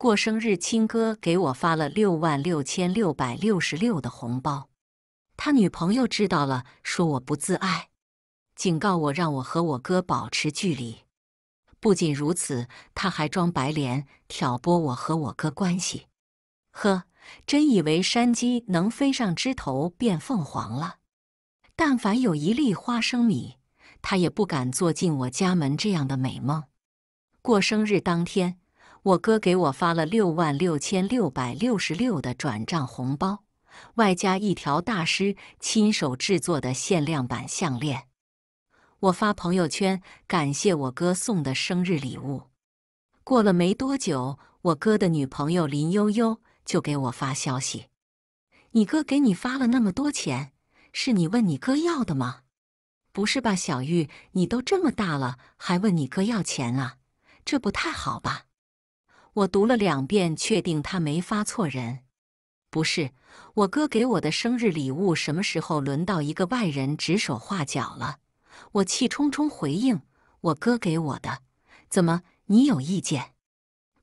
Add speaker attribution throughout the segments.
Speaker 1: 过生日，亲哥给我发了六万六千六百六十六的红包。他女朋友知道了，说我不自爱，警告我让我和我哥保持距离。不仅如此，他还装白脸挑拨我和我哥关系。呵，真以为山鸡能飞上枝头变凤凰了？但凡有一粒花生米，他也不敢做进我家门这样的美梦。过生日当天。我哥给我发了六万六千六百六十六的转账红包，外加一条大师亲手制作的限量版项链。我发朋友圈感谢我哥送的生日礼物。过了没多久，我哥的女朋友林悠悠就给我发消息：“你哥给你发了那么多钱，是你问你哥要的吗？不是吧，小玉，你都这么大了，还问你哥要钱啊？这不太好吧？”我读了两遍，确定他没发错人。不是我哥给我的生日礼物，什么时候轮到一个外人指手画脚了？我气冲冲回应：“我哥给我的，怎么你有意见？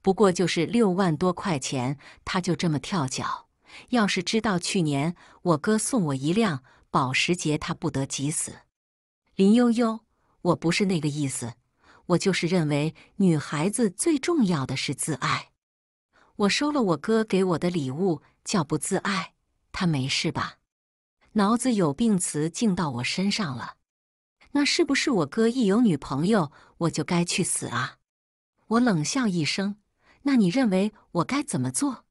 Speaker 1: 不过就是六万多块钱，他就这么跳脚。要是知道去年我哥送我一辆保时捷，他不得急死。”林悠悠，我不是那个意思。我就是认为女孩子最重要的是自爱。我收了我哥给我的礼物，叫不自爱。他没事吧？脑子有病，词进到我身上了。那是不是我哥一有女朋友，我就该去死啊？我冷笑一声。那你认为我该怎么做？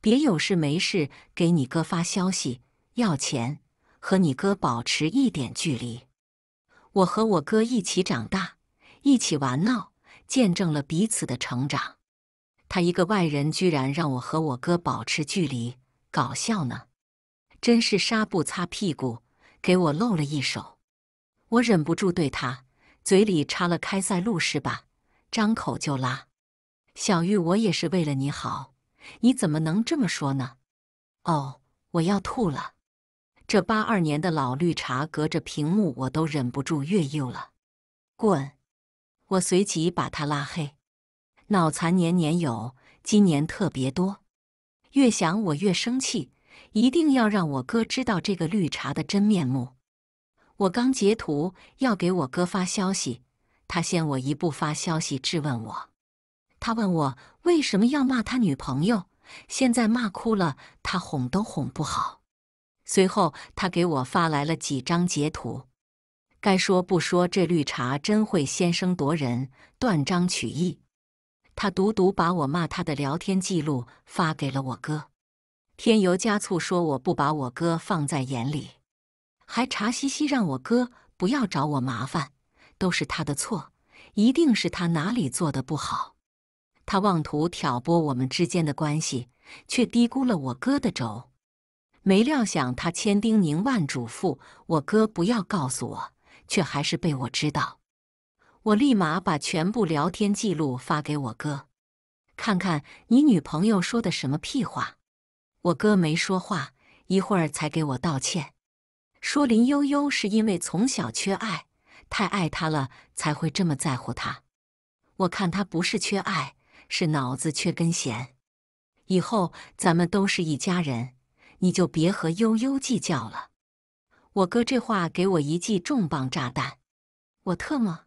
Speaker 1: 别有事没事给你哥发消息要钱，和你哥保持一点距离。我和我哥一起长大。一起玩闹，见证了彼此的成长。他一个外人，居然让我和我哥保持距离，搞笑呢！真是纱布擦屁股，给我露了一手。我忍不住对他嘴里插了开塞露是吧？张口就拉。小玉，我也是为了你好，你怎么能这么说呢？哦，我要吐了！这八二年的老绿茶，隔着屏幕我都忍不住越狱了。滚！我随即把他拉黑，脑残年年有，今年特别多。越想我越生气，一定要让我哥知道这个绿茶的真面目。我刚截图要给我哥发消息，他先我一步发消息质问我。他问我为什么要骂他女朋友，现在骂哭了，他哄都哄不好。随后他给我发来了几张截图。该说不说，这绿茶真会先声夺人、断章取义。他独独把我骂他的聊天记录发给了我哥，添油加醋说我不把我哥放在眼里，还查兮兮让我哥不要找我麻烦，都是他的错，一定是他哪里做的不好。他妄图挑拨我们之间的关系，却低估了我哥的轴，没料想他千叮咛万嘱咐我哥不要告诉我。却还是被我知道，我立马把全部聊天记录发给我哥，看看你女朋友说的什么屁话。我哥没说话，一会儿才给我道歉，说林悠悠是因为从小缺爱，太爱他了才会这么在乎他。我看他不是缺爱，是脑子缺根弦。以后咱们都是一家人，你就别和悠悠计较了。我哥这话给我一记重磅炸弹，我特么，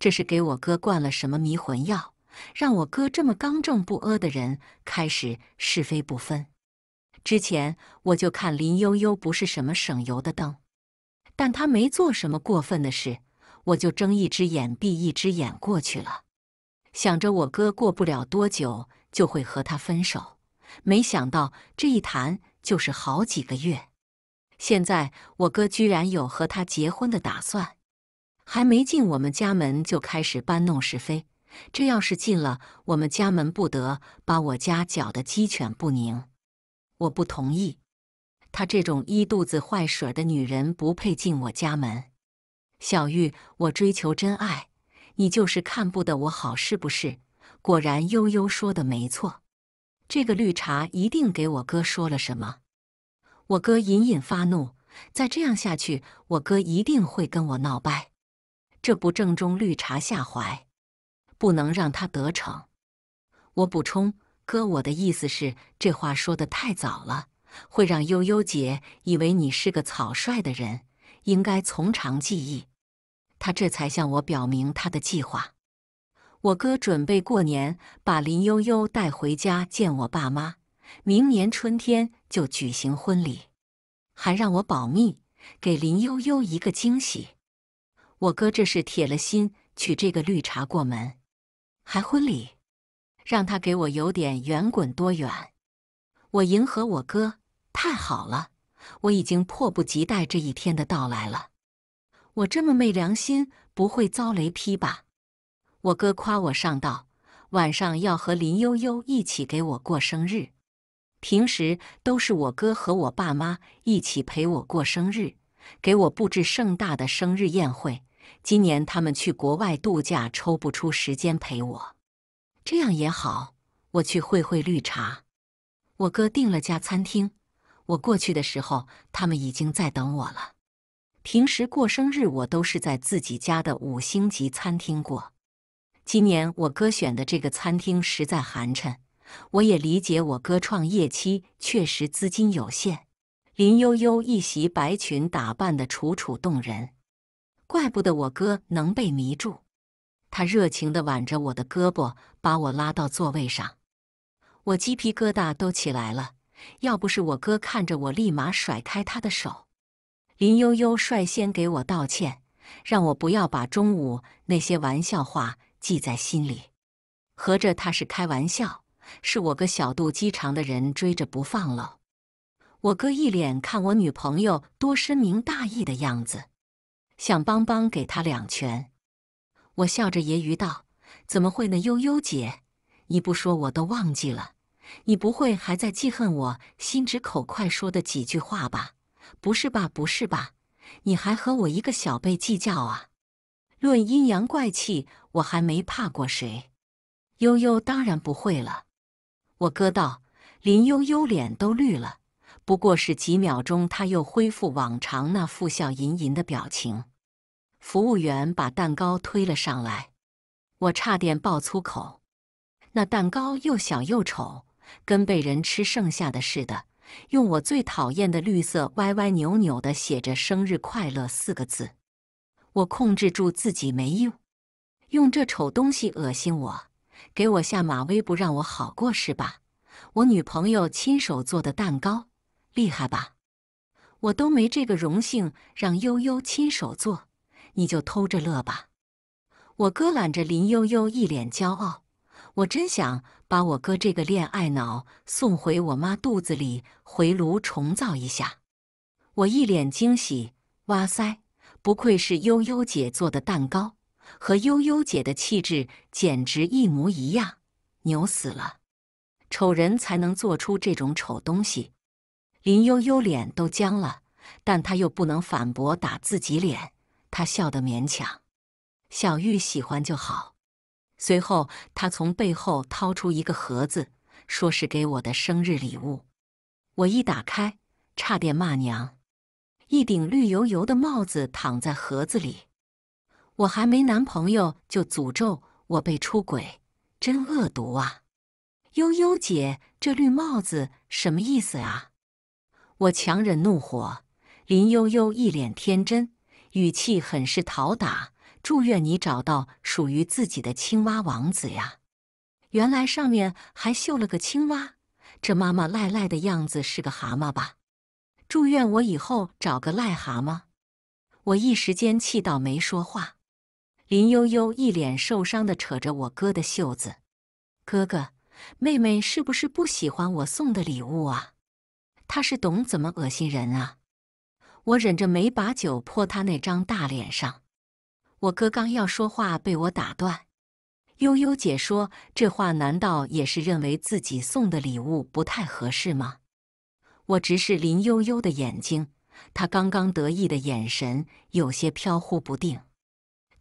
Speaker 1: 这是给我哥灌了什么迷魂药，让我哥这么刚正不阿的人开始是非不分。之前我就看林悠悠不是什么省油的灯，但他没做什么过分的事，我就睁一只眼闭一只眼过去了，想着我哥过不了多久就会和他分手，没想到这一谈就是好几个月。现在我哥居然有和她结婚的打算，还没进我们家门就开始搬弄是非，这要是进了我们家门，不得把我家搅得鸡犬不宁？我不同意，她这种一肚子坏水的女人不配进我家门。小玉，我追求真爱，你就是看不得我好是不是？果然悠悠说的没错，这个绿茶一定给我哥说了什么。我哥隐隐发怒，再这样下去，我哥一定会跟我闹掰。这不正中绿茶下怀，不能让他得逞。我补充，哥，我的意思是，这话说的太早了，会让悠悠姐以为你是个草率的人，应该从长计议。他这才向我表明他的计划。我哥准备过年把林悠悠带回家见我爸妈。明年春天就举行婚礼，还让我保密，给林悠悠一个惊喜。我哥这是铁了心娶这个绿茶过门，还婚礼，让他给我有点远滚多远。我迎合我哥，太好了，我已经迫不及待这一天的到来了。我这么昧良心，不会遭雷劈吧？我哥夸我上道，晚上要和林悠悠一起给我过生日。平时都是我哥和我爸妈一起陪我过生日，给我布置盛大的生日宴会。今年他们去国外度假，抽不出时间陪我。这样也好，我去会会绿茶。我哥订了家餐厅，我过去的时候他们已经在等我了。平时过生日我都是在自己家的五星级餐厅过，今年我哥选的这个餐厅实在寒碜。我也理解，我哥创业期确实资金有限。林悠悠一袭白裙打扮得楚楚动人，怪不得我哥能被迷住。他热情地挽着我的胳膊，把我拉到座位上。我鸡皮疙瘩都起来了，要不是我哥看着我，立马甩开他的手。林悠悠率先给我道歉，让我不要把中午那些玩笑话记在心里。合着他是开玩笑。是我个小肚鸡肠的人追着不放了，我哥一脸看我女朋友多深明大义的样子，想帮帮给他两拳。我笑着揶揄道：“怎么会呢？悠悠姐，你不说我都忘记了。你不会还在记恨我心直口快说的几句话吧？不是吧？不是吧？你还和我一个小辈计较啊？论阴阳怪气，我还没怕过谁。悠悠当然不会了。”我哥道：“林悠悠脸都绿了，不过是几秒钟，他又恢复往常那副笑吟吟的表情。”服务员把蛋糕推了上来，我差点爆粗口。那蛋糕又小又丑，跟被人吃剩下的似的，用我最讨厌的绿色歪歪扭扭的写着“生日快乐”四个字。我控制住自己没用，用这丑东西恶心我。给我下马威，不让我好过是吧？我女朋友亲手做的蛋糕，厉害吧？我都没这个荣幸让悠悠亲手做，你就偷着乐吧。我哥揽着林悠悠，一脸骄傲。我真想把我哥这个恋爱脑送回我妈肚子里回炉重造一下。我一脸惊喜，哇塞，不愧是悠悠姐做的蛋糕。和悠悠姐的气质简直一模一样，牛死了！丑人才能做出这种丑东西。林悠悠脸都僵了，但她又不能反驳，打自己脸。她笑得勉强。小玉喜欢就好。随后，她从背后掏出一个盒子，说是给我的生日礼物。我一打开，差点骂娘！一顶绿油油的帽子躺在盒子里。我还没男朋友就诅咒我被出轨，真恶毒啊！悠悠姐，这绿帽子什么意思啊？我强忍怒火，林悠悠一脸天真，语气很是讨打。祝愿你找到属于自己的青蛙王子呀！原来上面还绣了个青蛙，这妈妈赖赖的样子是个蛤蟆吧？祝愿我以后找个癞蛤蟆！我一时间气到没说话。林悠悠一脸受伤的扯着我哥的袖子：“哥哥，妹妹是不是不喜欢我送的礼物啊？”她是懂怎么恶心人啊！我忍着没把酒泼他那张大脸上。我哥刚要说话，被我打断。悠悠姐说这话，难道也是认为自己送的礼物不太合适吗？我直视林悠悠的眼睛，她刚刚得意的眼神有些飘忽不定。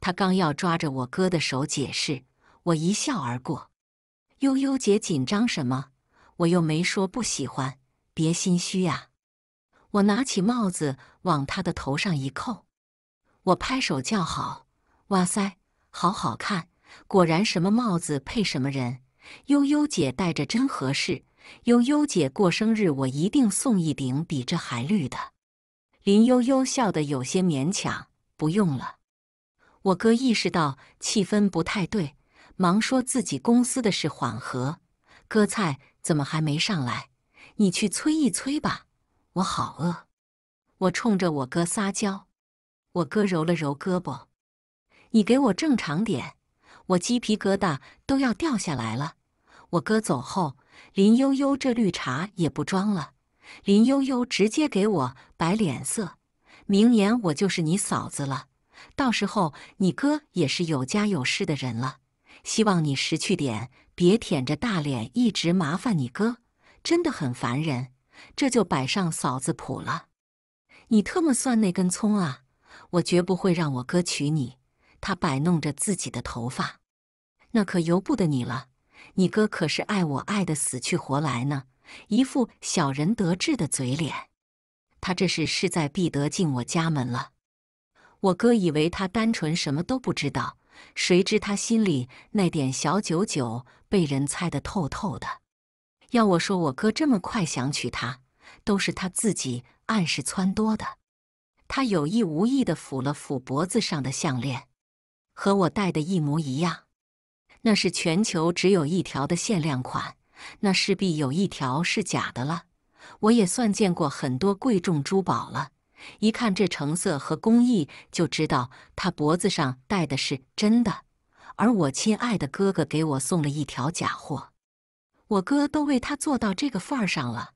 Speaker 1: 他刚要抓着我哥的手解释，我一笑而过。悠悠姐紧张什么？我又没说不喜欢，别心虚呀！我拿起帽子往他的头上一扣，我拍手叫好：“哇塞，好好看！果然什么帽子配什么人，悠悠姐戴着真合适。”悠悠姐过生日，我一定送一顶比这还绿的。林悠悠笑得有些勉强：“不用了。”我哥意识到气氛不太对，忙说自己公司的事缓和。哥菜怎么还没上来？你去催一催吧，我好饿。我冲着我哥撒娇。我哥揉了揉胳膊：“你给我正常点，我鸡皮疙瘩都要掉下来了。”我哥走后，林悠悠这绿茶也不装了。林悠悠直接给我摆脸色：“明年我就是你嫂子了。”到时候你哥也是有家有室的人了，希望你识趣点，别舔着大脸一直麻烦你哥，真的很烦人。这就摆上嫂子谱了，你特么算那根葱啊！我绝不会让我哥娶你。他摆弄着自己的头发，那可由不得你了。你哥可是爱我爱得死去活来呢，一副小人得志的嘴脸。他这是势在必得进我家门了。我哥以为他单纯什么都不知道，谁知他心里那点小九九被人猜得透透的。要我说，我哥这么快想娶她，都是他自己暗示撺掇的。他有意无意地抚了抚脖子上的项链，和我戴的一模一样。那是全球只有一条的限量款，那势必有一条是假的了。我也算见过很多贵重珠宝了。一看这成色和工艺，就知道他脖子上戴的是真的，而我亲爱的哥哥给我送了一条假货。我哥都为他做到这个份儿上了，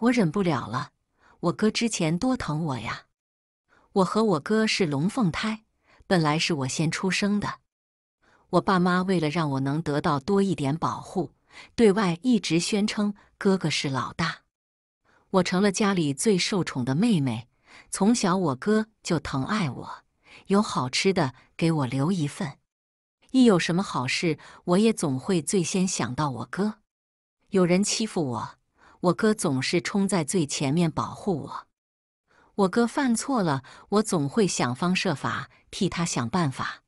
Speaker 1: 我忍不了了。我哥之前多疼我呀！我和我哥是龙凤胎，本来是我先出生的。我爸妈为了让我能得到多一点保护，对外一直宣称哥哥是老大，我成了家里最受宠的妹妹。从小，我哥就疼爱我，有好吃的给我留一份；一有什么好事，我也总会最先想到我哥。有人欺负我，我哥总是冲在最前面保护我。我哥犯错了，我总会想方设法替他想办法。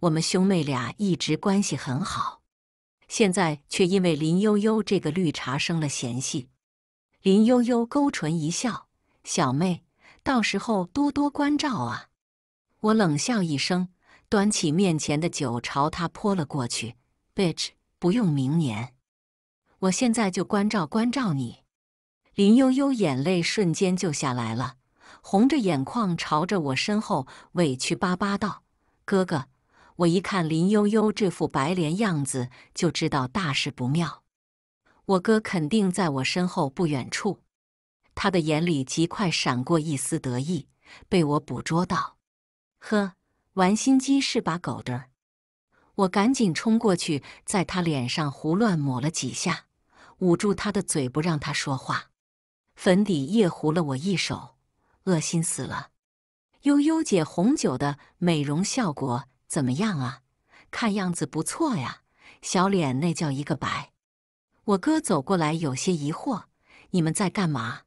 Speaker 1: 我们兄妹俩一直关系很好，现在却因为林悠悠这个绿茶生了嫌隙。林悠悠勾唇一笑，小妹。到时候多多关照啊！我冷笑一声，端起面前的酒朝他泼了过去。Bitch，不用明年，我现在就关照关照你。林悠悠眼泪瞬间就下来了，红着眼眶朝着我身后委屈巴巴道：“哥哥！”我一看林悠悠这副白莲样子，就知道大事不妙，我哥肯定在我身后不远处。他的眼里极快闪过一丝得意，被我捕捉到。呵，玩心机是把狗的！我赶紧冲过去，在他脸上胡乱抹了几下，捂住他的嘴，不让他说话。粉底液糊了我一手，恶心死了。悠悠姐，红酒的美容效果怎么样啊？看样子不错呀，小脸那叫一个白。我哥走过来，有些疑惑：“你们在干嘛？”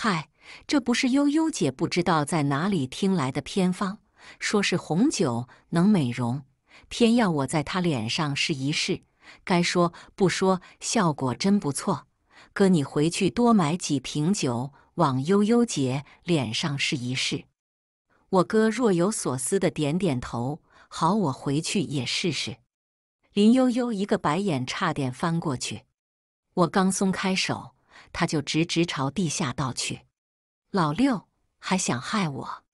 Speaker 1: 嗨，这不是悠悠姐不知道在哪里听来的偏方，说是红酒能美容，偏要我在她脸上试一试。该说不说，效果真不错。哥，你回去多买几瓶酒，往悠悠姐脸上试一试。我哥若有所思的点点头，好，我回去也试试。林悠悠一个白眼，差点翻过去。我刚松开手。他就直直朝地下倒去，老六还想害我。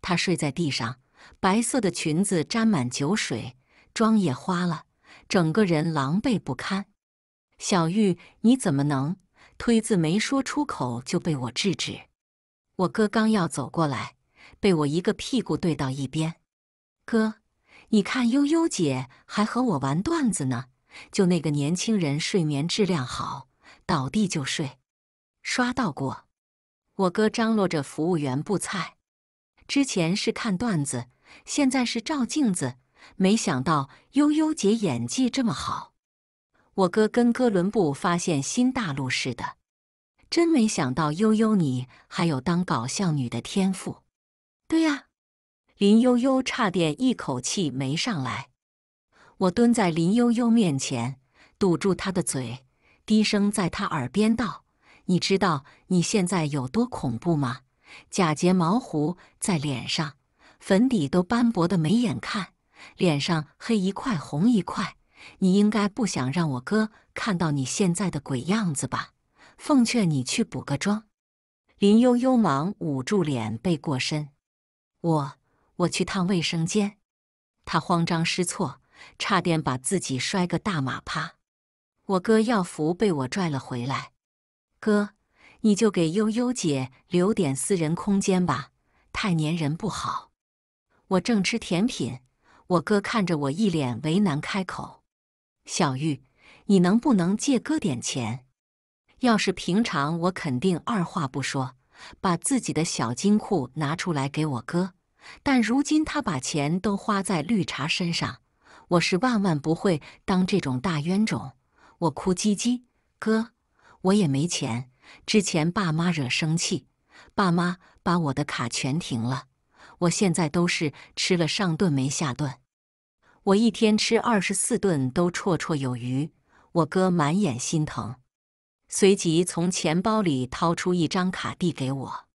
Speaker 1: 他睡在地上，白色的裙子沾满酒水，妆也花了，整个人狼狈不堪。小玉，你怎么能？推字没说出口就被我制止。我哥刚要走过来，被我一个屁股怼到一边。哥，你看悠悠姐还和我玩段子呢，就那个年轻人睡眠质量好。倒地就睡，刷到过。我哥张罗着服务员布菜，之前是看段子，现在是照镜子。没想到悠悠姐演技这么好，我哥跟哥伦布发现新大陆似的。真没想到悠悠你还有当搞笑女的天赋。对呀，林悠悠差点一口气没上来。我蹲在林悠悠面前，堵住她的嘴。低声在他耳边道：“你知道你现在有多恐怖吗？假睫毛糊在脸上，粉底都斑驳的没眼看，脸上黑一块红一块。你应该不想让我哥看到你现在的鬼样子吧？奉劝你去补个妆。”林悠悠忙捂住脸，背过身：“我我去趟卫生间。”他慌张失措，差点把自己摔个大马趴。我哥药福被我拽了回来，哥，你就给悠悠姐留点私人空间吧，太粘人不好。我正吃甜品，我哥看着我一脸为难，开口：“小玉，你能不能借哥点钱？”要是平常，我肯定二话不说，把自己的小金库拿出来给我哥。但如今他把钱都花在绿茶身上，我是万万不会当这种大冤种。我哭唧唧，哥，我也没钱。之前爸妈惹生气，爸妈把我的卡全停了。我现在都是吃了上顿没下顿，我一天吃二十四顿都绰绰有余。我哥满眼心疼，随即从钱包里掏出一张卡递给我。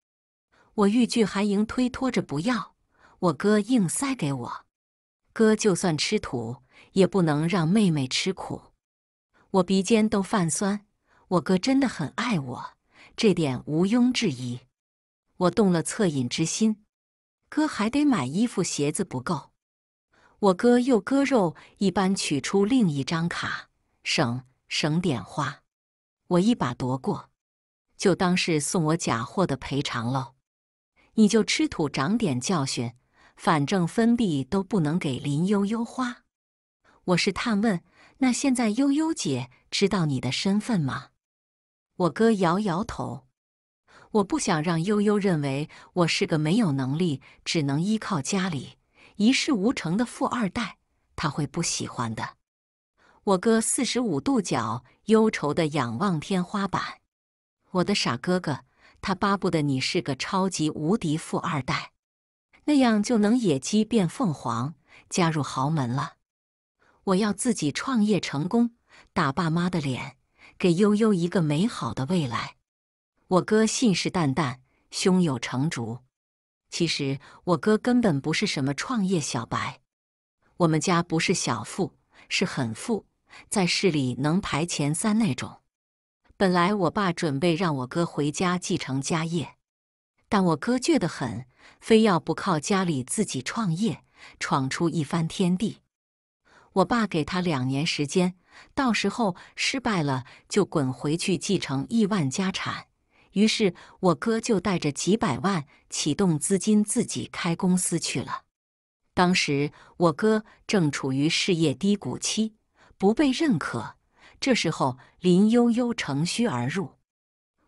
Speaker 1: 我欲拒还迎，推脱着不要。我哥硬塞给我，哥就算吃土，也不能让妹妹吃苦。我鼻尖都泛酸，我哥真的很爱我，这点毋庸置疑。我动了恻隐之心，哥还得买衣服鞋子不够，我哥又割肉一般取出另一张卡，省省点花。我一把夺过，就当是送我假货的赔偿喽。你就吃土长点教训，反正分币都不能给林悠悠花。我是探问。那现在悠悠姐知道你的身份吗？我哥摇摇头，我不想让悠悠认为我是个没有能力、只能依靠家里、一事无成的富二代，他会不喜欢的。我哥四十五度角忧愁的仰望天花板。我的傻哥哥，他巴不得你是个超级无敌富二代，那样就能野鸡变凤凰，加入豪门了。我要自己创业成功，打爸妈的脸，给悠悠一个美好的未来。我哥信誓旦旦，胸有成竹。其实我哥根本不是什么创业小白。我们家不是小富，是很富，在市里能排前三那种。本来我爸准备让我哥回家继承家业，但我哥倔得很，非要不靠家里自己创业，闯出一番天地。我爸给他两年时间，到时候失败了就滚回去继承亿万家产。于是，我哥就带着几百万启动资金自己开公司去了。当时，我哥正处于事业低谷期，不被认可。这时候，林悠悠乘虚而入。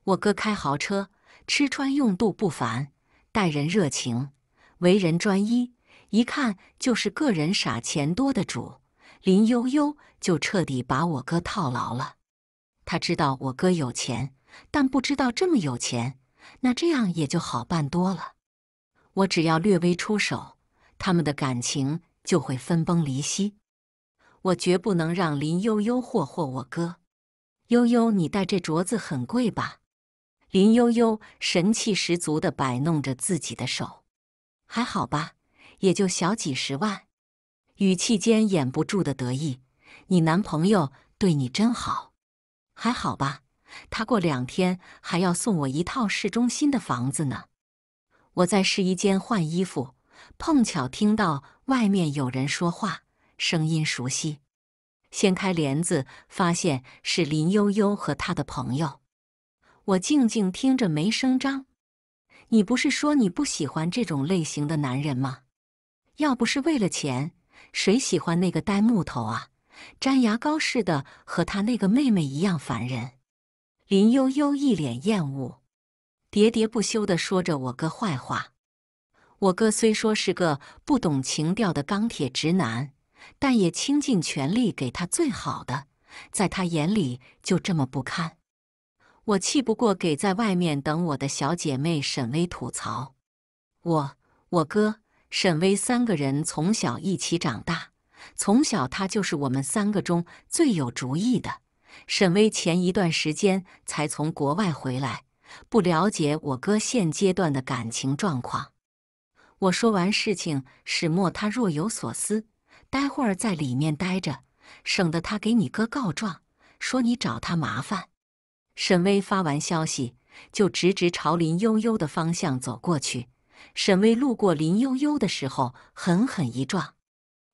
Speaker 1: 我哥开豪车，吃穿用度不凡，待人热情，为人专一，一看就是个人傻钱多的主。林悠悠就彻底把我哥套牢了。他知道我哥有钱，但不知道这么有钱。那这样也就好办多了。我只要略微出手，他们的感情就会分崩离析。我绝不能让林悠悠霍霍我哥。悠悠，你戴这镯子很贵吧？林悠悠神气十足的摆弄着自己的手，还好吧，也就小几十万。语气间掩不住的得意，你男朋友对你真好，还好吧？他过两天还要送我一套市中心的房子呢。我在试衣间换衣服，碰巧听到外面有人说话，声音熟悉。掀开帘子，发现是林悠悠和他的朋友。我静静听着，没声张。你不是说你不喜欢这种类型的男人吗？要不是为了钱。谁喜欢那个呆木头啊？粘牙膏似的，和他那个妹妹一样烦人。林悠悠一脸厌恶，喋喋不休地说着我哥坏话。我哥虽说是个不懂情调的钢铁直男，但也倾尽全力给他最好的，在他眼里就这么不堪。我气不过，给在外面等我的小姐妹沈薇吐槽：“我我哥。”沈巍三个人从小一起长大，从小他就是我们三个中最有主意的。沈巍前一段时间才从国外回来，不了解我哥现阶段的感情状况。我说完事情始末，他若有所思。待会儿在里面待着，省得他给你哥告状，说你找他麻烦。沈巍发完消息，就直直朝林悠悠的方向走过去。沈巍路过林悠悠的时候，狠狠一撞。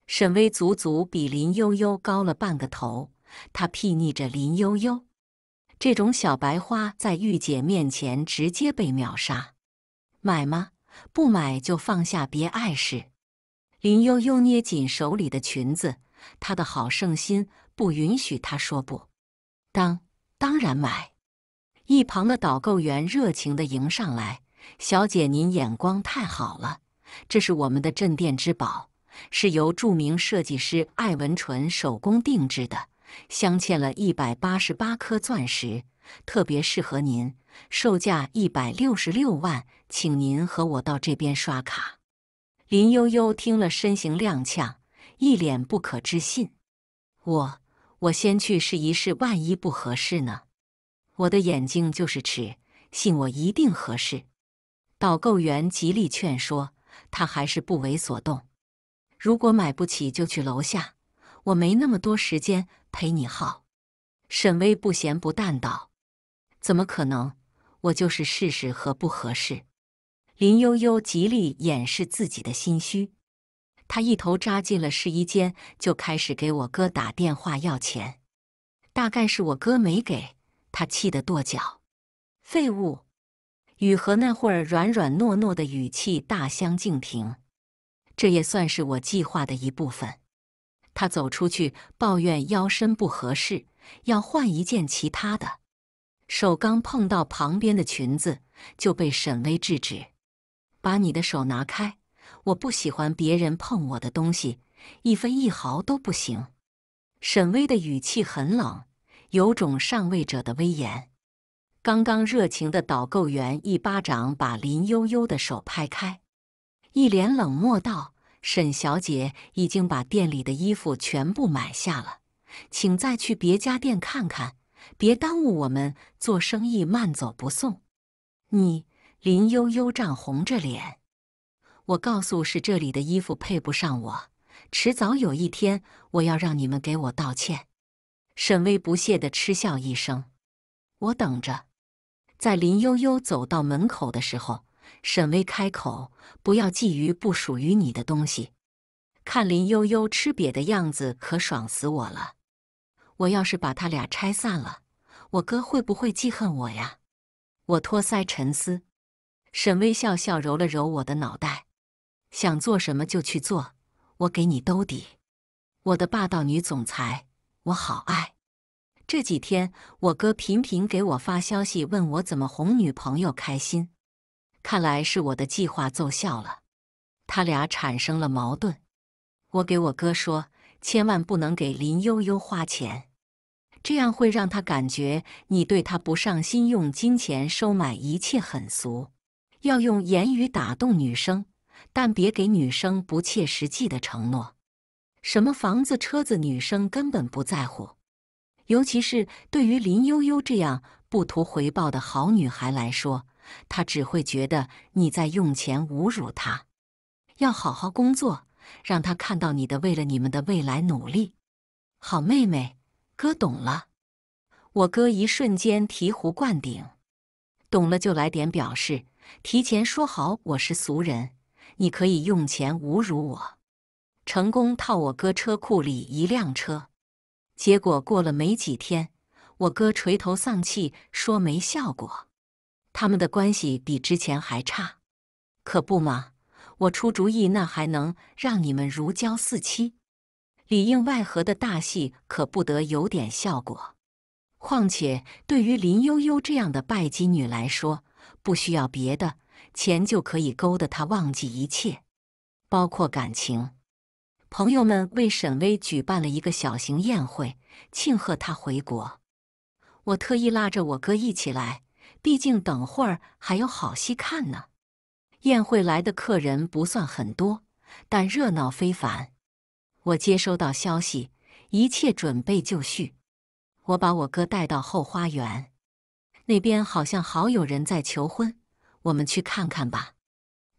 Speaker 1: 沈巍足足比林悠悠高了半个头，他睥睨着林悠悠，这种小白花在御姐面前直接被秒杀。买吗？不买就放下，别碍事。林悠悠捏紧手里的裙子，她的好胜心不允许她说不。当当然买。一旁的导购员热情的迎上来。小姐，您眼光太好了，这是我们的镇店之宝，是由著名设计师艾文纯手工定制的，镶嵌了一百八十八颗钻石，特别适合您，售价一百六十六万，请您和我到这边刷卡。林悠悠听了，身形踉跄，一脸不可置信：“我，我先去试一试，万一不合适呢？我的眼睛就是尺，信我一定合适。”导购员极力劝说，他还是不为所动。如果买不起，就去楼下。我没那么多时间陪你耗。沈巍不咸不淡道：“怎么可能？我就是试试合不合适。”林悠悠极力掩饰自己的心虚，他一头扎进了试衣间，就开始给我哥打电话要钱。大概是我哥没给他气得跺脚，废物。雨和那会儿软软糯糯的语气大相径庭，这也算是我计划的一部分。他走出去抱怨腰身不合适，要换一件其他的。手刚碰到旁边的裙子，就被沈巍制止：“把你的手拿开！我不喜欢别人碰我的东西，一分一毫都不行。”沈巍的语气很冷，有种上位者的威严。刚刚热情的导购员一巴掌把林悠悠的手拍开，一脸冷漠道：“沈小姐已经把店里的衣服全部买下了，请再去别家店看看，别耽误我们做生意。慢走不送。”你，林悠悠涨红着脸：“我告诉是这里的衣服配不上我，迟早有一天我要让你们给我道歉。”沈巍不屑地嗤笑一声：“我等着。”在林悠悠走到门口的时候，沈巍开口：“不要觊觎不属于你的东西。”看林悠悠吃瘪的样子，可爽死我了！我要是把他俩拆散了，我哥会不会记恨我呀？我托腮沉思。沈巍笑笑，揉了揉我的脑袋：“想做什么就去做，我给你兜底。”我的霸道女总裁，我好爱。这几天我哥频频给我发消息，问我怎么哄女朋友开心。看来是我的计划奏效了，他俩产生了矛盾。我给我哥说，千万不能给林悠悠花钱，这样会让她感觉你对她不上心。用金钱收买一切很俗，要用言语打动女生，但别给女生不切实际的承诺。什么房子、车子，女生根本不在乎。尤其是对于林悠悠这样不图回报的好女孩来说，她只会觉得你在用钱侮辱她。要好好工作，让她看到你的为了你们的未来努力。好妹妹，哥懂了。我哥一瞬间醍醐灌顶，懂了就来点表示。提前说好，我是俗人，你可以用钱侮辱我，成功套我哥车库里一辆车。结果过了没几天，我哥垂头丧气说没效果，他们的关系比之前还差，可不嘛！我出主意那还能让你们如胶似漆？里应外合的大戏可不得有点效果？况且对于林悠悠这样的拜金女来说，不需要别的钱就可以勾得她忘记一切，包括感情。朋友们为沈巍举办了一个小型宴会，庆贺他回国。我特意拉着我哥一起来，毕竟等会儿还有好戏看呢。宴会来的客人不算很多，但热闹非凡。我接收到消息，一切准备就绪。我把我哥带到后花园，那边好像好有人在求婚，我们去看看吧。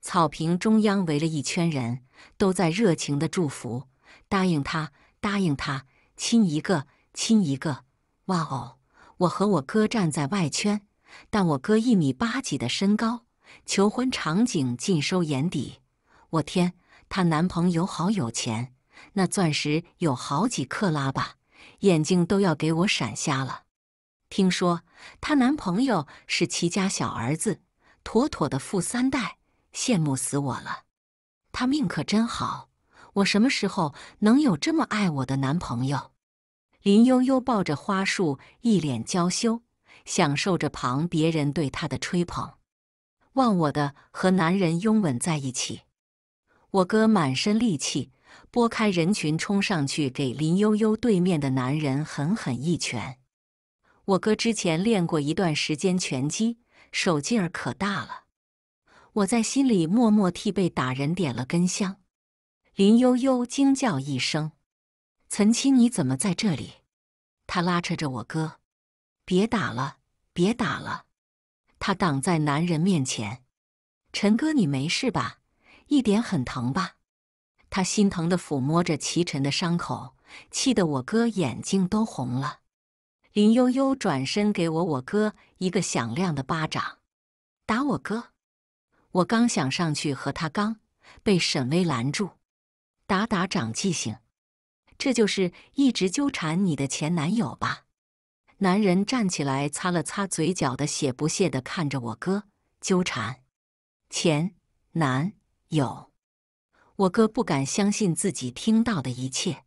Speaker 1: 草坪中央围了一圈人，都在热情的祝福，答应他，答应他，亲一个，亲一个！哇哦，我和我哥站在外圈，但我哥一米八几的身高，求婚场景尽收眼底。我天，她男朋友好有钱，那钻石有好几克拉吧，眼睛都要给我闪瞎了。听说她男朋友是齐家小儿子，妥妥的富三代。羡慕死我了，他命可真好。我什么时候能有这么爱我的男朋友？林悠悠抱着花束，一脸娇羞，享受着旁别人对她的吹捧，忘我的和男人拥吻在一起。我哥满身戾气，拨开人群冲上去，给林悠悠对面的男人狠狠一拳。我哥之前练过一段时间拳击，手劲儿可大了。我在心里默默替被打人点了根香。林悠悠惊叫一声：“岑青，你怎么在这里？”他拉扯着我哥：“别打了，别打了！”他挡在男人面前：“陈哥，你没事吧？一点很疼吧？”他心疼的抚摸着齐晨的伤口，气得我哥眼睛都红了。林悠悠转身给我我哥一个响亮的巴掌：“打我哥！”我刚想上去和他刚，被沈巍拦住。达达，长记性，这就是一直纠缠你的前男友吧？男人站起来，擦了擦嘴角的血，不屑的看着我哥。纠缠，前男友？我哥不敢相信自己听到的一切。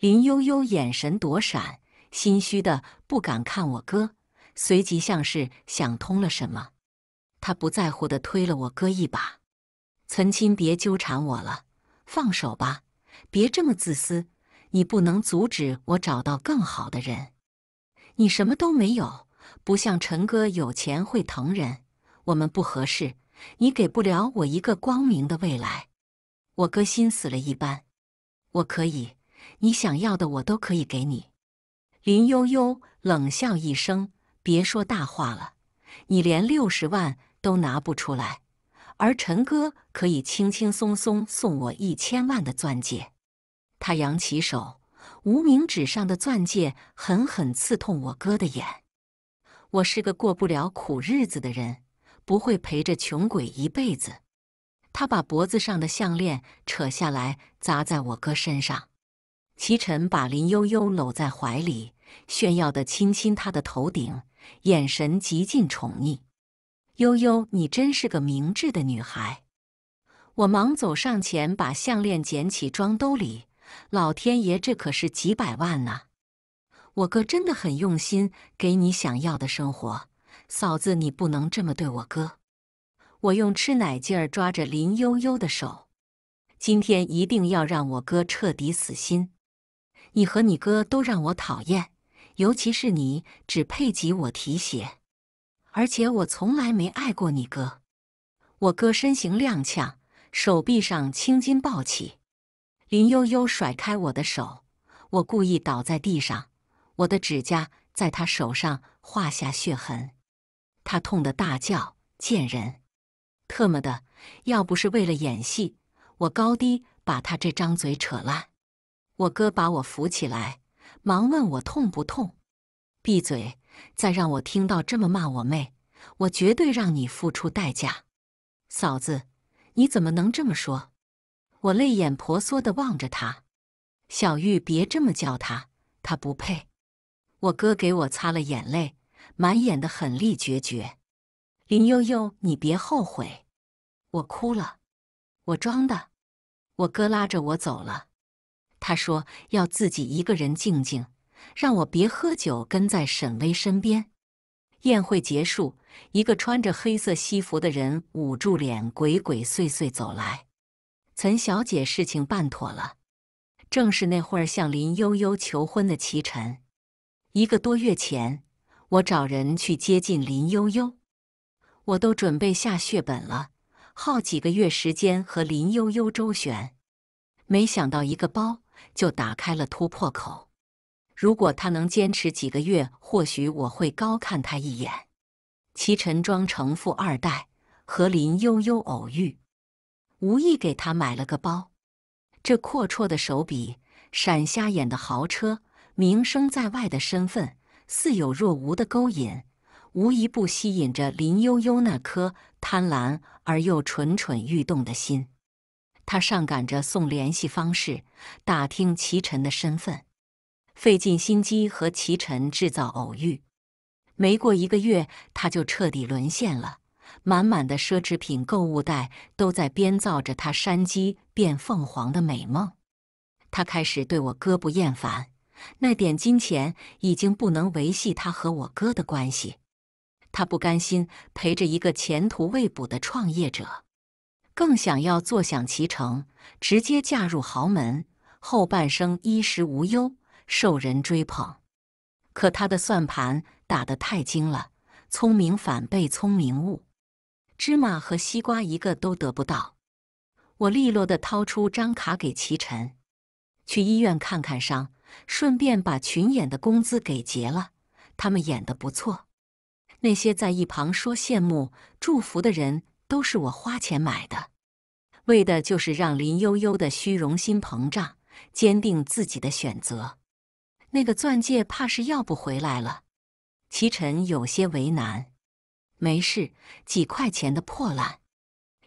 Speaker 1: 林悠悠眼神躲闪，心虚的不敢看我哥，随即像是想通了什么。他不在乎地推了我哥一把：“岑青，别纠缠我了，放手吧！别这么自私，你不能阻止我找到更好的人。你什么都没有，不像陈哥有钱会疼人。我们不合适，你给不了我一个光明的未来。我哥心死了一般，我可以，你想要的我都可以给你。”林悠悠冷笑一声：“别说大话了，你连六十万。”都拿不出来，而陈哥可以轻轻松松送我一千万的钻戒。他扬起手，无名指上的钻戒狠狠刺痛我哥的眼。我是个过不了苦日子的人，不会陪着穷鬼一辈子。他把脖子上的项链扯下来，砸在我哥身上。齐晨把林悠悠搂在怀里，炫耀的亲亲她的头顶，眼神极尽宠溺。悠悠，你真是个明智的女孩。我忙走上前，把项链捡起装兜里。老天爷，这可是几百万呢！我哥真的很用心给你想要的生活，嫂子，你不能这么对我哥。我用吃奶劲儿抓着林悠悠的手，今天一定要让我哥彻底死心。你和你哥都让我讨厌，尤其是你，只配给我提鞋。而且我从来没爱过你哥，我哥身形踉跄，手臂上青筋暴起。林悠悠甩开我的手，我故意倒在地上，我的指甲在他手上画下血痕。他痛得大叫：“贱人，特么的！要不是为了演戏，我高低把他这张嘴扯烂！”我哥把我扶起来，忙问我痛不痛。闭嘴。再让我听到这么骂我妹，我绝对让你付出代价！嫂子，你怎么能这么说？我泪眼婆娑地望着他。小玉，别这么叫他，他不配。我哥给我擦了眼泪，满眼的狠厉决绝。林悠悠，你别后悔。我哭了，我装的。我哥拉着我走了，他说要自己一个人静静。让我别喝酒，跟在沈巍身边。宴会结束，一个穿着黑色西服的人捂住脸，鬼鬼祟祟走来。岑小姐，事情办妥了。正是那会儿向林悠悠求婚的齐晨。一个多月前，我找人去接近林悠悠，我都准备下血本了，耗几个月时间和林悠悠周旋，没想到一个包就打开了突破口。如果他能坚持几个月，或许我会高看他一眼。齐晨装成富二代，和林悠悠偶遇，无意给他买了个包。这阔绰的手笔，闪瞎眼的豪车，名声在外的身份，似有若无的勾引，无一不吸引着林悠悠那颗贪婪而又蠢蠢欲动的心。他上赶着送联系方式，打听齐晨的身份。费尽心机和齐晨制造偶遇，没过一个月，他就彻底沦陷了。满满的奢侈品购物袋都在编造着他山鸡变凤凰的美梦。他开始对我哥不厌烦，那点金钱已经不能维系他和我哥的关系。他不甘心陪着一个前途未卜的创业者，更想要坐享其成，直接嫁入豪门，后半生衣食无忧。受人追捧，可他的算盘打得太精了，聪明反被聪明误，芝麻和西瓜一个都得不到。我利落的掏出张卡给齐晨，去医院看看伤，顺便把群演的工资给结了。他们演的不错，那些在一旁说羡慕、祝福的人都是我花钱买的，为的就是让林悠悠的虚荣心膨胀，坚定自己的选择。那个钻戒怕是要不回来了，齐晨有些为难。没事，几块钱的破烂，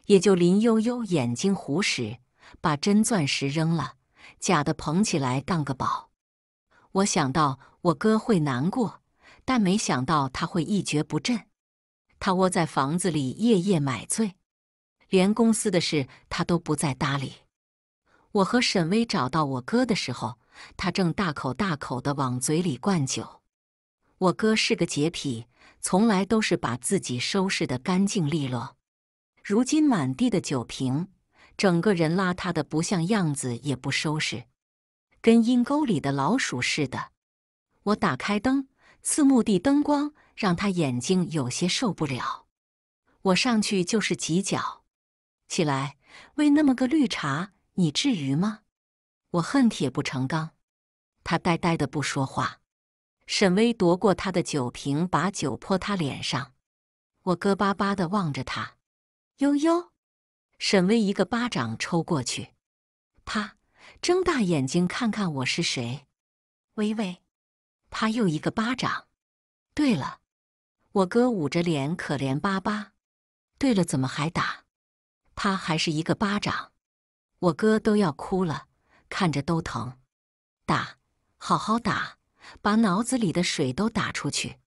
Speaker 1: 也就林悠悠眼睛糊时把真钻石扔了，假的捧起来当个宝。我想到我哥会难过，但没想到他会一蹶不振。他窝在房子里夜夜买醉，连公司的事他都不再搭理。我和沈巍找到我哥的时候。他正大口大口的往嘴里灌酒。我哥是个洁癖，从来都是把自己收拾的干净利落。如今满地的酒瓶，整个人邋遢的不像样子，也不收拾，跟阴沟里的老鼠似的。我打开灯，刺目的灯光让他眼睛有些受不了。我上去就是几脚。起来，喂那么个绿茶，你至于吗？我恨铁不成钢，他呆呆的不说话。沈巍夺过他的酒瓶，把酒泼他脸上。我哥巴巴的望着他，悠悠。沈巍一个巴掌抽过去，啪！睁大眼睛看看我是谁，微微。他又一个巴掌。对了，我哥捂着脸可怜巴巴。对了，怎么还打？他还是一个巴掌。我哥都要哭了。看着都疼，打，好好打，把脑子里的水都打出去。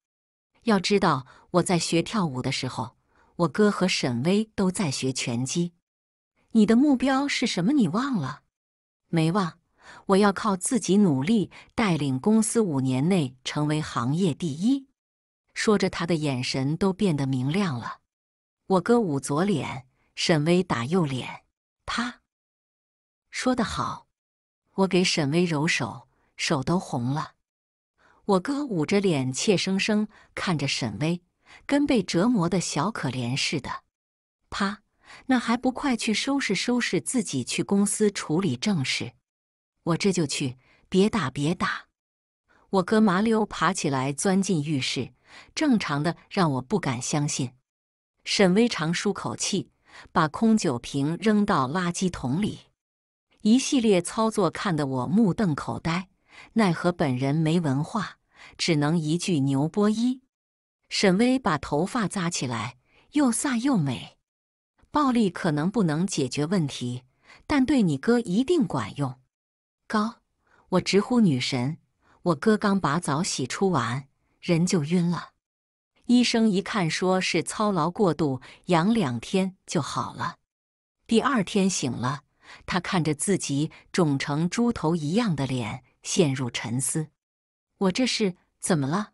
Speaker 1: 要知道我在学跳舞的时候，我哥和沈巍都在学拳击。你的目标是什么？你忘了？没忘。我要靠自己努力，带领公司五年内成为行业第一。说着，他的眼神都变得明亮了。我哥捂左脸，沈巍打右脸，他说的好。我给沈巍揉手，手都红了。我哥捂着脸，怯生生看着沈巍，跟被折磨的小可怜似的。啪！那还不快去收拾收拾，自己去公司处理正事。我这就去，别打别打！我哥麻溜爬起来，钻进浴室，正常的让我不敢相信。沈巍长舒口气，把空酒瓶扔到垃圾桶里。一系列操作看得我目瞪口呆，奈何本人没文化，只能一句牛波一。沈巍把头发扎起来，又飒又美。暴力可能不能解决问题，但对你哥一定管用。高，我直呼女神。我哥刚把澡洗出完，人就晕了。医生一看，说是操劳过度，养两天就好了。第二天醒了。他看着自己肿成猪头一样的脸，陷入沉思：“我这是怎么了？”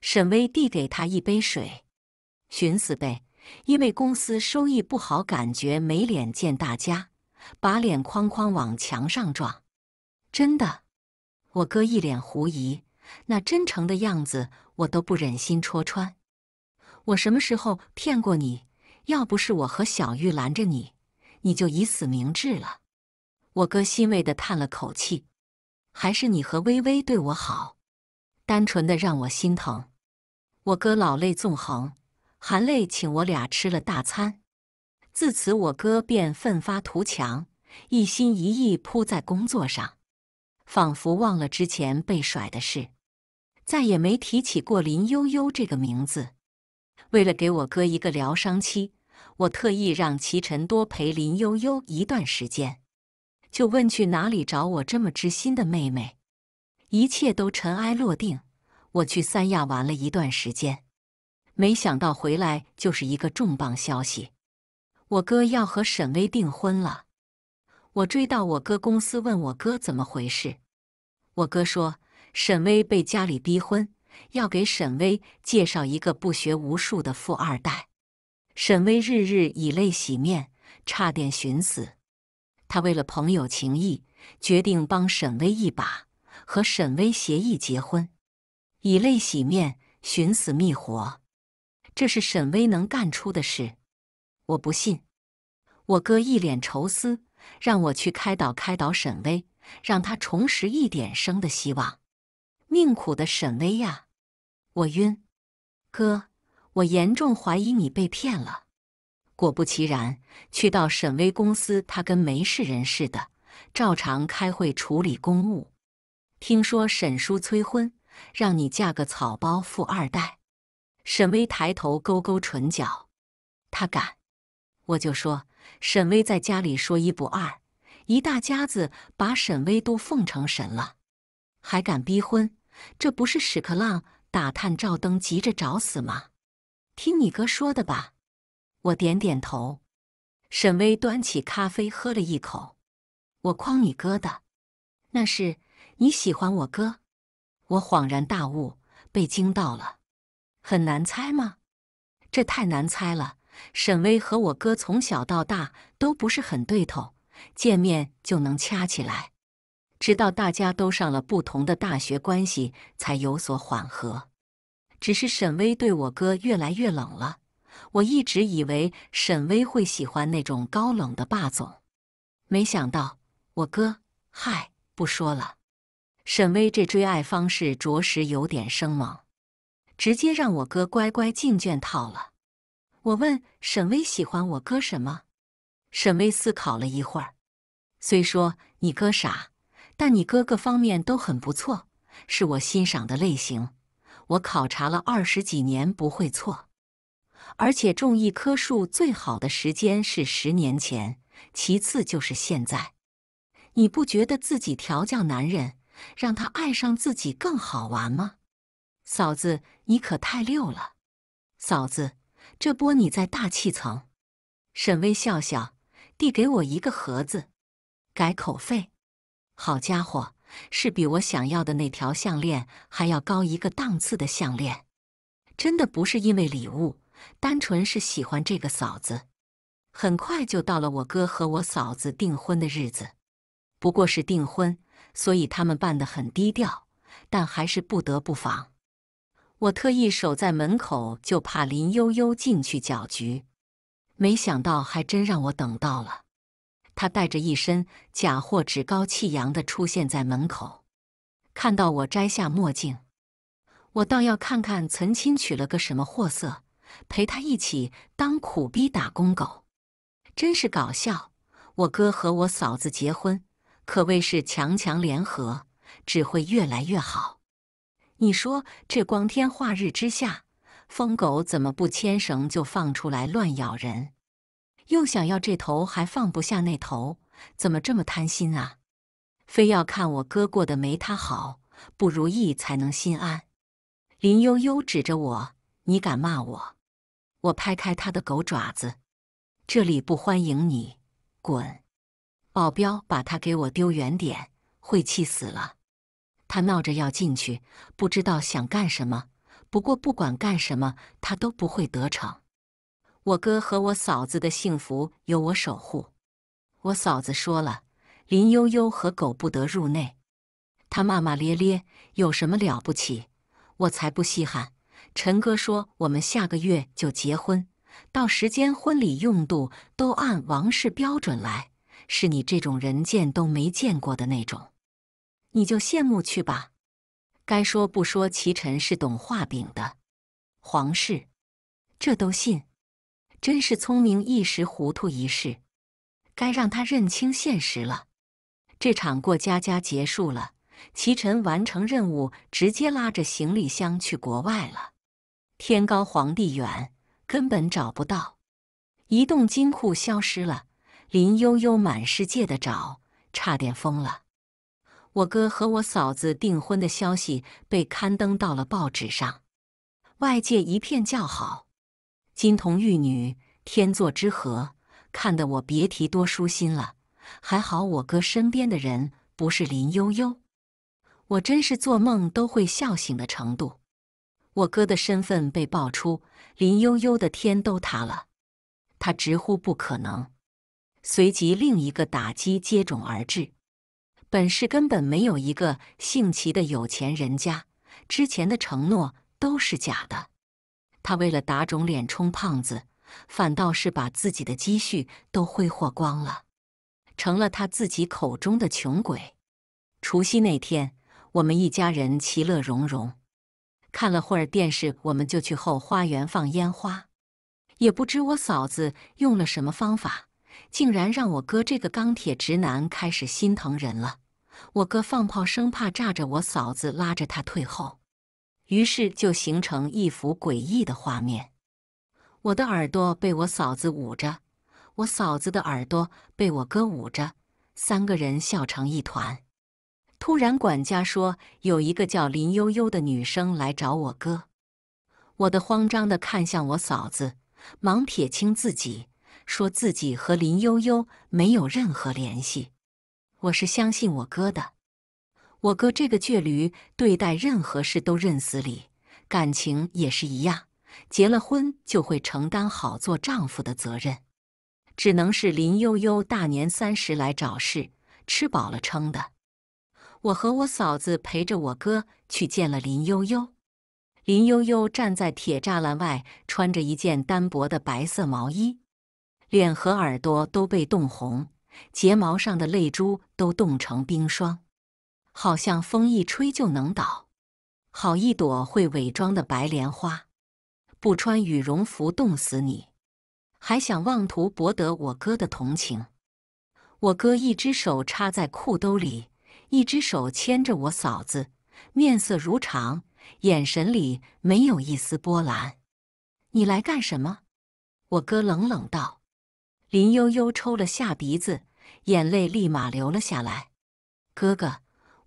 Speaker 1: 沈巍递给他一杯水：“寻思呗，因为公司收益不好，感觉没脸见大家，把脸哐哐往墙上撞。”“真的？”我哥一脸狐疑，那真诚的样子，我都不忍心戳穿。我什么时候骗过你？要不是我和小玉拦着你。你就以死明志了，我哥欣慰的叹了口气，还是你和微微对我好，单纯的让我心疼。我哥老泪纵横，含泪请我俩吃了大餐。自此，我哥便奋发图强，一心一意扑在工作上，仿佛忘了之前被甩的事，再也没提起过林悠悠这个名字。为了给我哥一个疗伤期。我特意让齐晨多陪林悠悠一段时间，就问去哪里找我这么知心的妹妹。一切都尘埃落定，我去三亚玩了一段时间，没想到回来就是一个重磅消息：我哥要和沈巍订婚了。我追到我哥公司，问我哥怎么回事。我哥说，沈巍被家里逼婚，要给沈巍介绍一个不学无术的富二代。沈巍日日以泪洗面，差点寻死。他为了朋友情谊，决定帮沈巍一把，和沈巍协议结婚。以泪洗面，寻死觅活，这是沈巍能干出的事？我不信。我哥一脸愁思，让我去开导开导沈巍，让他重拾一点生的希望。命苦的沈巍呀，我晕，哥。我严重怀疑你被骗了，果不其然，去到沈巍公司，他跟没事人似的，照常开会处理公务。听说沈叔催婚，让你嫁个草包富二代。沈巍抬头勾勾唇角，他敢？我就说，沈巍在家里说一不二，一大家子把沈巍都奉成神了，还敢逼婚？这不是屎壳郎打探照灯，急着找死吗？听你哥说的吧，我点点头。沈巍端起咖啡喝了一口。我诓你哥的，那是你喜欢我哥。我恍然大悟，被惊到了。很难猜吗？这太难猜了。沈巍和我哥从小到大都不是很对头，见面就能掐起来，直到大家都上了不同的大学，关系才有所缓和。只是沈巍对我哥越来越冷了。我一直以为沈巍会喜欢那种高冷的霸总，没想到我哥嗨不说了。沈巍这追爱方式着实有点生猛，直接让我哥乖乖进圈套了。我问沈巍喜欢我哥什么？沈巍思考了一会儿，虽说你哥傻，但你哥各方面都很不错，是我欣赏的类型。我考察了二十几年，不会错。而且种一棵树最好的时间是十年前，其次就是现在。你不觉得自己调教男人，让他爱上自己更好玩吗？嫂子，你可太溜了。嫂子，这波你在大气层。沈巍笑笑，递给我一个盒子，改口费。好家伙！是比我想要的那条项链还要高一个档次的项链，真的不是因为礼物，单纯是喜欢这个嫂子。很快就到了我哥和我嫂子订婚的日子，不过是订婚，所以他们办得很低调，但还是不得不防。我特意守在门口，就怕林悠悠进去搅局，没想到还真让我等到了。他带着一身假货，趾高气扬地出现在门口。看到我摘下墨镜，我倒要看看岑青娶了个什么货色，陪他一起当苦逼打工狗，真是搞笑。我哥和我嫂子结婚，可谓是强强联合，只会越来越好。你说这光天化日之下，疯狗怎么不牵绳就放出来乱咬人？又想要这头，还放不下那头，怎么这么贪心啊？非要看我哥过得没他好，不如意才能心安。林悠悠指着我：“你敢骂我？”我拍开他的狗爪子：“这里不欢迎你，滚！”保镖把他给我丢远点，晦气死了。他闹着要进去，不知道想干什么。不过不管干什么，他都不会得逞。我哥和我嫂子的幸福由我守护。我嫂子说了，林悠悠和狗不得入内。他骂骂咧咧，有什么了不起？我才不稀罕。陈哥说，我们下个月就结婚，到时间婚礼用度都按王氏标准来，是你这种人见都没见过的那种，你就羡慕去吧。该说不说，齐晨是懂画饼的。皇室，这都信？真是聪明一时，糊涂一世。该让他认清现实了。这场过家家结束了，齐晨完成任务，直接拉着行李箱去国外了。天高皇帝远，根本找不到。移动金库消失了，林悠悠满世界的找，差点疯了。我哥和我嫂子订婚的消息被刊登到了报纸上，外界一片叫好。金童玉女，天作之合，看得我别提多舒心了。还好我哥身边的人不是林悠悠，我真是做梦都会笑醒的程度。我哥的身份被爆出，林悠悠的天都塌了，他直呼不可能。随即，另一个打击接踵而至：本市根本没有一个姓齐的有钱人家，之前的承诺都是假的。他为了打肿脸充胖子，反倒是把自己的积蓄都挥霍光了，成了他自己口中的穷鬼。除夕那天，我们一家人其乐融融，看了会儿电视，我们就去后花园放烟花。也不知我嫂子用了什么方法，竟然让我哥这个钢铁直男开始心疼人了。我哥放炮生怕炸着我嫂子，拉着他退后。于是就形成一幅诡异的画面。我的耳朵被我嫂子捂着，我嫂子的耳朵被我哥捂着，三个人笑成一团。突然，管家说有一个叫林悠悠的女生来找我哥。我的慌张的看向我嫂子，忙撇清自己，说自己和林悠悠没有任何联系。我是相信我哥的。我哥这个倔驴，对待任何事都认死理，感情也是一样。结了婚就会承担好做丈夫的责任，只能是林悠悠大年三十来找事，吃饱了撑的。我和我嫂子陪着我哥去见了林悠悠。林悠悠站在铁栅栏外，穿着一件单薄的白色毛衣，脸和耳朵都被冻红，睫毛上的泪珠都冻成冰霜。好像风一吹就能倒，好一朵会伪装的白莲花！不穿羽绒服冻死你，还想妄图博得我哥的同情？我哥一只手插在裤兜里，一只手牵着我嫂子，面色如常，眼神里没有一丝波澜。你来干什么？我哥冷冷道。林悠悠抽了下鼻子，眼泪立马流了下来。哥哥。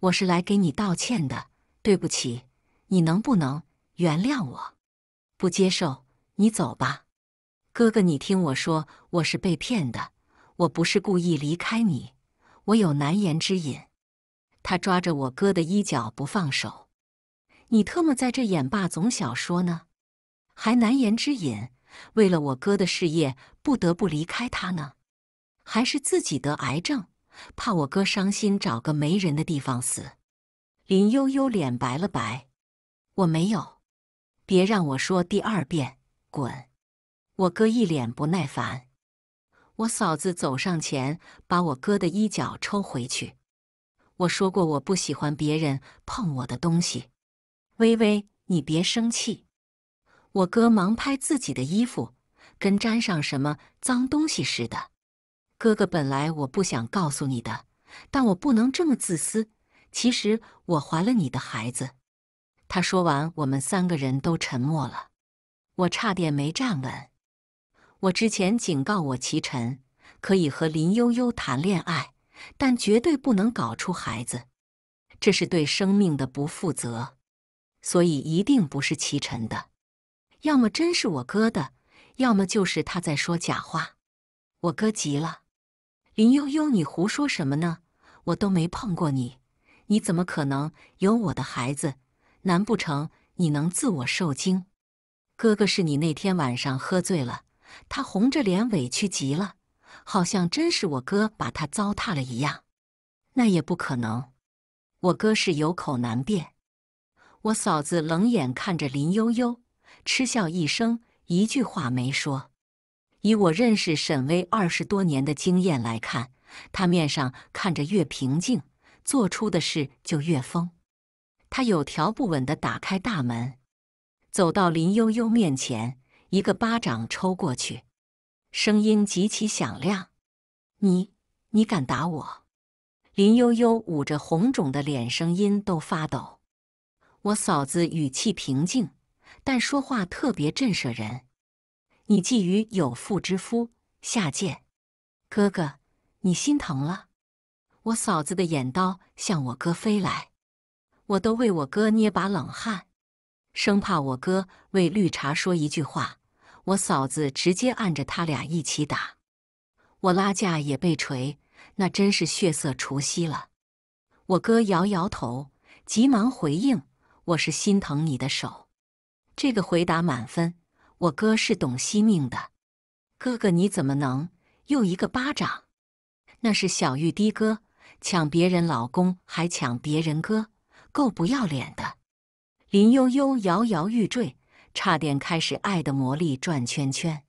Speaker 1: 我是来给你道歉的，对不起，你能不能原谅我？不接受，你走吧。哥哥，你听我说，我是被骗的，我不是故意离开你，我有难言之隐。他抓着我哥的衣角不放手。你特么在这演霸总小说呢？还难言之隐？为了我哥的事业不得不离开他呢？还是自己得癌症？怕我哥伤心，找个没人的地方死。林悠悠脸白了白，我没有，别让我说第二遍，滚！我哥一脸不耐烦。我嫂子走上前，把我哥的衣角抽回去。我说过，我不喜欢别人碰我的东西。微微，你别生气。我哥忙拍自己的衣服，跟沾上什么脏东西似的。哥哥，本来我不想告诉你的，但我不能这么自私。其实我怀了你的孩子。他说完，我们三个人都沉默了。我差点没站稳。我之前警告我齐晨，可以和林悠悠谈恋爱，但绝对不能搞出孩子，这是对生命的不负责。所以一定不是齐晨的，要么真是我哥的，要么就是他在说假话。我哥急了。林悠悠，你胡说什么呢？我都没碰过你，你怎么可能有我的孩子？难不成你能自我受精？哥哥是你那天晚上喝醉了，他红着脸，委屈极了，好像真是我哥把他糟蹋了一样。那也不可能，我哥是有口难辩。我嫂子冷眼看着林悠悠，嗤笑一声，一句话没说。以我认识沈巍二十多年的经验来看，他面上看着越平静，做出的事就越疯。他有条不紊地打开大门，走到林悠悠面前，一个巴掌抽过去，声音极其响亮：“你，你敢打我！”林悠悠捂着红肿的脸，声音都发抖。我嫂子语气平静，但说话特别震慑人。你觊觎有妇之夫，下贱！哥哥，你心疼了。我嫂子的眼刀向我哥飞来，我都为我哥捏把冷汗，生怕我哥为绿茶说一句话，我嫂子直接按着他俩一起打。我拉架也被锤，那真是血色除夕了。我哥摇摇头，急忙回应：“我是心疼你的手。”这个回答满分。我哥是懂惜命的，哥哥你怎么能又一个巴掌？那是小玉的哥抢别人老公，还抢别人哥，够不要脸的！林悠悠摇摇欲坠，差点开始爱的魔力转圈圈。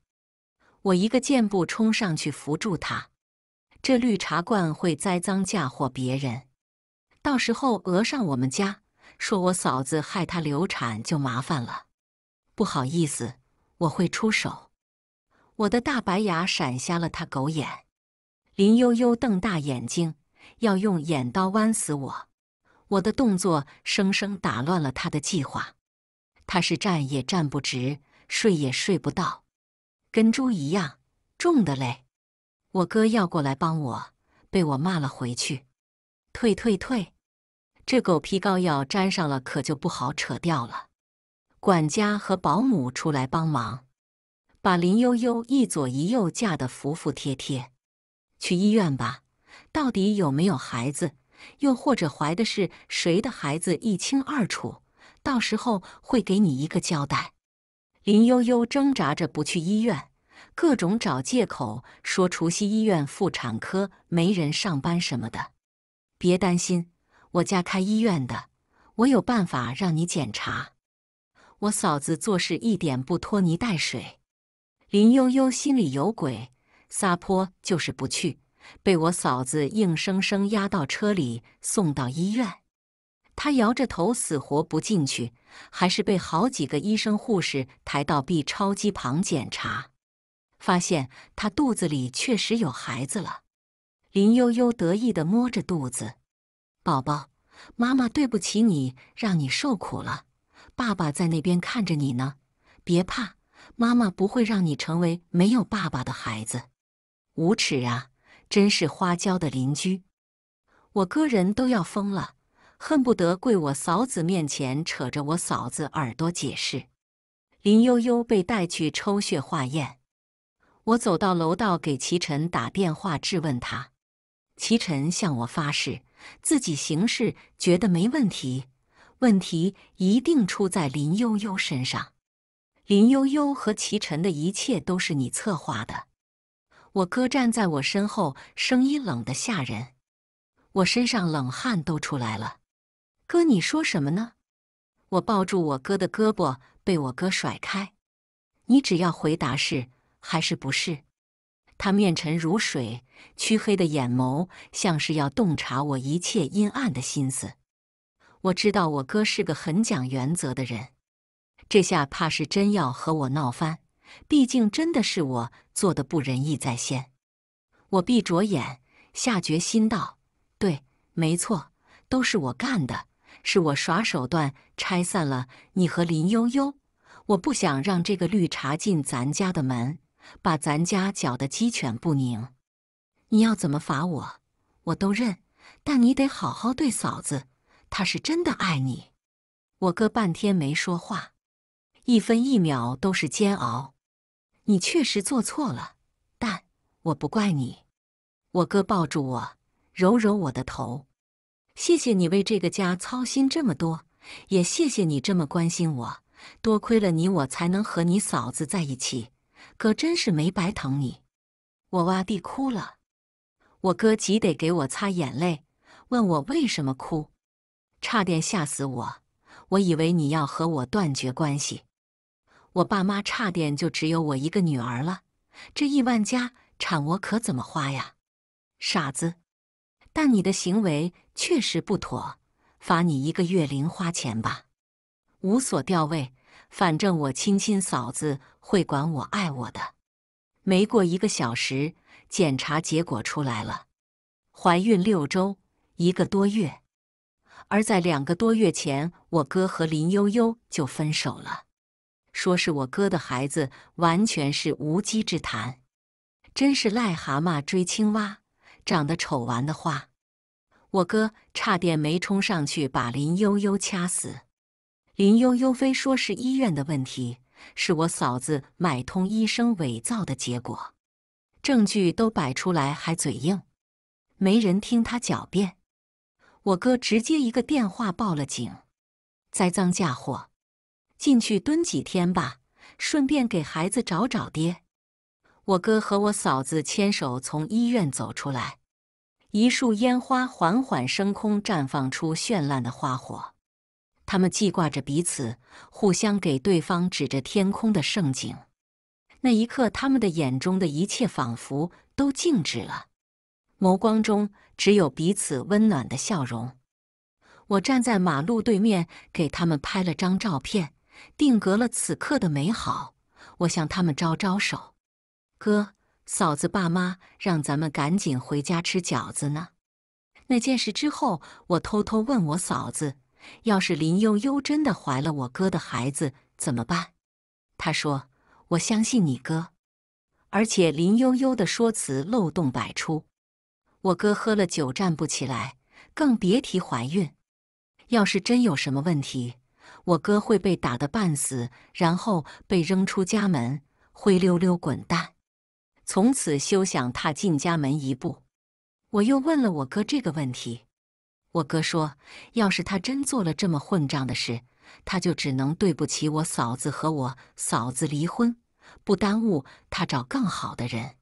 Speaker 1: 我一个箭步冲上去扶住他。这绿茶罐会栽赃嫁祸别人，到时候讹上我们家，说我嫂子害她流产就麻烦了。不好意思。我会出手，我的大白牙闪瞎了他狗眼。林悠悠瞪大眼睛，要用眼刀剜死我。我的动作生生打乱了他的计划，他是站也站不直，睡也睡不到，跟猪一样重的嘞。我哥要过来帮我，被我骂了回去。退退退，这狗皮膏药粘上了，可就不好扯掉了。管家和保姆出来帮忙，把林悠悠一左一右架得服服帖帖。去医院吧，到底有没有孩子，又或者怀的是谁的孩子，一清二楚。到时候会给你一个交代。林悠悠挣扎着不去医院，各种找借口说除夕医院妇产科没人上班什么的。别担心，我家开医院的，我有办法让你检查。我嫂子做事一点不拖泥带水，林悠悠心里有鬼，撒泼就是不去，被我嫂子硬生生压到车里送到医院。她摇着头，死活不进去，还是被好几个医生护士抬到 B 超机旁检查，发现她肚子里确实有孩子了。林悠悠得意地摸着肚子：“宝宝，妈妈对不起你，让你受苦了。”爸爸在那边看着你呢，别怕，妈妈不会让你成为没有爸爸的孩子。无耻啊！真是花椒的邻居，我哥人都要疯了，恨不得跪我嫂子面前扯着我嫂子耳朵解释。林悠悠被带去抽血化验，我走到楼道给齐晨打电话质问他，齐晨向我发誓自己行事觉得没问题。问题一定出在林悠悠身上。林悠悠和齐晨的一切都是你策划的。我哥站在我身后，声音冷得吓人。我身上冷汗都出来了。哥，你说什么呢？我抱住我哥的胳膊，被我哥甩开。你只要回答是还是不是。他面沉如水，黢黑的眼眸像是要洞察我一切阴暗的心思。我知道我哥是个很讲原则的人，这下怕是真要和我闹翻。毕竟真的是我做的不仁义在先。我闭着眼下决心道：“对，没错，都是我干的，是我耍手段拆散了你和林悠悠。我不想让这个绿茶进咱家的门，把咱家搅得鸡犬不宁。你要怎么罚我，我都认，但你得好好对嫂子。”他是真的爱你，我哥半天没说话，一分一秒都是煎熬。你确实做错了，但我不怪你。我哥抱住我，揉揉我的头，谢谢你为这个家操心这么多，也谢谢你这么关心我。多亏了你，我才能和你嫂子在一起。哥真是没白疼你。我哇地哭了，我哥急得给我擦眼泪，问我为什么哭。差点吓死我！我以为你要和我断绝关系，我爸妈差点就只有我一个女儿了，这亿万家产我可怎么花呀？傻子！但你的行为确实不妥，罚你一个月零花钱吧。无所吊谓，反正我亲亲嫂子会管我爱我的。没过一个小时，检查结果出来了，怀孕六周一个多月。而在两个多月前，我哥和林悠悠就分手了，说是我哥的孩子，完全是无稽之谈，真是癞蛤蟆追青蛙，长得丑玩的花。我哥差点没冲上去把林悠悠掐死，林悠悠非说是医院的问题，是我嫂子买通医生伪造的结果，证据都摆出来还嘴硬，没人听他狡辩。我哥直接一个电话报了警，栽赃嫁祸，进去蹲几天吧，顺便给孩子找找爹。我哥和我嫂子牵手从医院走出来，一束烟花缓缓升空，绽放出绚烂的花火。他们记挂着彼此，互相给对方指着天空的盛景。那一刻，他们的眼中的一切仿佛都静止了。眸光中只有彼此温暖的笑容。我站在马路对面，给他们拍了张照片，定格了此刻的美好。我向他们招招手：“哥，嫂子，爸妈让咱们赶紧回家吃饺子呢。”那件事之后，我偷偷问我嫂子：“要是林悠悠真的怀了我哥的孩子，怎么办？”她说：“我相信你哥，而且林悠悠的说辞漏洞百出。”我哥喝了酒站不起来，更别提怀孕。要是真有什么问题，我哥会被打得半死，然后被扔出家门，灰溜溜滚蛋，从此休想踏进家门一步。我又问了我哥这个问题，我哥说，要是他真做了这么混账的事，他就只能对不起我嫂子和我嫂子离婚，不耽误他找更好的人。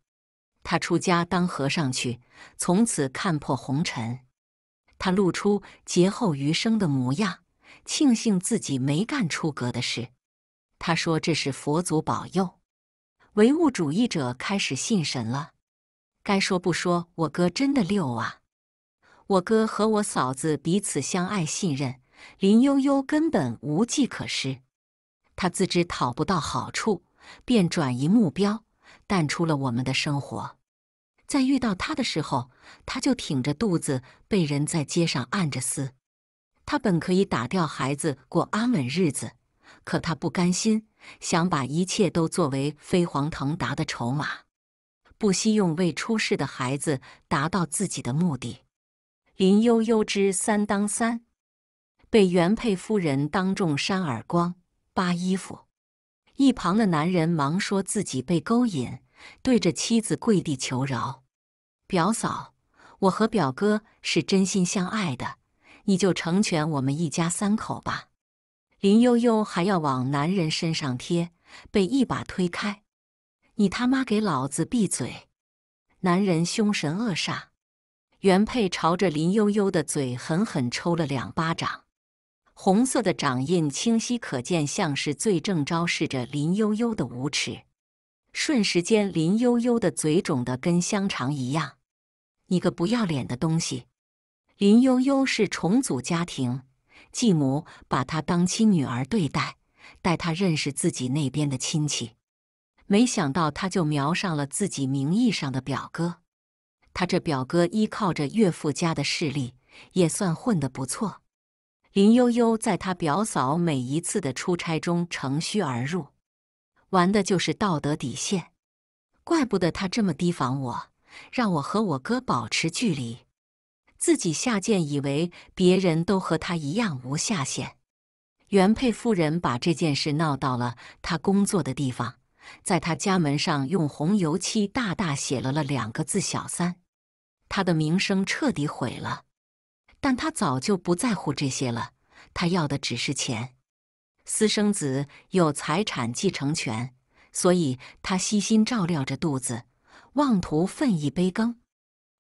Speaker 1: 他出家当和尚去，从此看破红尘。他露出劫后余生的模样，庆幸自己没干出格的事。他说：“这是佛祖保佑。”唯物主义者开始信神了。该说不说，我哥真的六啊！我哥和我嫂子彼此相爱信任，林悠悠根本无计可施。他自知讨不到好处，便转移目标。淡出了我们的生活，在遇到他的时候，他就挺着肚子被人在街上按着撕。他本可以打掉孩子过安稳日子，可他不甘心，想把一切都作为飞黄腾达的筹码，不惜用未出世的孩子达到自己的目的。林悠悠之三当三，被原配夫人当众扇耳光、扒衣服。一旁的男人忙说自己被勾引，对着妻子跪地求饶：“表嫂，我和表哥是真心相爱的，你就成全我们一家三口吧。”林悠悠还要往男人身上贴，被一把推开：“你他妈给老子闭嘴！”男人凶神恶煞，原配朝着林悠悠的嘴狠狠抽了两巴掌。红色的掌印清晰可见，像是最正昭示着林悠悠的无耻。瞬时间，林悠悠的嘴肿的跟香肠一样。你个不要脸的东西！林悠悠是重组家庭，继母把她当亲女儿对待，带她认识自己那边的亲戚。没想到她就瞄上了自己名义上的表哥。他这表哥依靠着岳父家的势力，也算混得不错。林悠悠在他表嫂每一次的出差中乘虚而入，玩的就是道德底线，怪不得他这么提防我，让我和我哥保持距离，自己下贱，以为别人都和他一样无下限。原配夫人把这件事闹到了他工作的地方，在他家门上用红油漆大大写了了两个字“小三”，他的名声彻底毁了。但他早就不在乎这些了，他要的只是钱。私生子有财产继承权，所以他悉心照料着肚子，妄图分一杯羹，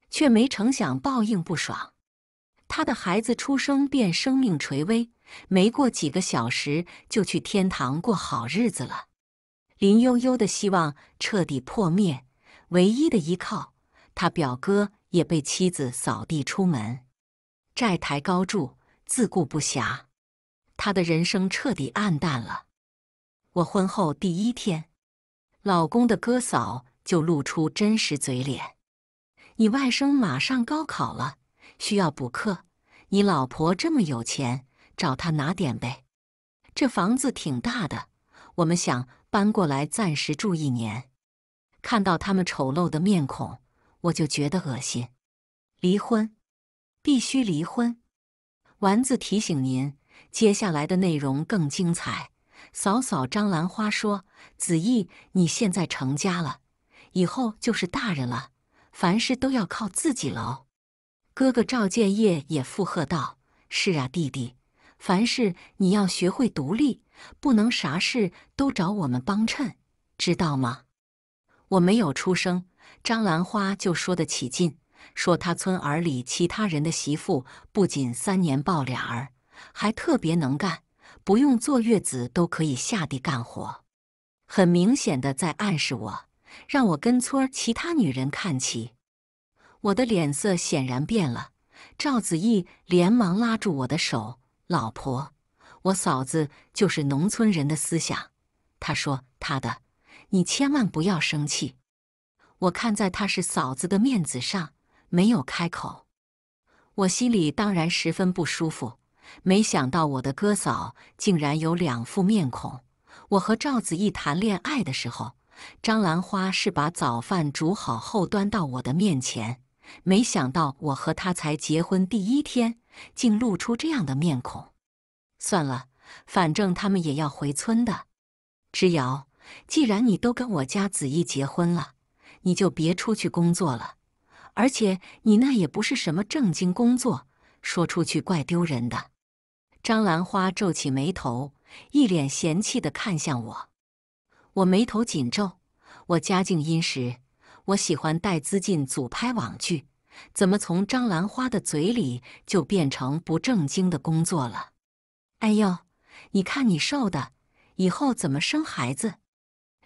Speaker 1: 却没成想报应不爽。他的孩子出生便生命垂危，没过几个小时就去天堂过好日子了。林悠悠的希望彻底破灭，唯一的依靠他表哥也被妻子扫地出门。债台高筑，自顾不暇，他的人生彻底暗淡了。我婚后第一天，老公的哥嫂就露出真实嘴脸：“你外甥马上高考了，需要补课，你老婆这么有钱，找他拿点呗。这房子挺大的，我们想搬过来暂时住一年。”看到他们丑陋的面孔，我就觉得恶心。离婚。必须离婚！丸子提醒您，接下来的内容更精彩。嫂嫂张兰花说：“子毅，你现在成家了，以后就是大人了，凡事都要靠自己喽。”哥哥赵建业也附和道：“是啊，弟弟，凡事你要学会独立，不能啥事都找我们帮衬，知道吗？”我没有出声，张兰花就说得起劲。说他村儿里其他人的媳妇不仅三年抱俩儿，还特别能干，不用坐月子都可以下地干活，很明显的在暗示我，让我跟村儿其他女人看齐。我的脸色显然变了，赵子义连忙拉住我的手：“老婆，我嫂子就是农村人的思想，她说她的，你千万不要生气。我看在她是嫂子的面子上。”没有开口，我心里当然十分不舒服。没想到我的哥嫂竟然有两副面孔。我和赵子义谈恋爱的时候，张兰花是把早饭煮好后端到我的面前。没想到我和他才结婚第一天，竟露出这样的面孔。算了，反正他们也要回村的。之遥，既然你都跟我家子义结婚了，你就别出去工作了。而且你那也不是什么正经工作，说出去怪丢人的。张兰花皱起眉头，一脸嫌弃的看向我。我眉头紧皱。我家境殷实，我喜欢带资进组拍网剧，怎么从张兰花的嘴里就变成不正经的工作了？哎呦，你看你瘦的，以后怎么生孩子？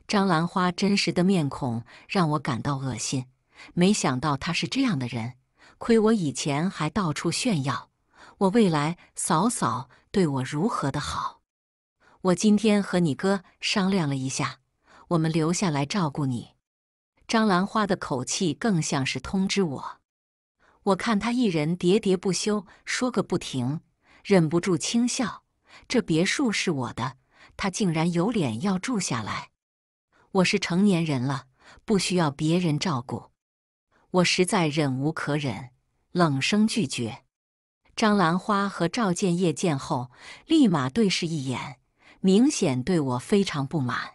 Speaker 1: 张兰花真实的面孔让我感到恶心。没想到他是这样的人，亏我以前还到处炫耀我未来嫂嫂对我如何的好。我今天和你哥商量了一下，我们留下来照顾你。张兰花的口气更像是通知我。我看他一人喋喋不休，说个不停，忍不住轻笑。这别墅是我的，他竟然有脸要住下来。我是成年人了，不需要别人照顾。我实在忍无可忍，冷声拒绝。张兰花和赵建业见后，立马对视一眼，明显对我非常不满。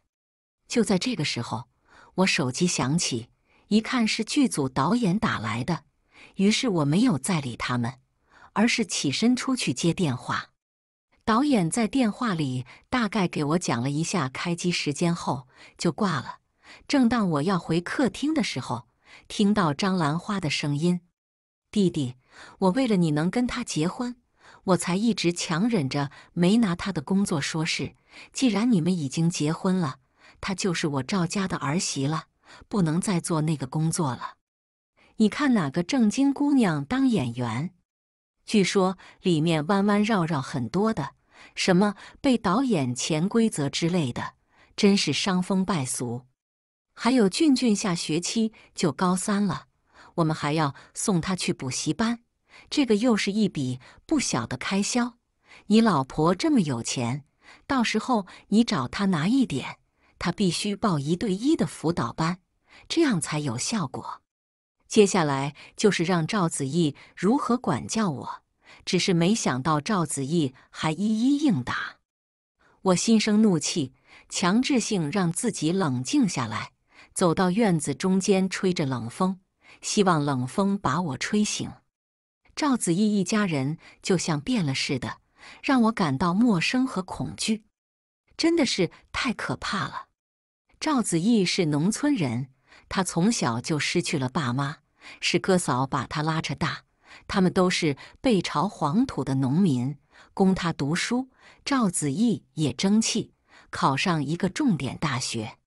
Speaker 1: 就在这个时候，我手机响起，一看是剧组导演打来的，于是我没有再理他们，而是起身出去接电话。导演在电话里大概给我讲了一下开机时间后就挂了。正当我要回客厅的时候，听到张兰花的声音，弟弟，我为了你能跟他结婚，我才一直强忍着没拿他的工作说事。既然你们已经结婚了，他就是我赵家的儿媳了，不能再做那个工作了。你看哪个正经姑娘当演员？据说里面弯弯绕绕很多的，什么被导演潜规则之类的，真是伤风败俗。还有俊俊下学期就高三了，我们还要送他去补习班，这个又是一笔不小的开销。你老婆这么有钱，到时候你找她拿一点，他必须报一对一的辅导班，这样才有效果。接下来就是让赵子义如何管教我，只是没想到赵子义还一一应答，我心生怒气，强制性让自己冷静下来。走到院子中间，吹着冷风，希望冷风把我吹醒。赵子义一家人就像变了似的，让我感到陌生和恐惧，真的是太可怕了。赵子义是农村人，他从小就失去了爸妈，是哥嫂把他拉扯大。他们都是背朝黄土的农民，供他读书。赵子义也争气，考上一个重点大学。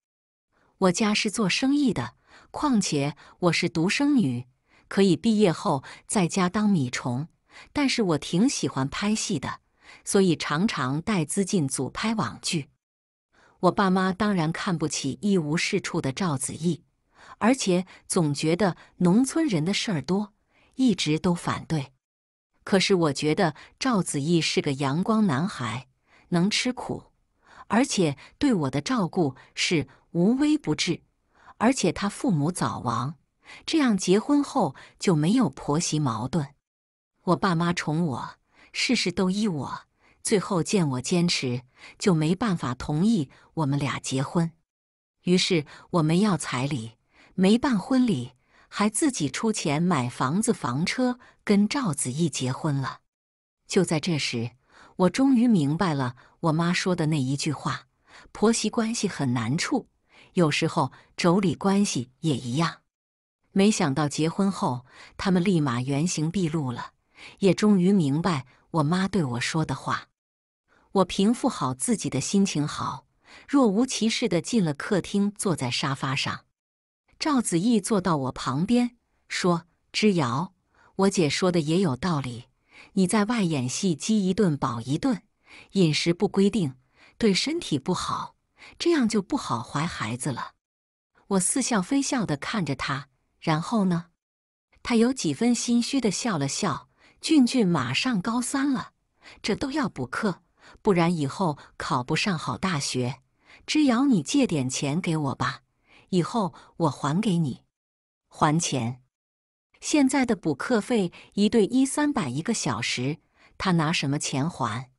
Speaker 1: 我家是做生意的，况且我是独生女，可以毕业后在家当米虫。但是我挺喜欢拍戏的，所以常常带资进组拍网剧。我爸妈当然看不起一无是处的赵子艺，而且总觉得农村人的事儿多，一直都反对。可是我觉得赵子艺是个阳光男孩，能吃苦，而且对我的照顾是。无微不至，而且他父母早亡，这样结婚后就没有婆媳矛盾。我爸妈宠我，事事都依我，最后见我坚持就没办法同意我们俩结婚。于是我没要彩礼，没办婚礼，还自己出钱买房子、房车，跟赵子义结婚了。就在这时，我终于明白了我妈说的那一句话：婆媳关系很难处。有时候妯娌关系也一样，没想到结婚后他们立马原形毕露了，也终于明白我妈对我说的话。我平复好自己的心情，好若无其事的进了客厅，坐在沙发上。赵子毅坐到我旁边，说：“之遥，我姐说的也有道理，你在外演戏，饥一顿饱一顿，饮食不规定，对身体不好。”这样就不好怀孩子了。我似笑非笑的看着他，然后呢？他有几分心虚的笑了笑。俊俊马上高三了，这都要补课，不然以后考不上好大学。之遥，你借点钱给我吧，以后我还给你。还钱？现在的补课费一对一三百一个小时，他拿什么钱还？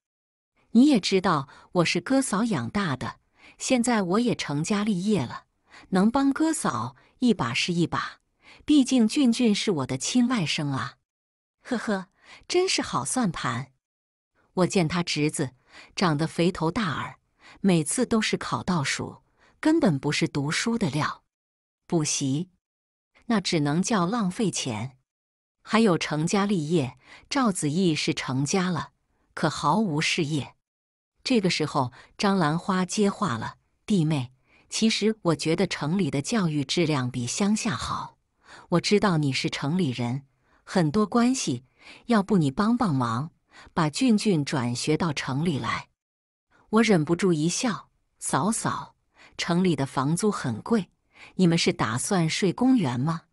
Speaker 1: 你也知道我是哥嫂养大的。现在我也成家立业了，能帮哥嫂一把是一把，毕竟俊俊是我的亲外甥啊，呵呵，真是好算盘。我见他侄子长得肥头大耳，每次都是考倒数，根本不是读书的料，补习那只能叫浪费钱。还有成家立业，赵子义是成家了，可毫无事业。这个时候，张兰花接话了：“弟妹，其实我觉得城里的教育质量比乡下好。我知道你是城里人，很多关系，要不你帮帮忙，把俊俊转学到城里来？”我忍不住一笑：“嫂嫂，城里的房租很贵，你们是打算睡公园吗？”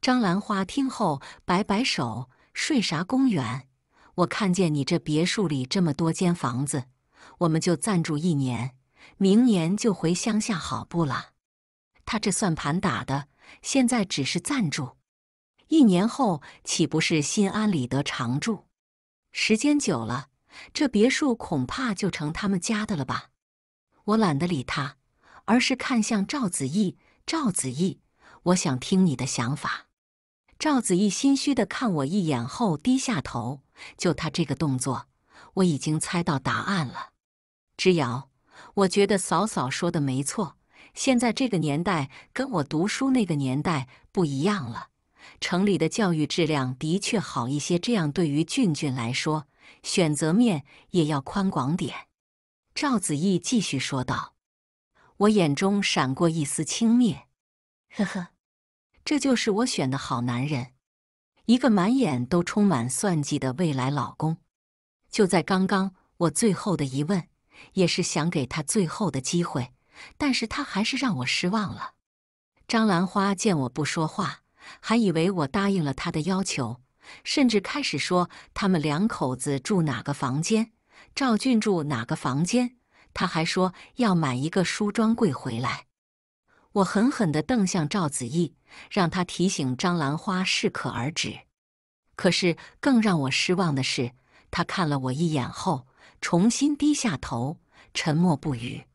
Speaker 1: 张兰花听后摆摆手：“睡啥公园？我看见你这别墅里这么多间房子。”我们就暂住一年，明年就回乡下好不啦？他这算盘打的，现在只是暂住，一年后岂不是心安理得常住？时间久了，这别墅恐怕就成他们家的了吧？我懒得理他，而是看向赵子毅。赵子毅，我想听你的想法。赵子毅心虚的看我一眼后，低下头。就他这个动作，我已经猜到答案了。之瑶，我觉得嫂嫂说的没错。现在这个年代跟我读书那个年代不一样了，城里的教育质量的确好一些。这样对于俊俊来说，选择面也要宽广点。”赵子义继续说道。我眼中闪过一丝轻蔑，“呵呵，这就是我选的好男人，一个满眼都充满算计的未来老公。”就在刚刚，我最后的疑问。也是想给他最后的机会，但是他还是让我失望了。张兰花见我不说话，还以为我答应了他的要求，甚至开始说他们两口子住哪个房间，赵俊住哪个房间。他还说要买一个梳妆柜回来。我狠狠地瞪向赵子毅，让他提醒张兰花适可而止。可是更让我失望的是，他看了我一眼后。重新低下头，沉默不语。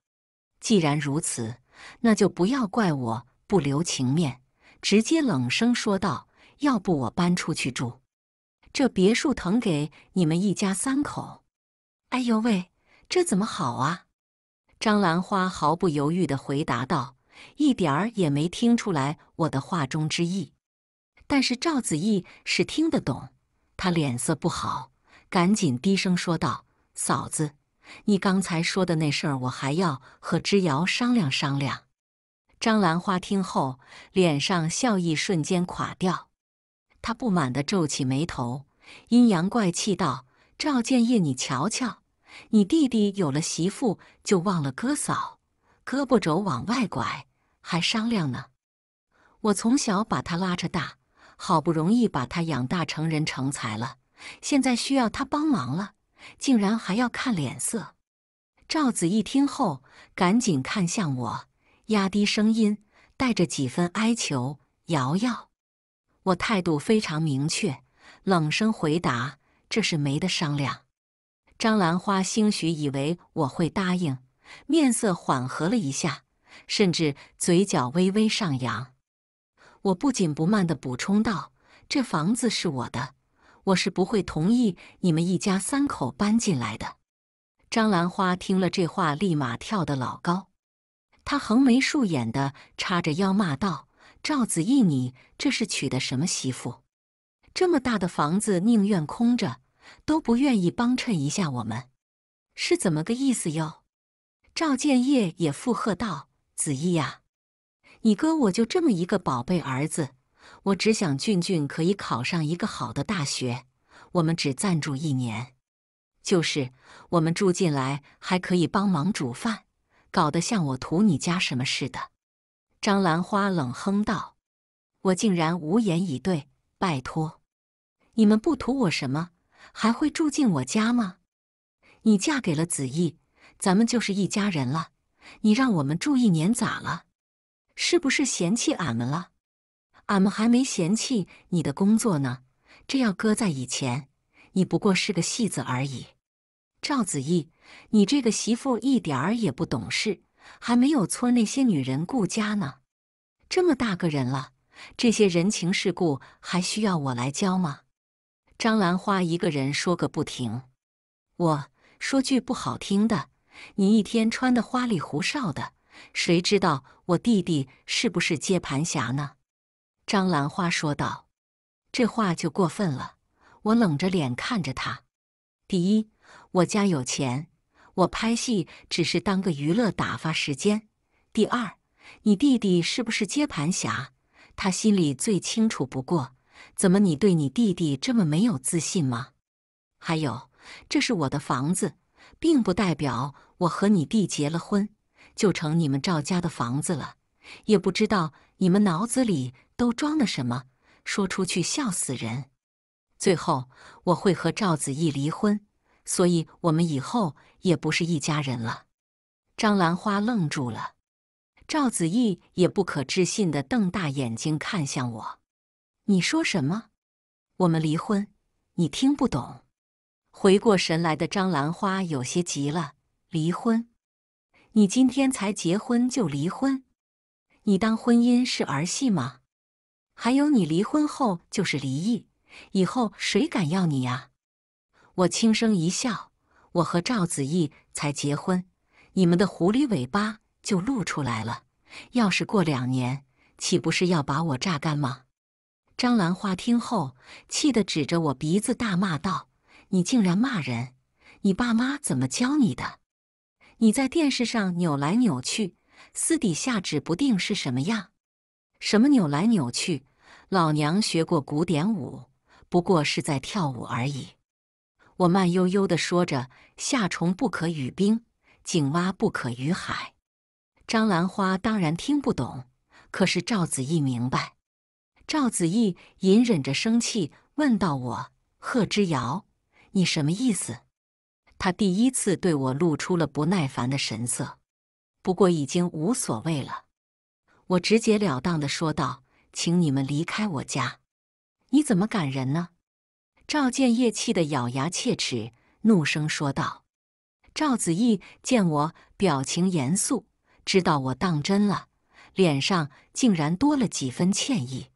Speaker 1: 既然如此，那就不要怪我不留情面，直接冷声说道：“要不我搬出去住，这别墅腾给你们一家三口。”哎呦喂，这怎么好啊？张兰花毫不犹豫的回答道：“一点儿也没听出来我的话中之意。”但是赵子义是听得懂，他脸色不好，赶紧低声说道。嫂子，你刚才说的那事儿，我还要和之瑶商量商量。张兰花听后，脸上笑意瞬间垮掉，她不满地皱起眉头，阴阳怪气道：“赵建业，你瞧瞧，你弟弟有了媳妇就忘了哥嫂，胳膊肘往外拐，还商量呢？我从小把他拉着大，好不容易把他养大成人成才了，现在需要他帮忙了。”竟然还要看脸色！赵子一听后，赶紧看向我，压低声音，带着几分哀求：“瑶瑶。”我态度非常明确，冷声回答：“这是没得商量。”张兰花兴许以为我会答应，面色缓和了一下，甚至嘴角微微上扬。我不紧不慢地补充道：“这房子是我的。”我是不会同意你们一家三口搬进来的。张兰花听了这话，立马跳得老高，她横眉竖眼的叉着腰骂道：“赵子毅，你这是娶的什么媳妇？这么大的房子宁愿空着，都不愿意帮衬一下我们，是怎么个意思哟？”赵建业也附和道：“子义呀，你哥我就这么一个宝贝儿子。”我只想俊俊可以考上一个好的大学，我们只暂住一年，就是我们住进来还可以帮忙煮饭，搞得像我图你家什么似的。”张兰花冷哼道，“我竟然无言以对。拜托，你们不图我什么，还会住进我家吗？你嫁给了子毅，咱们就是一家人了。你让我们住一年咋了？是不是嫌弃俺们了？”俺们还没嫌弃你的工作呢，这要搁在以前，你不过是个戏子而已。赵子义，你这个媳妇一点儿也不懂事，还没有村那些女人顾家呢。这么大个人了，这些人情世故还需要我来教吗？张兰花一个人说个不停。我说句不好听的，你一天穿的花里胡哨的，谁知道我弟弟是不是接盘侠呢？张兰花说道：“这话就过分了。”我冷着脸看着他。第一，我家有钱，我拍戏只是当个娱乐打发时间。第二，你弟弟是不是接盘侠？他心里最清楚不过。怎么你对你弟弟这么没有自信吗？还有，这是我的房子，并不代表我和你弟结了婚就成你们赵家的房子了。也不知道。你们脑子里都装了什么？说出去笑死人！最后我会和赵子毅离婚，所以我们以后也不是一家人了。张兰花愣住了，赵子毅也不可置信的瞪大眼睛看向我：“你说什么？我们离婚？你听不懂？”回过神来的张兰花有些急了：“离婚？你今天才结婚就离婚？”你当婚姻是儿戏吗？还有，你离婚后就是离异，以后谁敢要你呀？我轻声一笑，我和赵子毅才结婚，你们的狐狸尾巴就露出来了。要是过两年，岂不是要把我榨干吗？张兰花听后气得指着我鼻子大骂道：“你竟然骂人！你爸妈怎么教你的？你在电视上扭来扭去。”私底下指不定是什么样，什么扭来扭去。老娘学过古典舞，不过是在跳舞而已。我慢悠悠地说着：“夏虫不可语冰，井蛙不可语海。”张兰花当然听不懂，可是赵子义明白。赵子义隐忍着生气，问到我：“贺之遥，你什么意思？”他第一次对我露出了不耐烦的神色。不过已经无所谓了，我直截了当的说道：“请你们离开我家。”你怎么赶人呢？赵建业气得咬牙切齿，怒声说道。赵子义见我表情严肃，知道我当真了，脸上竟然多了几分歉意。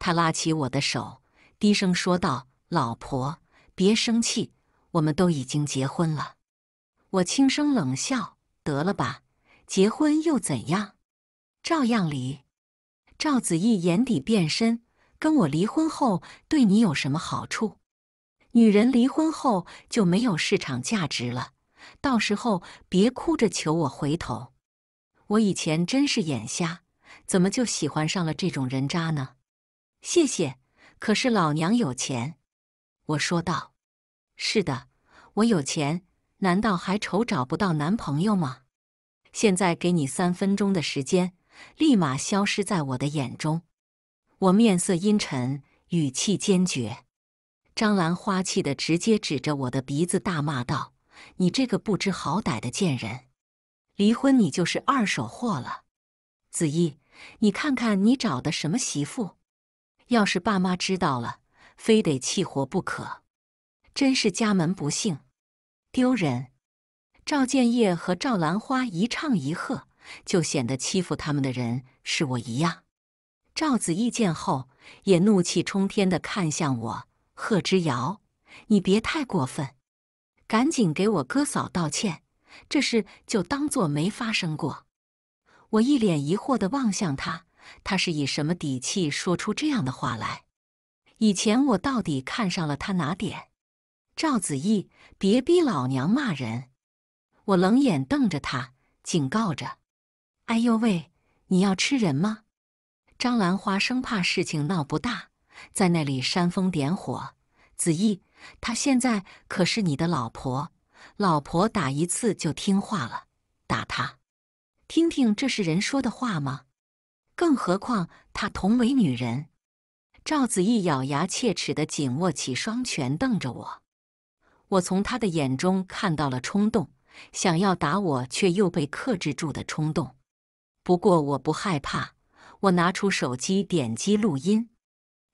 Speaker 1: 他拉起我的手，低声说道：“老婆，别生气，我们都已经结婚了。”我轻声冷笑：“得了吧。”结婚又怎样，照样离。赵子义眼底变深，跟我离婚后对你有什么好处？女人离婚后就没有市场价值了，到时候别哭着求我回头。我以前真是眼瞎，怎么就喜欢上了这种人渣呢？谢谢。可是老娘有钱，我说道。是的，我有钱，难道还愁找不到男朋友吗？现在给你三分钟的时间，立马消失在我的眼中。我面色阴沉，语气坚决。张兰花气的直接指着我的鼻子大骂道：“你这个不知好歹的贱人，离婚你就是二手货了。子怡，你看看你找的什么媳妇？要是爸妈知道了，非得气活不可。真是家门不幸，丢人。”赵建业和赵兰花一唱一和，就显得欺负他们的人是我一样。赵子义见后，也怒气冲天地看向我：“贺之遥，你别太过分，赶紧给我哥嫂道歉，这事就当做没发生过。”我一脸疑惑地望向他，他是以什么底气说出这样的话来？以前我到底看上了他哪点？赵子义，别逼老娘骂人！我冷眼瞪着他，警告着：“哎呦喂，你要吃人吗？”张兰花生怕事情闹不大，在那里煽风点火。子毅，她现在可是你的老婆，老婆打一次就听话了，打她，听听这是人说的话吗？更何况她同为女人。赵子毅咬牙切齿的紧握起双拳，瞪着我。我从他的眼中看到了冲动。想要打我却又被克制住的冲动，不过我不害怕。我拿出手机，点击录音。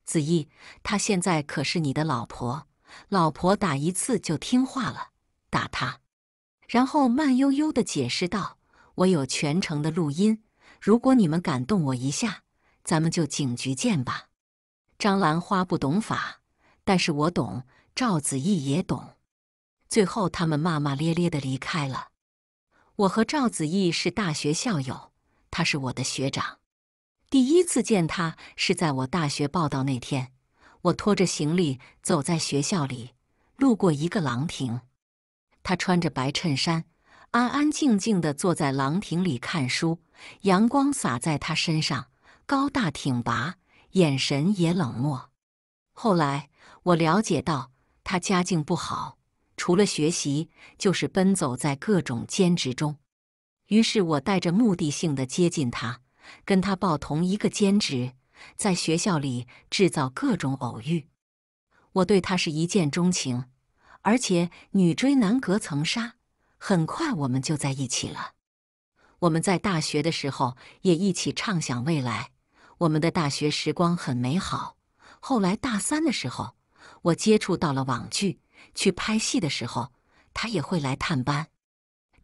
Speaker 1: 子毅，她现在可是你的老婆，老婆打一次就听话了。打她，然后慢悠悠的解释道：“我有全程的录音，如果你们敢动我一下，咱们就警局见吧。”张兰花不懂法，但是我懂，赵子毅也懂。最后，他们骂骂咧咧的离开了。我和赵子义是大学校友，他是我的学长。第一次见他是在我大学报到那天，我拖着行李走在学校里，路过一个廊亭，他穿着白衬衫，安安静静的坐在廊亭里看书，阳光洒在他身上，高大挺拔，眼神也冷漠。后来我了解到，他家境不好。除了学习，就是奔走在各种兼职中。于是我带着目的性的接近他，跟他报同一个兼职，在学校里制造各种偶遇。我对他是一见钟情，而且女追男隔层纱，很快我们就在一起了。我们在大学的时候也一起畅想未来，我们的大学时光很美好。后来大三的时候，我接触到了网剧。去拍戏的时候，他也会来探班，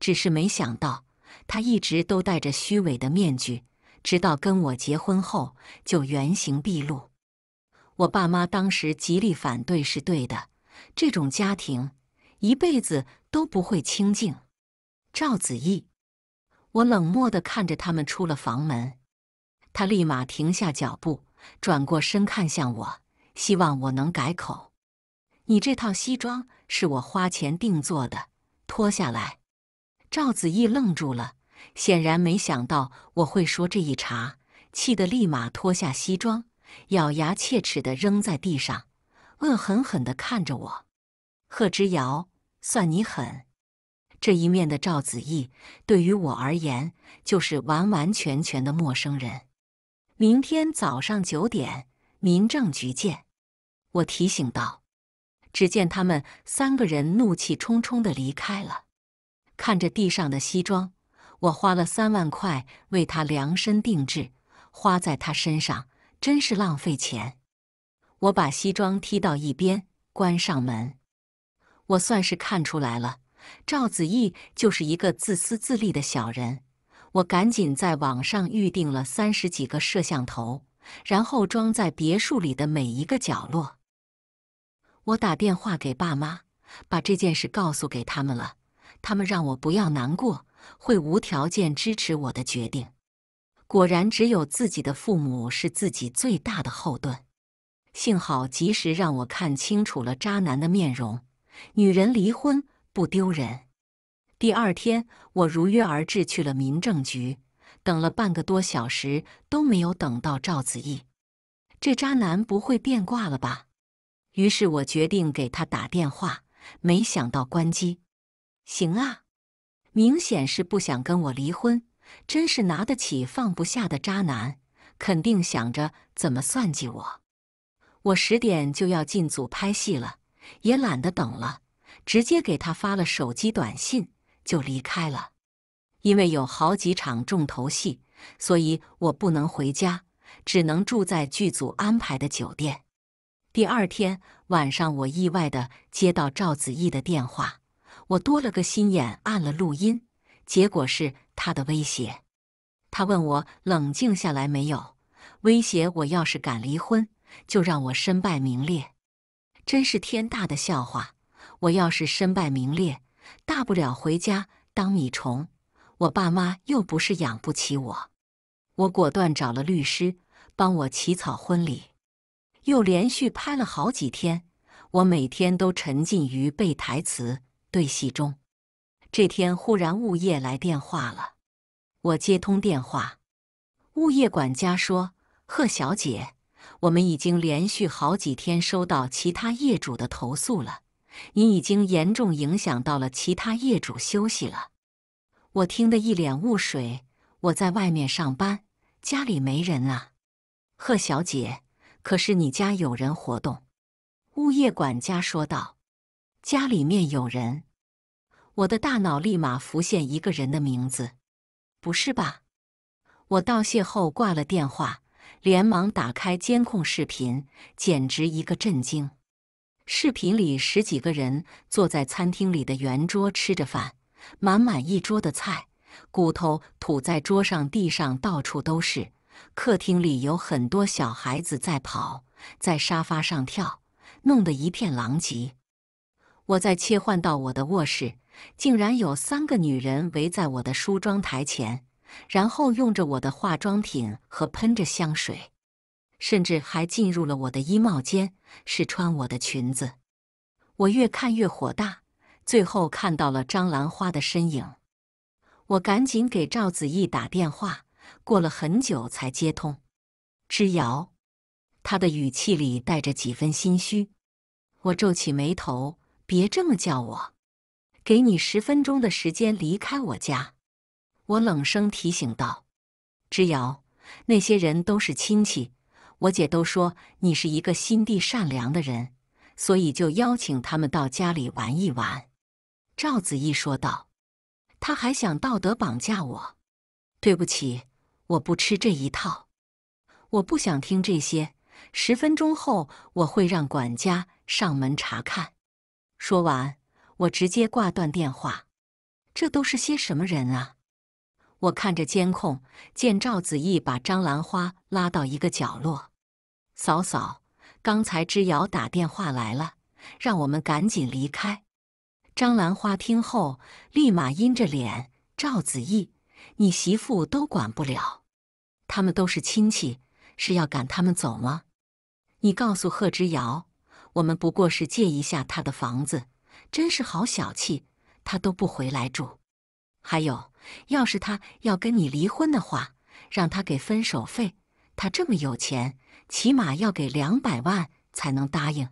Speaker 1: 只是没想到他一直都戴着虚伪的面具，直到跟我结婚后就原形毕露。我爸妈当时极力反对是对的，这种家庭一辈子都不会清静。赵子义，我冷漠的看着他们出了房门，他立马停下脚步，转过身看向我，希望我能改口。你这套西装是我花钱定做的，脱下来。赵子毅愣住了，显然没想到我会说这一茬，气得立马脱下西装，咬牙切齿地扔在地上，恶狠狠地看着我。贺之遥，算你狠！这一面的赵子毅对于我而言就是完完全全的陌生人。明天早上九点，民政局见。我提醒道。只见他们三个人怒气冲冲的离开了。看着地上的西装，我花了三万块为他量身定制，花在他身上真是浪费钱。我把西装踢到一边，关上门。我算是看出来了，赵子义就是一个自私自利的小人。我赶紧在网上预定了三十几个摄像头，然后装在别墅里的每一个角落。我打电话给爸妈，把这件事告诉给他们了。他们让我不要难过，会无条件支持我的决定。果然，只有自己的父母是自己最大的后盾。幸好及时让我看清楚了渣男的面容。女人离婚不丢人。第二天，我如约而至去了民政局，等了半个多小时都没有等到赵子义。这渣男不会变卦了吧？于是我决定给他打电话，没想到关机。行啊，明显是不想跟我离婚，真是拿得起放不下的渣男，肯定想着怎么算计我。我十点就要进组拍戏了，也懒得等了，直接给他发了手机短信就离开了。因为有好几场重头戏，所以我不能回家，只能住在剧组安排的酒店。第二天晚上，我意外的接到赵子义的电话，我多了个心眼，按了录音，结果是他的威胁。他问我冷静下来没有，威胁我要是敢离婚，就让我身败名裂。真是天大的笑话！我要是身败名裂，大不了回家当米虫，我爸妈又不是养不起我。我果断找了律师，帮我起草婚礼。又连续拍了好几天，我每天都沉浸于背台词、对戏中。这天忽然物业来电话了，我接通电话，物业管家说：“贺小姐，我们已经连续好几天收到其他业主的投诉了，你已经严重影响到了其他业主休息了。”我听得一脸雾水，我在外面上班，家里没人啊，贺小姐。可是你家有人活动，物业管家说道：“家里面有人。”我的大脑立马浮现一个人的名字，不是吧？我道谢后挂了电话，连忙打开监控视频，简直一个震惊。视频里十几个人坐在餐厅里的圆桌吃着饭，满满一桌的菜，骨头吐在桌上、地上，到处都是。客厅里有很多小孩子在跑，在沙发上跳，弄得一片狼藉。我再切换到我的卧室，竟然有三个女人围在我的梳妆台前，然后用着我的化妆品和喷着香水，甚至还进入了我的衣帽间试穿我的裙子。我越看越火大，最后看到了张兰花的身影。我赶紧给赵子义打电话。过了很久才接通，之遥，他的语气里带着几分心虚。我皱起眉头：“别这么叫我。”“给你十分钟的时间离开我家。”我冷声提醒道。“之遥，那些人都是亲戚，我姐都说你是一个心地善良的人，所以就邀请他们到家里玩一玩。”赵子怡说道。“他还想道德绑架我。”“对不起。”我不吃这一套，我不想听这些。十分钟后我会让管家上门查看。说完，我直接挂断电话。这都是些什么人啊！我看着监控，见赵子毅把张兰花拉到一个角落。嫂嫂，刚才之遥打电话来了，让我们赶紧离开。张兰花听后，立马阴着脸：“赵子毅，你媳妇都管不了。”他们都是亲戚，是要赶他们走吗？你告诉贺之遥，我们不过是借一下他的房子，真是好小气，他都不回来住。还有，要是他要跟你离婚的话，让他给分手费，他这么有钱，起码要给两百万才能答应。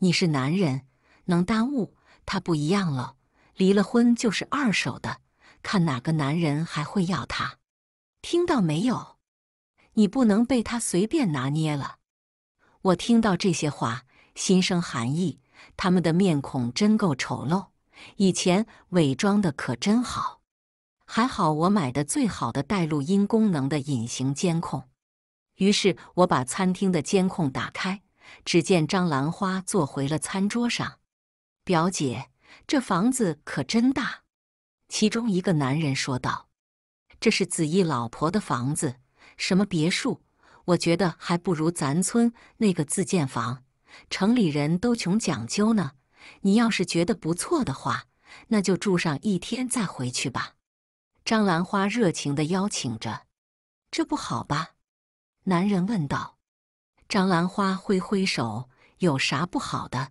Speaker 1: 你是男人，能耽误他不一样了，离了婚就是二手的，看哪个男人还会要他。听到没有？你不能被他随便拿捏了。我听到这些话，心生寒意。他们的面孔真够丑陋，以前伪装的可真好。还好我买的最好的带录音功能的隐形监控。于是我把餐厅的监控打开，只见张兰花坐回了餐桌上。表姐，这房子可真大。其中一个男人说道：“这是子义老婆的房子。”什么别墅？我觉得还不如咱村那个自建房。城里人都穷讲究呢。你要是觉得不错的话，那就住上一天再回去吧。张兰花热情的邀请着。这不好吧？男人问道。张兰花挥挥手：“有啥不好的？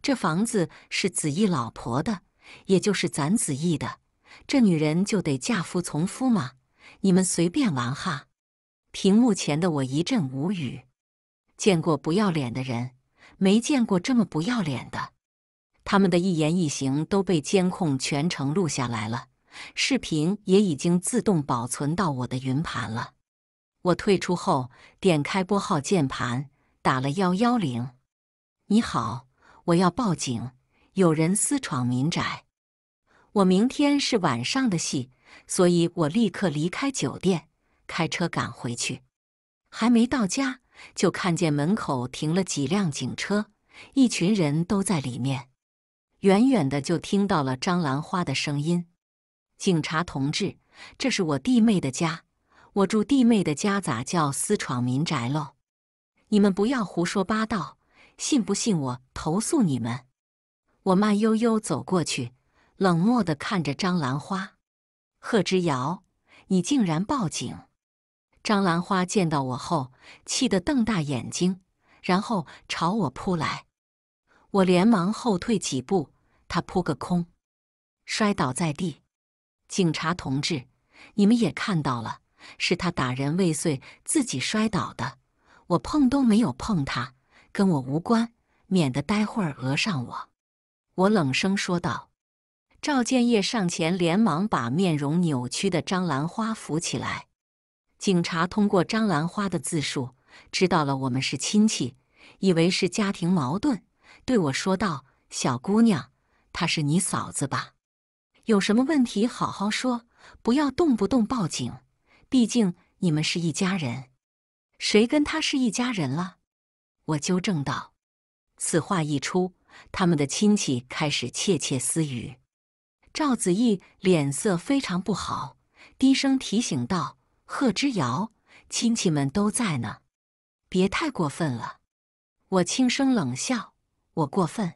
Speaker 1: 这房子是子义老婆的，也就是咱子义的。这女人就得嫁夫从夫嘛。你们随便玩哈。”屏幕前的我一阵无语，见过不要脸的人，没见过这么不要脸的。他们的一言一行都被监控全程录下来了，视频也已经自动保存到我的云盘了。我退出后，点开拨号键盘，打了幺幺零。你好，我要报警，有人私闯民宅。我明天是晚上的戏，所以我立刻离开酒店。开车赶回去，还没到家，就看见门口停了几辆警车，一群人都在里面。远远的就听到了张兰花的声音：“警察同志，这是我弟妹的家，我住弟妹的家咋叫私闯民宅喽？你们不要胡说八道，信不信我投诉你们？”我慢悠悠走过去，冷漠的看着张兰花：“贺之遥，你竟然报警！”张兰花见到我后，气得瞪大眼睛，然后朝我扑来。我连忙后退几步，他扑个空，摔倒在地。警察同志，你们也看到了，是他打人未遂，自己摔倒的。我碰都没有碰他，跟我无关，免得待会儿讹上我。我冷声说道。赵建业上前，连忙把面容扭曲的张兰花扶起来。警察通过张兰花的自述知道了我们是亲戚，以为是家庭矛盾，对我说道：“小姑娘，她是你嫂子吧？有什么问题好好说，不要动不动报警，毕竟你们是一家人。谁跟她是一家人了？”我纠正道。此话一出，他们的亲戚开始窃窃私语。赵子义脸色非常不好，低声提醒道。贺之遥，亲戚们都在呢，别太过分了。我轻声冷笑：“我过分？”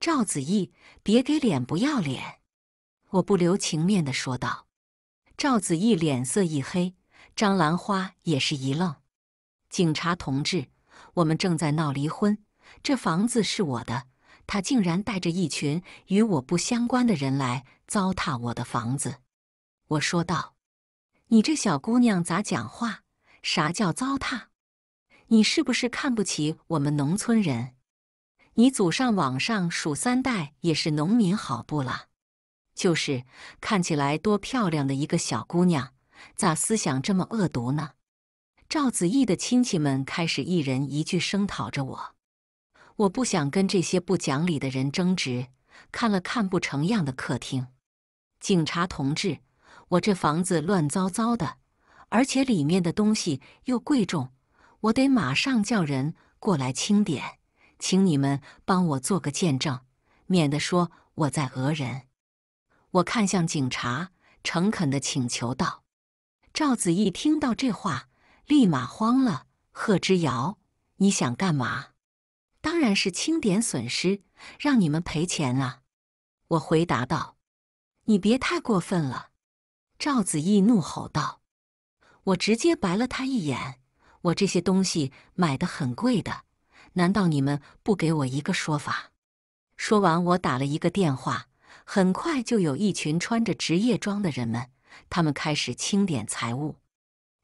Speaker 1: 赵子义，别给脸不要脸！我不留情面的说道。赵子义脸色一黑，张兰花也是一愣。警察同志，我们正在闹离婚，这房子是我的。他竟然带着一群与我不相关的人来糟蹋我的房子，我说道。你这小姑娘咋讲话？啥叫糟蹋？你是不是看不起我们农村人？你祖上往上数三代也是农民，好不啦？就是看起来多漂亮的一个小姑娘，咋思想这么恶毒呢？赵子义的亲戚们开始一人一句声讨着我。我不想跟这些不讲理的人争执。看了看不成样的客厅，警察同志。我这房子乱糟糟的，而且里面的东西又贵重，我得马上叫人过来清点，请你们帮我做个见证，免得说我在讹人。我看向警察，诚恳的请求道：“赵子义，听到这话，立马慌了。贺之遥，你想干嘛？当然是清点损失，让你们赔钱啊！”我回答道：“你别太过分了。”赵子义怒吼道：“我直接白了他一眼。我这些东西买的很贵的，难道你们不给我一个说法？”说完，我打了一个电话，很快就有一群穿着职业装的人们，他们开始清点财物：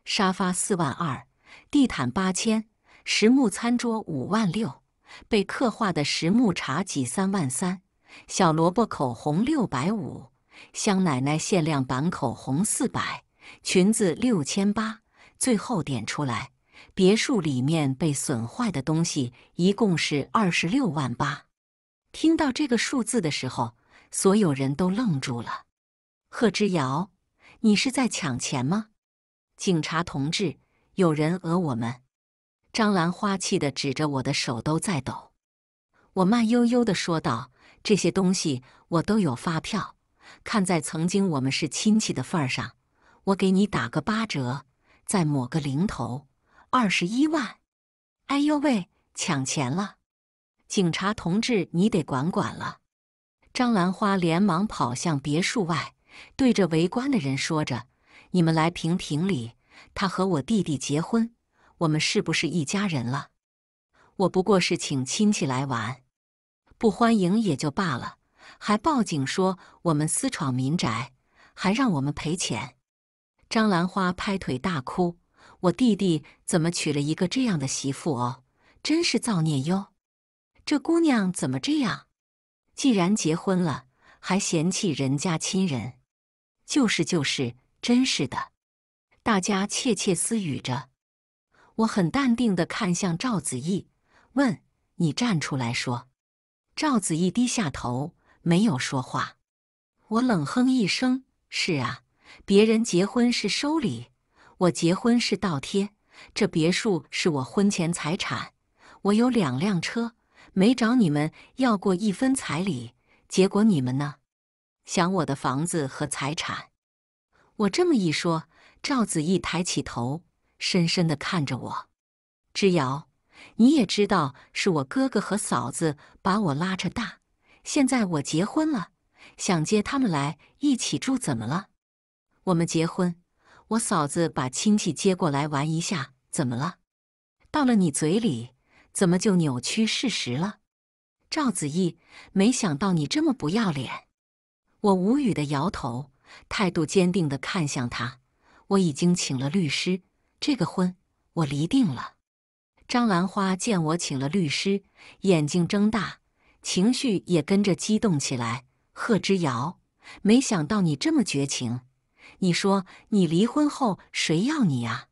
Speaker 1: 沙发四万二，地毯八千，实木餐桌五万六，被刻画的实木茶几三万三，小萝卜口红六百五。香奶奶限量版口红四百，裙子六千八，最后点出来，别墅里面被损坏的东西一共是二十六万八。听到这个数字的时候，所有人都愣住了。贺之遥，你是在抢钱吗？警察同志，有人讹我们。张兰花气得指着我的手都在抖。我慢悠悠地说道：“这些东西我都有发票。”看在曾经我们是亲戚的份儿上，我给你打个八折，再抹个零头，二十一万。哎呦喂，抢钱了！警察同志，你得管管了。张兰花连忙跑向别墅外，对着围观的人说着：“你们来评评理，他和我弟弟结婚，我们是不是一家人了？我不过是请亲戚来玩，不欢迎也就罢了。”还报警说我们私闯民宅，还让我们赔钱。张兰花拍腿大哭：“我弟弟怎么娶了一个这样的媳妇哦，真是造孽哟！这姑娘怎么这样？既然结婚了，还嫌弃人家亲人，就是就是，真是的！”大家窃窃私语着。我很淡定地看向赵子义，问：“你站出来说。”赵子义低下头。没有说话，我冷哼一声：“是啊，别人结婚是收礼，我结婚是倒贴。这别墅是我婚前财产，我有两辆车，没找你们要过一分彩礼。结果你们呢？想我的房子和财产。”我这么一说，赵子义抬起头，深深的看着我：“之遥，你也知道，是我哥哥和嫂子把我拉扯大。”现在我结婚了，想接他们来一起住，怎么了？我们结婚，我嫂子把亲戚接过来玩一下，怎么了？到了你嘴里，怎么就扭曲事实了？赵子义，没想到你这么不要脸！我无语的摇头，态度坚定的看向他。我已经请了律师，这个婚我离定了。张兰花见我请了律师，眼睛睁大。情绪也跟着激动起来。贺之遥，没想到你这么绝情！你说你离婚后谁要你啊？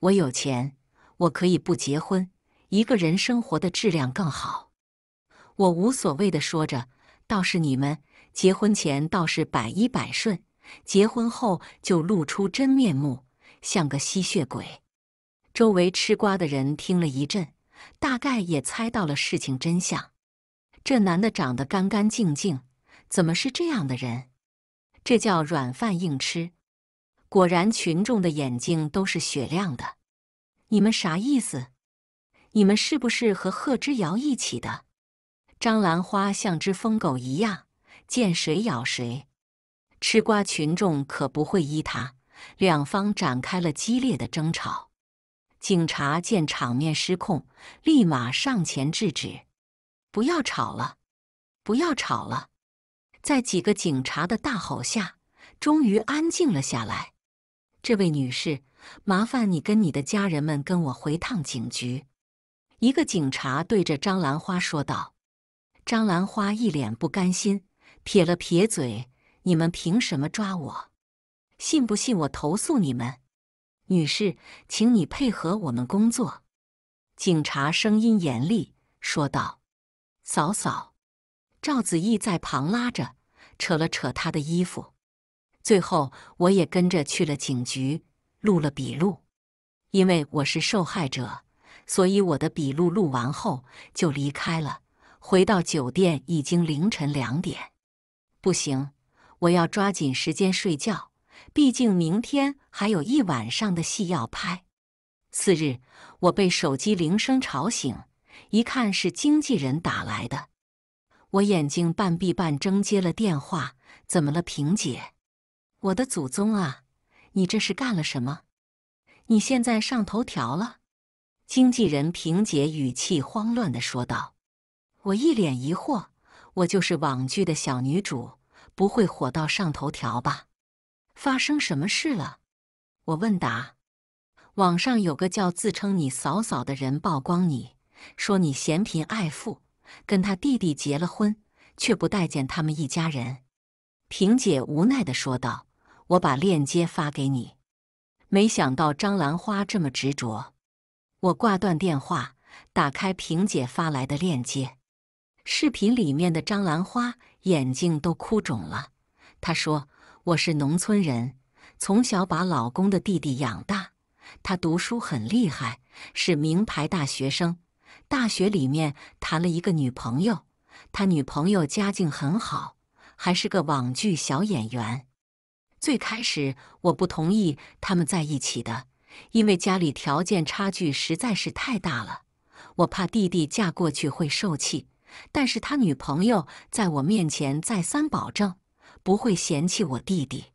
Speaker 1: 我有钱，我可以不结婚，一个人生活的质量更好。我无所谓的说着，倒是你们，结婚前倒是百依百顺，结婚后就露出真面目，像个吸血鬼。周围吃瓜的人听了一阵，大概也猜到了事情真相。这男的长得干干净净，怎么是这样的人？这叫软饭硬吃。果然，群众的眼睛都是雪亮的。你们啥意思？你们是不是和贺之遥一起的？张兰花像只疯狗一样，见谁咬谁。吃瓜群众可不会依他，两方展开了激烈的争吵。警察见场面失控，立马上前制止。不要吵了，不要吵了！在几个警察的大吼下，终于安静了下来。这位女士，麻烦你跟你的家人们跟我回趟警局。一个警察对着张兰花说道。张兰花一脸不甘心，撇了撇嘴：“你们凭什么抓我？信不信我投诉你们？”女士，请你配合我们工作。警察声音严厉说道。嫂嫂，赵子义在旁拉着、扯了扯他的衣服。最后，我也跟着去了警局，录了笔录。因为我是受害者，所以我的笔录录完后就离开了。回到酒店已经凌晨两点。不行，我要抓紧时间睡觉，毕竟明天还有一晚上的戏要拍。次日，我被手机铃声吵醒。一看是经纪人打来的，我眼睛半闭半睁接了电话。怎么了，萍姐？我的祖宗啊！你这是干了什么？你现在上头条了？经纪人萍姐语气慌乱的说道。我一脸疑惑，我就是网剧的小女主，不会火到上头条吧？发生什么事了？我问答。网上有个叫自称你嫂嫂的人曝光你。说你嫌贫爱富，跟他弟弟结了婚，却不待见他们一家人。萍姐无奈地说道：“我把链接发给你。”没想到张兰花这么执着。我挂断电话，打开萍姐发来的链接。视频里面的张兰花眼睛都哭肿了。她说：“我是农村人，从小把老公的弟弟养大，他读书很厉害，是名牌大学生。”大学里面谈了一个女朋友，他女朋友家境很好，还是个网剧小演员。最开始我不同意他们在一起的，因为家里条件差距实在是太大了，我怕弟弟嫁过去会受气。但是他女朋友在我面前再三保证，不会嫌弃我弟弟。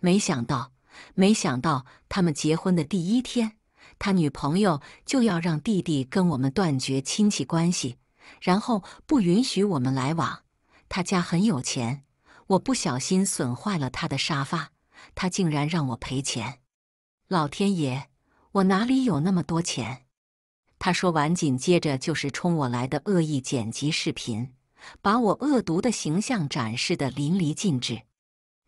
Speaker 1: 没想到，没想到，他们结婚的第一天。他女朋友就要让弟弟跟我们断绝亲戚关系，然后不允许我们来往。他家很有钱，我不小心损坏了他的沙发，他竟然让我赔钱。老天爷，我哪里有那么多钱？他说完，紧接着就是冲我来的恶意剪辑视频，把我恶毒的形象展示的淋漓尽致。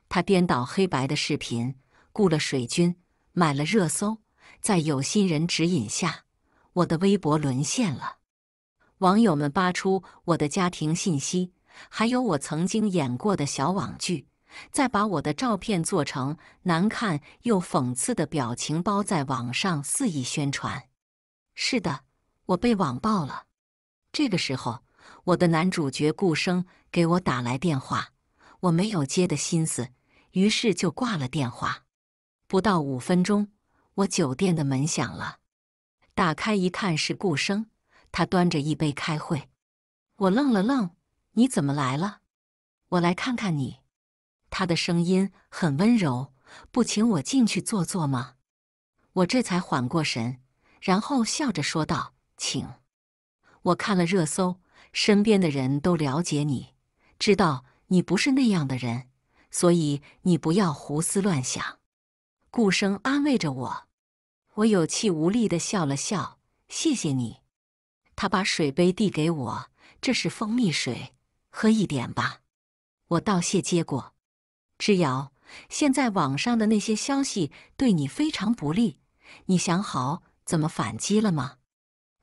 Speaker 1: 他颠倒黑白的视频，雇了水军，买了热搜。在有心人指引下，我的微博沦陷了。网友们扒出我的家庭信息，还有我曾经演过的小网剧，再把我的照片做成难看又讽刺的表情包，在网上肆意宣传。是的，我被网暴了。这个时候，我的男主角顾生给我打来电话，我没有接的心思，于是就挂了电话。不到五分钟。我酒店的门响了，打开一看是顾生，他端着一杯开会。我愣了愣，你怎么来了？我来看看你。他的声音很温柔，不请我进去坐坐吗？我这才缓过神，然后笑着说道：“请。”我看了热搜，身边的人都了解你，知道你不是那样的人，所以你不要胡思乱想。顾生安慰着我，我有气无力的笑了笑，谢谢你。他把水杯递给我，这是蜂蜜水，喝一点吧。我道谢接过。之遥，现在网上的那些消息对你非常不利，你想好怎么反击了吗？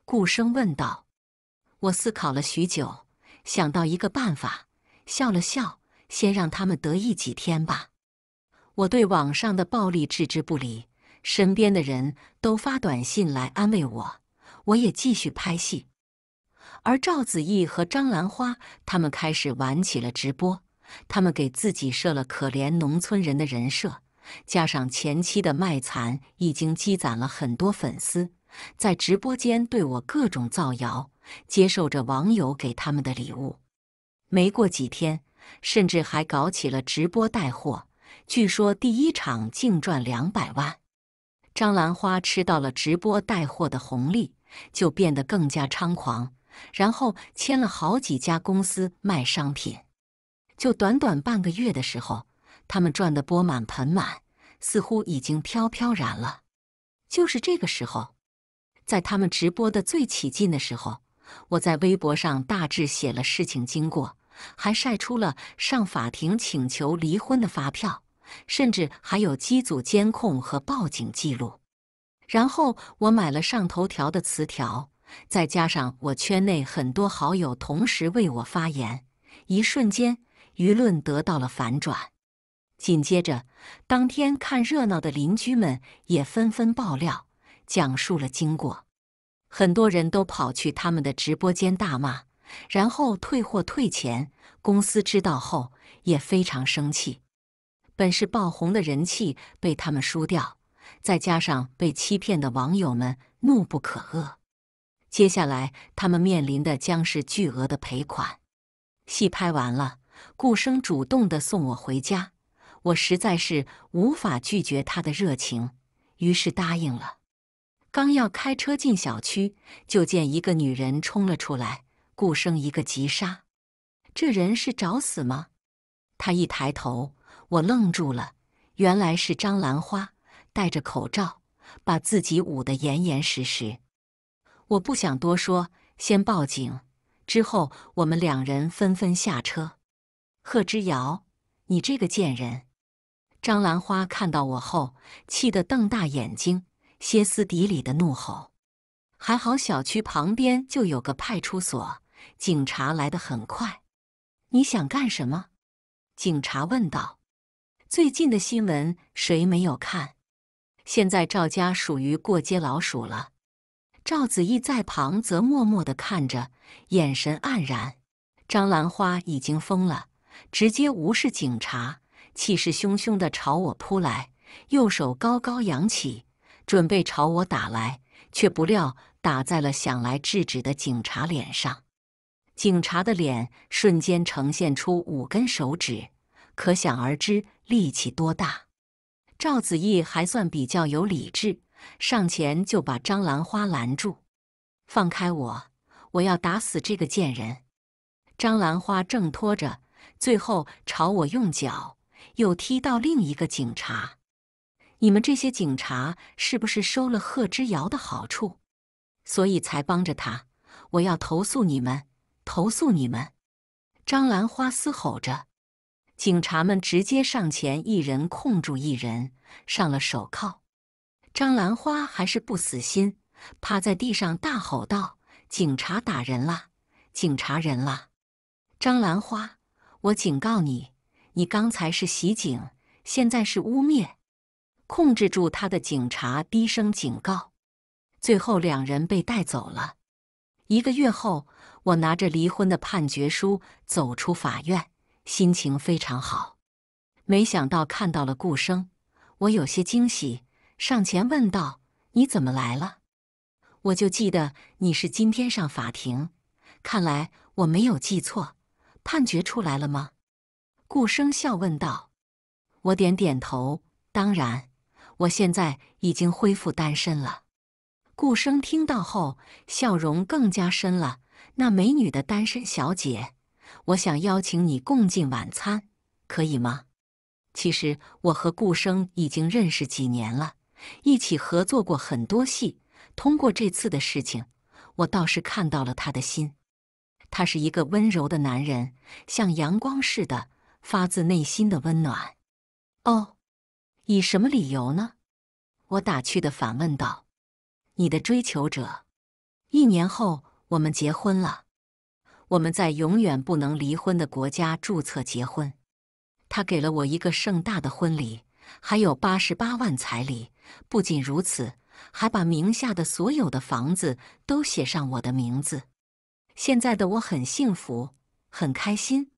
Speaker 1: 顾生问道。我思考了许久，想到一个办法，笑了笑，先让他们得意几天吧。我对网上的暴力置之不理，身边的人都发短信来安慰我，我也继续拍戏。而赵子毅和张兰花他们开始玩起了直播，他们给自己设了可怜农村人的人设，加上前期的卖惨，已经积攒了很多粉丝，在直播间对我各种造谣，接受着网友给他们的礼物。没过几天，甚至还搞起了直播带货。据说第一场净赚两百万，张兰花吃到了直播带货的红利，就变得更加猖狂，然后签了好几家公司卖商品。就短短半个月的时候，他们赚得钵满盆满，似乎已经飘飘然了。就是这个时候，在他们直播的最起劲的时候，我在微博上大致写了事情经过，还晒出了上法庭请求离婚的发票。甚至还有机组监控和报警记录。然后我买了上头条的词条，再加上我圈内很多好友同时为我发言，一瞬间舆论得到了反转。紧接着，当天看热闹的邻居们也纷纷爆料，讲述了经过。很多人都跑去他们的直播间大骂，然后退货退钱。公司知道后也非常生气。本是爆红的人气被他们输掉，再加上被欺骗的网友们怒不可遏。接下来他们面临的将是巨额的赔款。戏拍完了，顾生主动的送我回家，我实在是无法拒绝他的热情，于是答应了。刚要开车进小区，就见一个女人冲了出来，顾生一个急刹，这人是找死吗？他一抬头。我愣住了，原来是张兰花戴着口罩，把自己捂得严严实实。我不想多说，先报警。之后我们两人纷纷下车。贺之遥，你这个贱人！张兰花看到我后，气得瞪大眼睛，歇斯底里的怒吼。还好小区旁边就有个派出所，警察来得很快。你想干什么？警察问道。最近的新闻谁没有看？现在赵家属于过街老鼠了。赵子义在旁则默默地看着，眼神黯然。张兰花已经疯了，直接无视警察，气势汹汹地朝我扑来，右手高高扬起，准备朝我打来，却不料打在了想来制止的警察脸上。警察的脸瞬间呈现出五根手指，可想而知。力气多大？赵子义还算比较有理智，上前就把张兰花拦住：“放开我，我要打死这个贱人！”张兰花挣脱着，最后朝我用脚又踢到另一个警察：“你们这些警察是不是收了贺之遥的好处，所以才帮着他？我要投诉你们，投诉你们！”张兰花嘶吼着。警察们直接上前，一人控住一人，上了手铐。张兰花还是不死心，趴在地上大吼道：“警察打人啦！警察人啦！”张兰花，我警告你，你刚才是袭警，现在是污蔑。控制住他的警察低声警告。最后，两人被带走了。一个月后，我拿着离婚的判决书走出法院。心情非常好，没想到看到了顾生，我有些惊喜，上前问道：“你怎么来了？”我就记得你是今天上法庭，看来我没有记错。判决出来了吗？”顾生笑问道。我点点头：“当然，我现在已经恢复单身了。”顾生听到后，笑容更加深了。那美女的单身小姐。我想邀请你共进晚餐，可以吗？其实我和顾生已经认识几年了，一起合作过很多戏。通过这次的事情，我倒是看到了他的心。他是一个温柔的男人，像阳光似的，发自内心的温暖。哦，以什么理由呢？我打趣的反问道。你的追求者，一年后我们结婚了。我们在永远不能离婚的国家注册结婚，他给了我一个盛大的婚礼，还有八十八万彩礼。不仅如此，还把名下的所有的房子都写上我的名字。现在的我很幸福，很开心。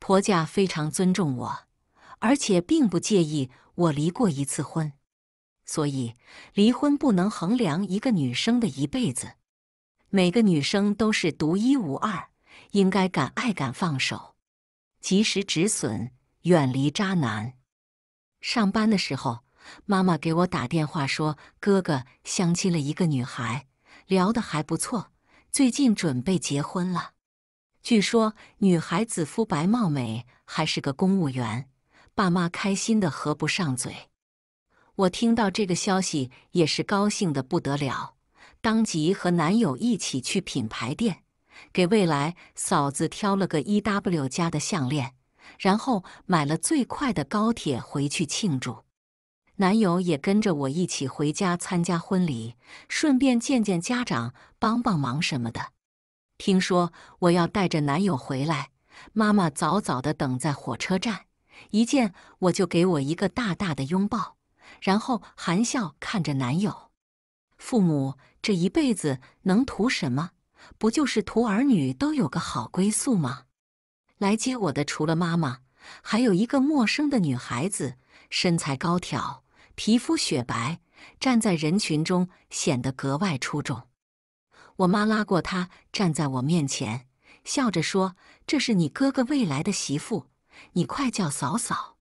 Speaker 1: 婆家非常尊重我，而且并不介意我离过一次婚。所以，离婚不能衡量一个女生的一辈子。每个女生都是独一无二。应该敢爱敢放手，及时止损，远离渣男。上班的时候，妈妈给我打电话说，哥哥相亲了一个女孩，聊的还不错，最近准备结婚了。据说女孩子肤白貌美，还是个公务员，爸妈开心的合不上嘴。我听到这个消息也是高兴的不得了，当即和男友一起去品牌店。给未来嫂子挑了个 E.W 家的项链，然后买了最快的高铁回去庆祝。男友也跟着我一起回家参加婚礼，顺便见见家长，帮帮忙什么的。听说我要带着男友回来，妈妈早早的等在火车站，一见我就给我一个大大的拥抱，然后含笑看着男友。父母这一辈子能图什么？不就是图儿女都有个好归宿吗？来接我的除了妈妈，还有一个陌生的女孩子，身材高挑，皮肤雪白，站在人群中显得格外出众。我妈拉过她，站在我面前，笑着说：“这是你哥哥未来的媳妇，你快叫嫂嫂。”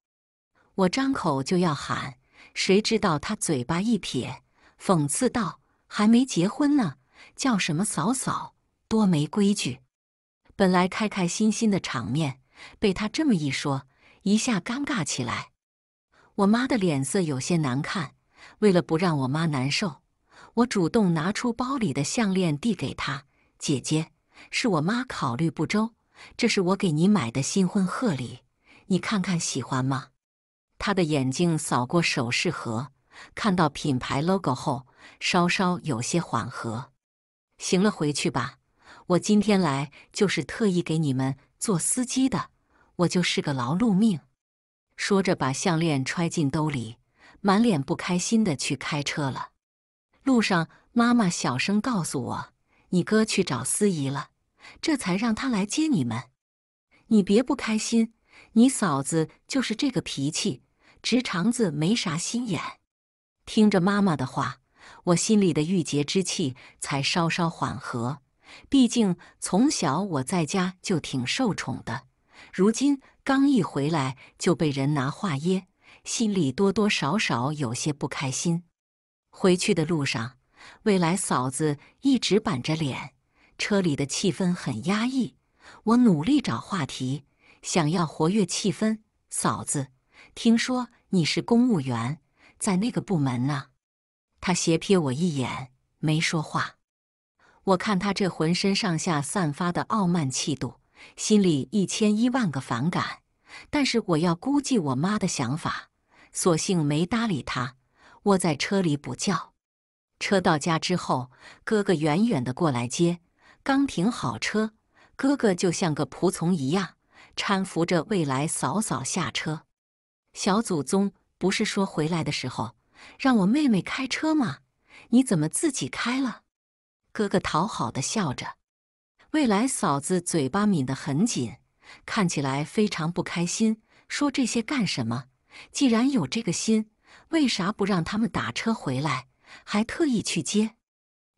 Speaker 1: 我张口就要喊，谁知道她嘴巴一撇，讽刺道：“还没结婚呢。”叫什么嫂嫂，多没规矩！本来开开心心的场面，被他这么一说，一下尴尬起来。我妈的脸色有些难看。为了不让我妈难受，我主动拿出包里的项链递给她：“姐姐，是我妈考虑不周，这是我给你买的新婚贺礼，你看看喜欢吗？”她的眼睛扫过首饰盒，看到品牌 logo 后，稍稍有些缓和。行了，回去吧。我今天来就是特意给你们做司机的，我就是个劳碌命。说着，把项链揣进兜里，满脸不开心的去开车了。路上，妈妈小声告诉我：“你哥去找司仪了，这才让他来接你们。你别不开心，你嫂子就是这个脾气，直肠子没啥心眼。”听着妈妈的话。我心里的郁结之气才稍稍缓和。毕竟从小我在家就挺受宠的，如今刚一回来就被人拿话噎，心里多多少少有些不开心。回去的路上，未来嫂子一直板着脸，车里的气氛很压抑。我努力找话题，想要活跃气氛。嫂子，听说你是公务员，在那个部门呢？他斜瞥我一眼，没说话。我看他这浑身上下散发的傲慢气度，心里一千一万个反感。但是我要估计我妈的想法，索性没搭理他，窝在车里补觉。车到家之后，哥哥远远的过来接，刚停好车，哥哥就像个仆从一样，搀扶着未来嫂嫂下车。小祖宗，不是说回来的时候？让我妹妹开车吗？你怎么自己开了？哥哥讨好的笑着。未来嫂子嘴巴抿得很紧，看起来非常不开心。说这些干什么？既然有这个心，为啥不让他们打车回来？还特意去接？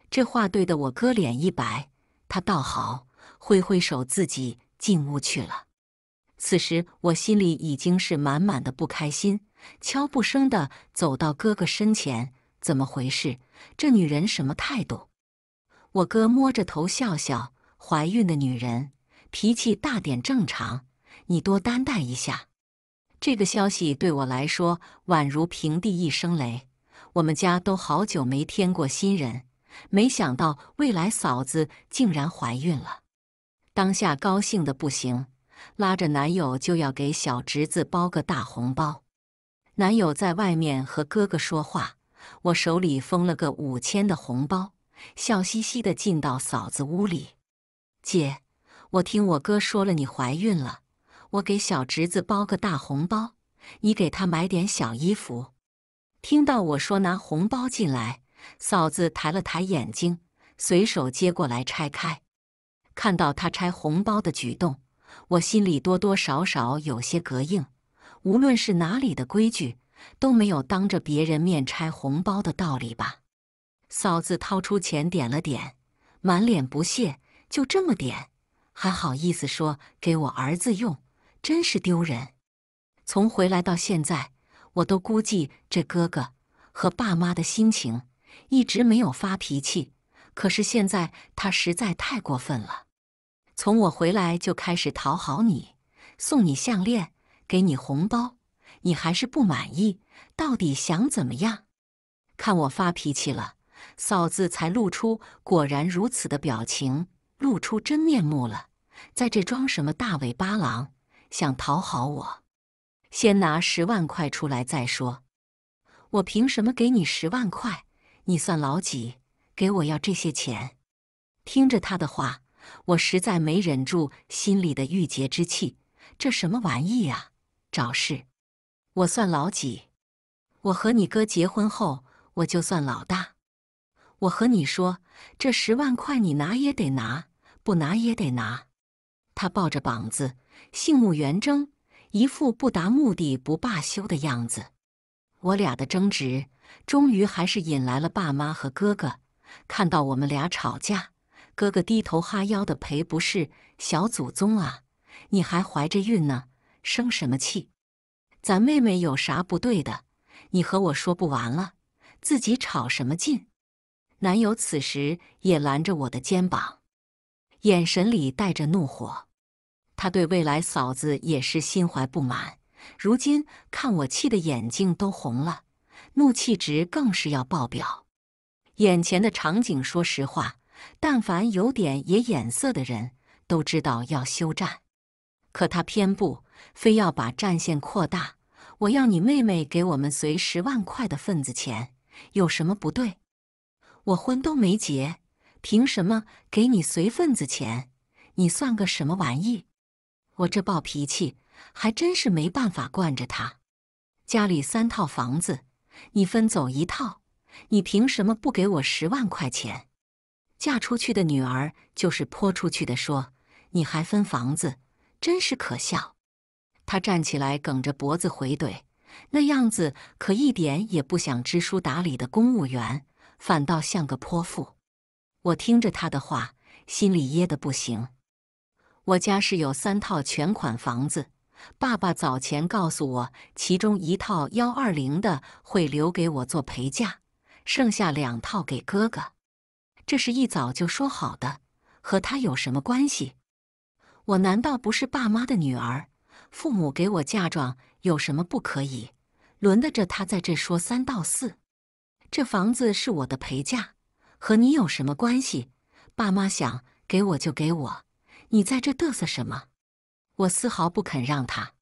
Speaker 1: 这话对的，我哥脸一白，他倒好，挥挥手自己进屋去了。此时我心里已经是满满的不开心。悄不声地走到哥哥身前，怎么回事？这女人什么态度？我哥摸着头笑笑：“怀孕的女人脾气大点正常，你多担待一下。”这个消息对我来说宛如平地一声雷。我们家都好久没添过新人，没想到未来嫂子竟然怀孕了，当下高兴的不行，拉着男友就要给小侄子包个大红包。男友在外面和哥哥说话，我手里封了个五千的红包，笑嘻嘻地进到嫂子屋里。姐，我听我哥说了，你怀孕了，我给小侄子包个大红包，你给他买点小衣服。听到我说拿红包进来，嫂子抬了抬眼睛，随手接过来拆开。看到他拆红包的举动，我心里多多少少有些膈应。无论是哪里的规矩，都没有当着别人面拆红包的道理吧？嫂子掏出钱点了点，满脸不屑：“就这么点，还好意思说给我儿子用，真是丢人。”从回来到现在，我都估计这哥哥和爸妈的心情一直没有发脾气，可是现在他实在太过分了。从我回来就开始讨好你，送你项链。给你红包，你还是不满意？到底想怎么样？看我发脾气了，嫂子才露出果然如此的表情，露出真面目了，在这装什么大尾巴狼？想讨好我？先拿十万块出来再说，我凭什么给你十万块？你算老几？给我要这些钱？听着他的话，我实在没忍住心里的郁结之气，这什么玩意呀？找事，我算老几？我和你哥结婚后，我就算老大。我和你说，这十万块你拿也得拿，不拿也得拿。他抱着膀子，杏目圆睁，一副不达目的不罢休的样子。我俩的争执终于还是引来了爸妈和哥哥。看到我们俩吵架，哥哥低头哈腰的赔不是：“小祖宗啊，你还怀着孕呢。”生什么气？咱妹妹有啥不对的？你和我说不完了，自己吵什么劲？男友此时也拦着我的肩膀，眼神里带着怒火。他对未来嫂子也是心怀不满，如今看我气的眼睛都红了，怒气值更是要爆表。眼前的场景，说实话，但凡有点也眼色的人都知道要休战，可他偏不。非要把战线扩大？我要你妹妹给我们随十万块的份子钱，有什么不对？我婚都没结，凭什么给你随份子钱？你算个什么玩意？我这暴脾气还真是没办法惯着他。家里三套房子，你分走一套，你凭什么不给我十万块钱？嫁出去的女儿就是泼出去的说你还分房子，真是可笑。他站起来，梗着脖子回怼，那样子可一点也不想知书达理的公务员，反倒像个泼妇。我听着他的话，心里噎得不行。我家是有三套全款房子，爸爸早前告诉我，其中一套幺二零的会留给我做陪嫁，剩下两套给哥哥。这是一早就说好的，和他有什么关系？我难道不是爸妈的女儿？父母给我嫁妆有什么不可以？轮得着他在这说三道四？这房子是我的陪嫁，和你有什么关系？爸妈想给我就给我，你在这嘚瑟什么？我丝毫不肯让他。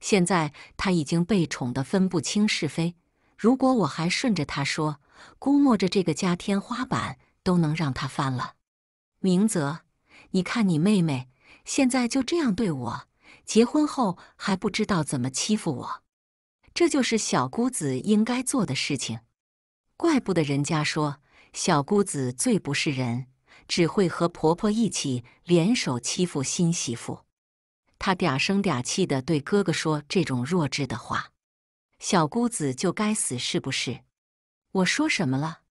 Speaker 1: 现在他已经被宠得分不清是非，如果我还顺着他说，估摸着这个家天花板都能让他翻了。明泽，你看你妹妹现在就这样对我。结婚后还不知道怎么欺负我，这就是小姑子应该做的事情。怪不得人家说小姑子最不是人，只会和婆婆一起联手欺负新媳妇。她嗲声嗲气的对哥哥说这种弱智的话，小姑子就该死是不是？我说什么了？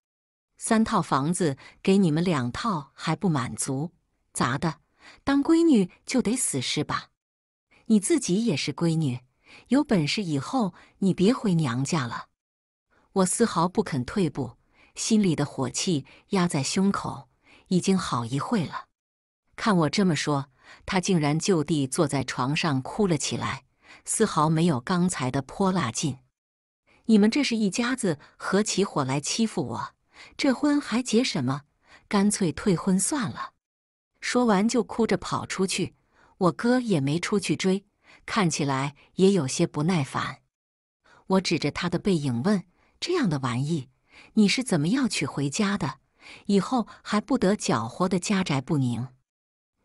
Speaker 1: 三套房子给你们两套还不满足？咋的？当闺女就得死是吧？你自己也是闺女，有本事以后你别回娘家了。我丝毫不肯退步，心里的火气压在胸口已经好一会了。看我这么说，她竟然就地坐在床上哭了起来，丝毫没有刚才的泼辣劲。你们这是一家子合起伙来欺负我，这婚还结什么？干脆退婚算了。说完就哭着跑出去。我哥也没出去追，看起来也有些不耐烦。我指着他的背影问：“这样的玩意，你是怎么要娶回家的？以后还不得搅和的家宅不宁？”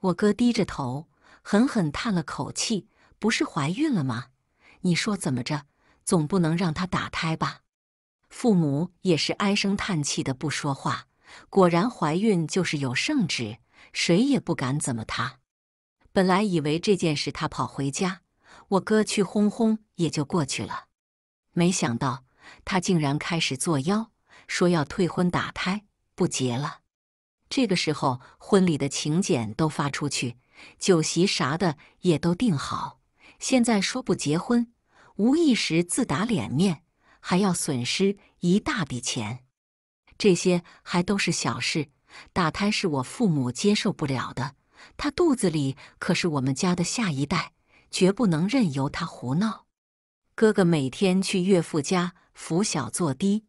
Speaker 1: 我哥低着头，狠狠叹了口气：“不是怀孕了吗？你说怎么着？总不能让她打胎吧？”父母也是唉声叹气的不说话。果然，怀孕就是有圣旨，谁也不敢怎么她。本来以为这件事他跑回家，我哥去轰轰也就过去了。没想到他竟然开始作妖，说要退婚、打胎，不结了。这个时候婚礼的请柬都发出去，酒席啥的也都定好，现在说不结婚，无意识自打脸面，还要损失一大笔钱。这些还都是小事，打胎是我父母接受不了的。他肚子里可是我们家的下一代，绝不能任由他胡闹。哥哥每天去岳父家拂小坐低，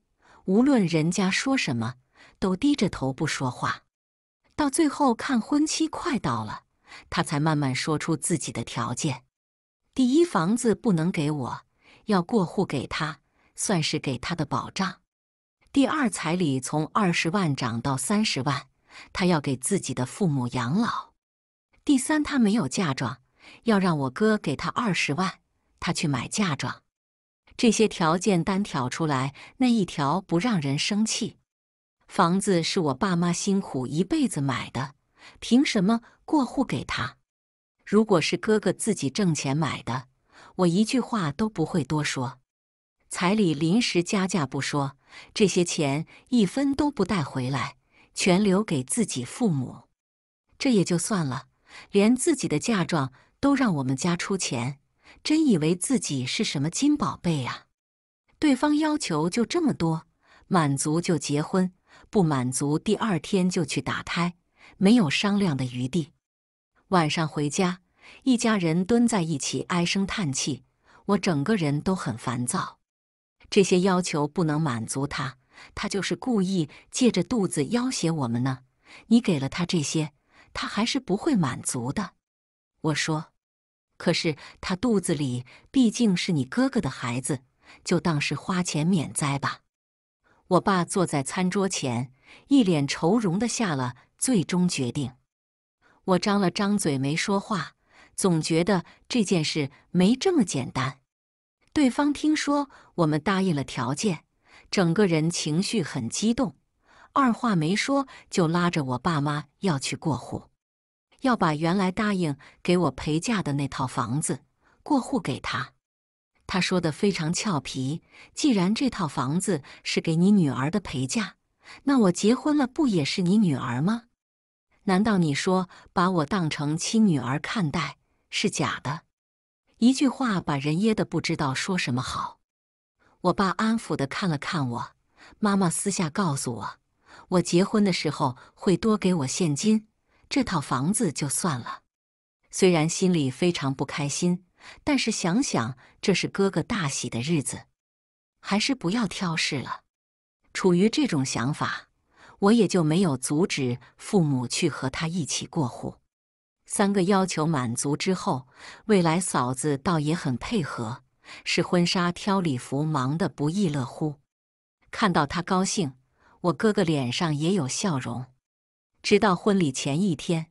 Speaker 1: 无论人家说什么，都低着头不说话。到最后，看婚期快到了，他才慢慢说出自己的条件：第一，房子不能给我，要过户给他，算是给他的保障；第二，彩礼从二十万涨到三十万，他要给自己的父母养老。第三，他没有嫁妆，要让我哥给他二十万，他去买嫁妆。这些条件单挑出来，那一条不让人生气。房子是我爸妈辛苦一辈子买的，凭什么过户给他？如果是哥哥自己挣钱买的，我一句话都不会多说。彩礼临时加价不说，这些钱一分都不带回来，全留给自己父母。这也就算了。连自己的嫁妆都让我们家出钱，真以为自己是什么金宝贝啊？对方要求就这么多，满足就结婚，不满足第二天就去打胎，没有商量的余地。晚上回家，一家人蹲在一起唉声叹气，我整个人都很烦躁。这些要求不能满足他，他就是故意借着肚子要挟我们呢。你给了他这些。他还是不会满足的，我说。可是他肚子里毕竟是你哥哥的孩子，就当是花钱免灾吧。我爸坐在餐桌前，一脸愁容的下了最终决定。我张了张嘴，没说话，总觉得这件事没这么简单。对方听说我们答应了条件，整个人情绪很激动。二话没说，就拉着我爸妈要去过户，要把原来答应给我陪嫁的那套房子过户给他。他说的非常俏皮：“既然这套房子是给你女儿的陪嫁，那我结婚了不也是你女儿吗？难道你说把我当成亲女儿看待是假的？”一句话把人噎得不知道说什么好。我爸安抚的看了看我，妈妈私下告诉我。我结婚的时候会多给我现金，这套房子就算了。虽然心里非常不开心，但是想想这是哥哥大喜的日子，还是不要挑事了。处于这种想法，我也就没有阻止父母去和他一起过户。三个要求满足之后，未来嫂子倒也很配合，是婚纱、挑礼服，忙得不亦乐乎。看到他高兴。我哥哥脸上也有笑容，直到婚礼前一天，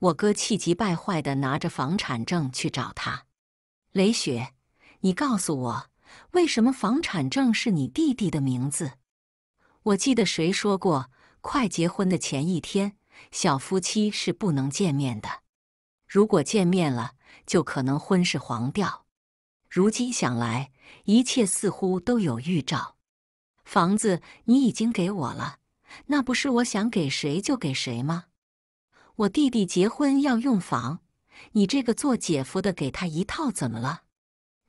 Speaker 1: 我哥气急败坏地拿着房产证去找他。雷雪，你告诉我，为什么房产证是你弟弟的名字？我记得谁说过，快结婚的前一天，小夫妻是不能见面的，如果见面了，就可能婚事黄掉。如今想来，一切似乎都有预兆。房子你已经给我了，那不是我想给谁就给谁吗？我弟弟结婚要用房，你这个做姐夫的给他一套怎么了？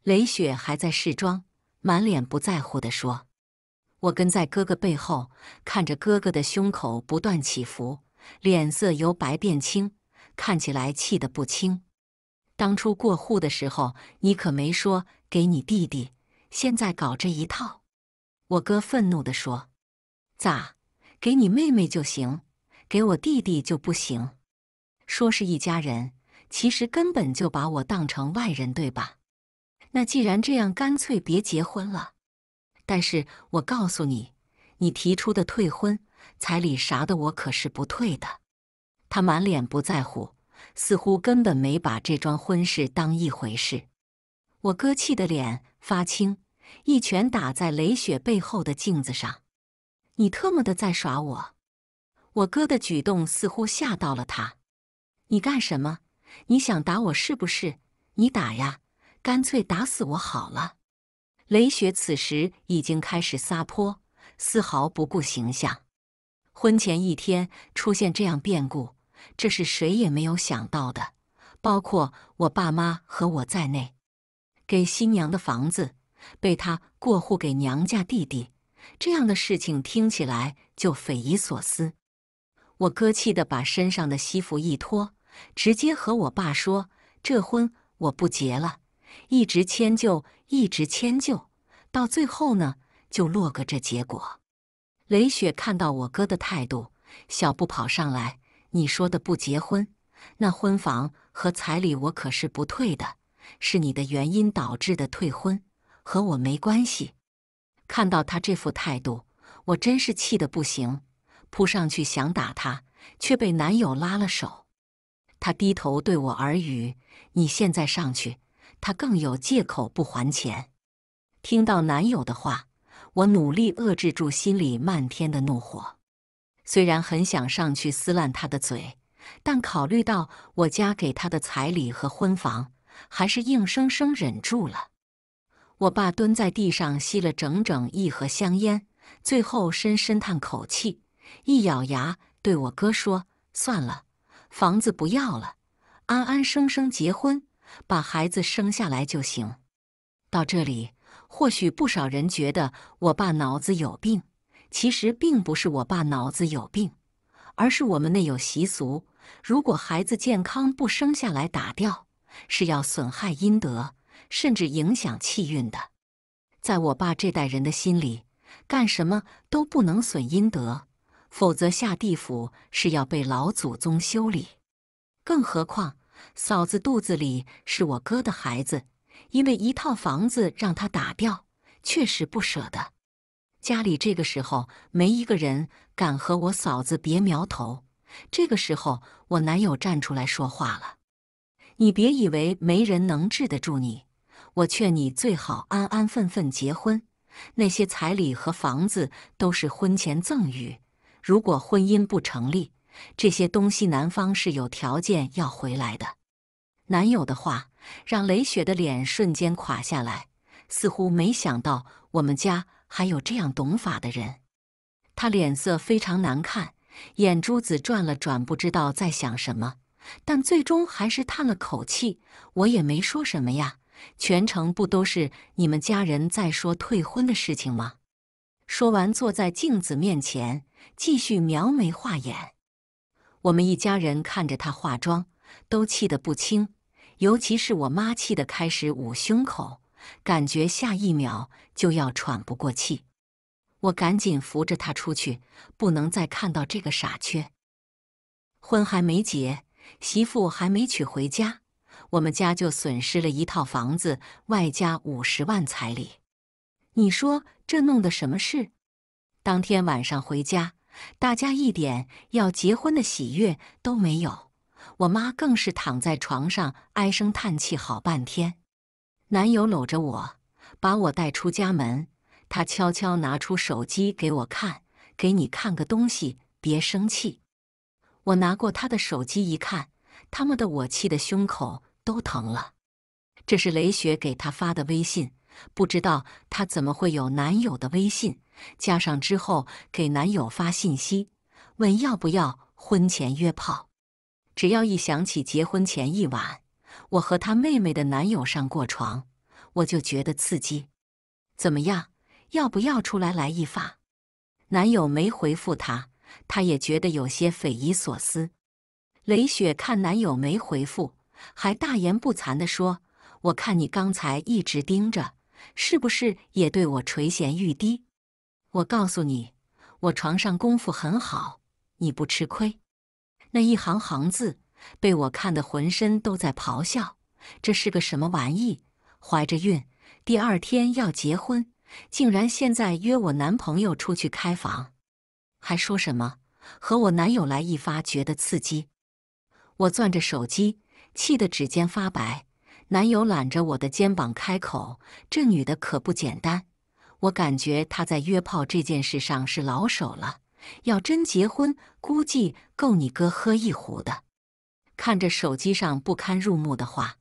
Speaker 1: 雷雪还在试妆，满脸不在乎地说：“我跟在哥哥背后，看着哥哥的胸口不断起伏，脸色由白变青，看起来气得不轻。当初过户的时候，你可没说给你弟弟，现在搞这一套。”我哥愤怒地说：“咋，给你妹妹就行，给我弟弟就不行？说是一家人，其实根本就把我当成外人，对吧？那既然这样，干脆别结婚了。但是我告诉你，你提出的退婚、彩礼啥的，我可是不退的。”他满脸不在乎，似乎根本没把这桩婚事当一回事。我哥气得脸发青。一拳打在雷雪背后的镜子上，你特么的在耍我！我哥的举动似乎吓到了他。你干什么？你想打我是不是？你打呀，干脆打死我好了！雷雪此时已经开始撒泼，丝毫不顾形象。婚前一天出现这样变故，这是谁也没有想到的，包括我爸妈和我在内。给新娘的房子。被他过户给娘家弟弟，这样的事情听起来就匪夷所思。我哥气得把身上的西服一脱，直接和我爸说：“这婚我不结了。”一直迁就，一直迁就，到最后呢，就落个这结果。雷雪看到我哥的态度，小步跑上来：“你说的不结婚，那婚房和彩礼我可是不退的，是你的原因导致的退婚。”和我没关系。看到他这副态度，我真是气得不行，扑上去想打他，却被男友拉了手。他低头对我耳语：“你现在上去，他更有借口不还钱。”听到男友的话，我努力遏制住心里漫天的怒火。虽然很想上去撕烂他的嘴，但考虑到我家给他的彩礼和婚房，还是硬生生忍住了。我爸蹲在地上吸了整整一盒香烟，最后深深叹口气，一咬牙，对我哥说：“算了，房子不要了，安安生生结婚，把孩子生下来就行。”到这里，或许不少人觉得我爸脑子有病，其实并不是我爸脑子有病，而是我们那有习俗，如果孩子健康不生下来打掉，是要损害阴德。甚至影响气运的，在我爸这代人的心里，干什么都不能损阴德，否则下地府是要被老祖宗修理。更何况嫂子肚子里是我哥的孩子，因为一套房子让他打掉，确实不舍得。家里这个时候没一个人敢和我嫂子别苗头，这个时候我男友站出来说话了：“你别以为没人能治得住你。”我劝你最好安安分分结婚，那些彩礼和房子都是婚前赠与。如果婚姻不成立，这些东西男方是有条件要回来的。男友的话让雷雪的脸瞬间垮下来，似乎没想到我们家还有这样懂法的人。他脸色非常难看，眼珠子转了转，不知道在想什么，但最终还是叹了口气。我也没说什么呀。全程不都是你们家人在说退婚的事情吗？说完，坐在镜子面前继续描眉画眼。我们一家人看着她化妆，都气得不轻，尤其是我妈气得开始捂胸口，感觉下一秒就要喘不过气。我赶紧扶着她出去，不能再看到这个傻缺。婚还没结，媳妇还没娶回家。我们家就损失了一套房子，外加五十万彩礼。你说这弄的什么事？当天晚上回家，大家一点要结婚的喜悦都没有。我妈更是躺在床上唉声叹气好半天。男友搂着我，把我带出家门。他悄悄拿出手机给我看，给你看个东西，别生气。我拿过他的手机一看，他们的，我气得胸口。都疼了，这是雷雪给他发的微信，不知道她怎么会有男友的微信。加上之后给男友发信息，问要不要婚前约炮。只要一想起结婚前一晚我和他妹妹的男友上过床，我就觉得刺激。怎么样，要不要出来来一发？男友没回复她，她也觉得有些匪夷所思。雷雪看男友没回复。还大言不惭地说：“我看你刚才一直盯着，是不是也对我垂涎欲滴？我告诉你，我床上功夫很好，你不吃亏。”那一行行字被我看得浑身都在咆哮，这是个什么玩意？怀着孕，第二天要结婚，竟然现在约我男朋友出去开房，还说什么和我男友来一发，觉得刺激？我攥着手机。气得指尖发白，男友揽着我的肩膀开口：“这女的可不简单，我感觉她在约炮这件事上是老手了，要真结婚，估计够你哥喝一壶的。”看着手机上不堪入目的话，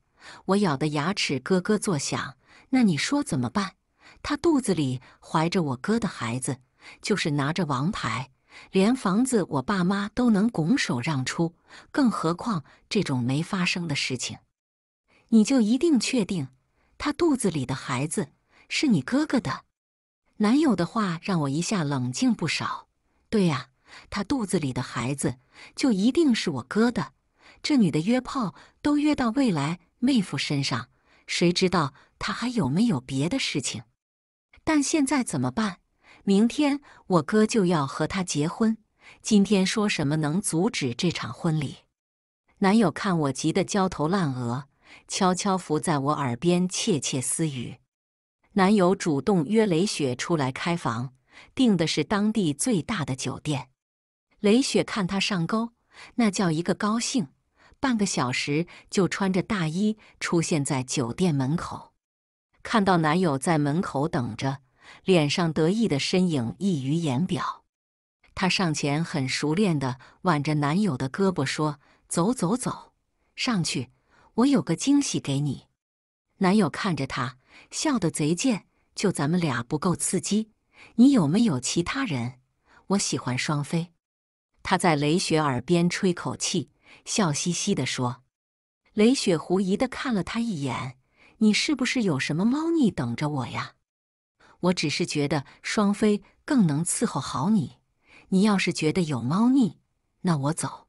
Speaker 1: 我咬的牙齿咯咯作响。那你说怎么办？她肚子里怀着我哥的孩子，就是拿着王牌。连房子，我爸妈都能拱手让出，更何况这种没发生的事情？你就一定确定她肚子里的孩子是你哥哥的？男友的话让我一下冷静不少。对呀，她肚子里的孩子就一定是我哥的。这女的约炮都约到未来妹夫身上，谁知道她还有没有别的事情？但现在怎么办？明天我哥就要和她结婚，今天说什么能阻止这场婚礼？男友看我急得焦头烂额，悄悄伏在我耳边窃窃私语。男友主动约雷雪出来开房，订的是当地最大的酒店。雷雪看他上钩，那叫一个高兴，半个小时就穿着大衣出现在酒店门口，看到男友在门口等着。脸上得意的身影溢于言表，她上前很熟练地挽着男友的胳膊说：“走走走，上去，我有个惊喜给你。”男友看着她，笑得贼贱：“就咱们俩不够刺激？你有没有其他人？我喜欢双飞。”他在雷雪耳边吹口气，笑嘻嘻地说：“雷雪狐疑地看了他一眼，你是不是有什么猫腻等着我呀？”我只是觉得双飞更能伺候好你，你要是觉得有猫腻，那我走。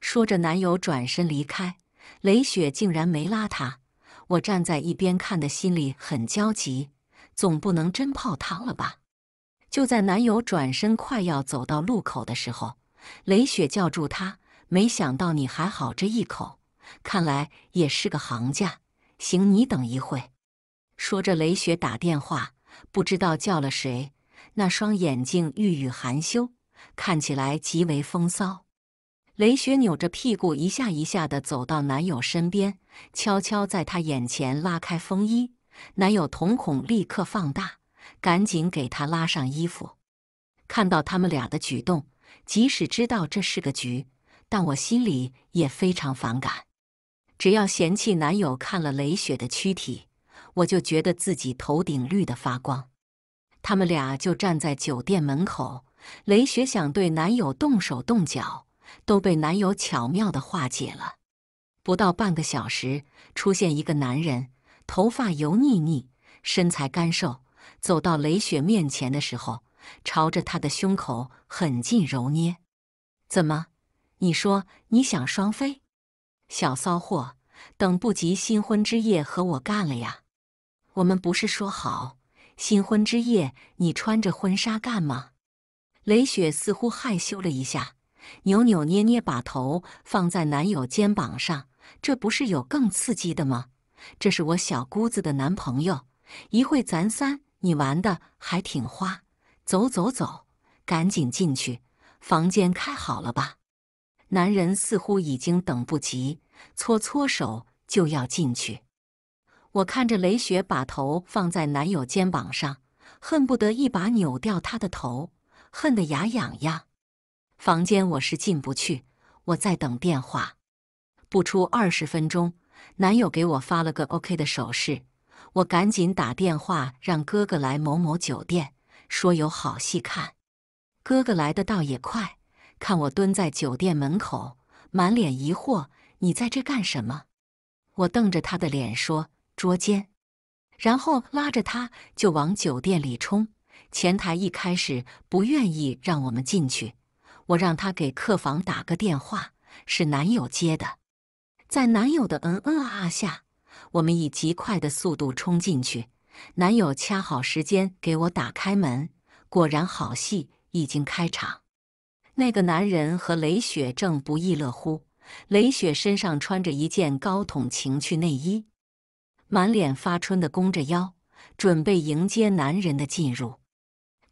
Speaker 1: 说着，男友转身离开，雷雪竟然没拉他。我站在一边看，的心里很焦急，总不能真泡汤了吧？就在男友转身快要走到路口的时候，雷雪叫住他。没想到你还好这一口，看来也是个行家。行，你等一会。说着，雷雪打电话。不知道叫了谁，那双眼睛欲语含羞，看起来极为风骚。雷雪扭着屁股，一下一下地走到男友身边，悄悄在他眼前拉开风衣。男友瞳孔立刻放大，赶紧给他拉上衣服。看到他们俩的举动，即使知道这是个局，但我心里也非常反感，只要嫌弃男友看了雷雪的躯体。我就觉得自己头顶绿的发光，他们俩就站在酒店门口。雷雪想对男友动手动脚，都被男友巧妙的化解了。不到半个小时，出现一个男人，头发油腻腻，身材干瘦，走到雷雪面前的时候，朝着她的胸口狠劲揉捏。怎么？你说你想双飞？小骚货，等不及新婚之夜和我干了呀？我们不是说好，新婚之夜你穿着婚纱干吗？雷雪似乎害羞了一下，扭扭捏捏把头放在男友肩膀上。这不是有更刺激的吗？这是我小姑子的男朋友，一会咱三你玩的还挺花。走走走，赶紧进去，房间开好了吧？男人似乎已经等不及，搓搓手就要进去。我看着雷雪把头放在男友肩膀上，恨不得一把扭掉她的头，恨得牙痒痒。房间我是进不去，我在等电话。不出二十分钟，男友给我发了个 OK 的手势，我赶紧打电话让哥哥来某某酒店，说有好戏看。哥哥来的倒也快，看我蹲在酒店门口，满脸疑惑：“你在这干什么？”我瞪着他的脸说。捉奸，然后拉着他就往酒店里冲。前台一开始不愿意让我们进去，我让他给客房打个电话，是男友接的。在男友的“嗯嗯啊啊”下，我们以极快的速度冲进去。男友掐好时间给我打开门，果然好戏已经开场。那个男人和雷雪正不亦乐乎。雷雪身上穿着一件高筒情趣内衣。满脸发春的弓着腰，准备迎接男人的进入。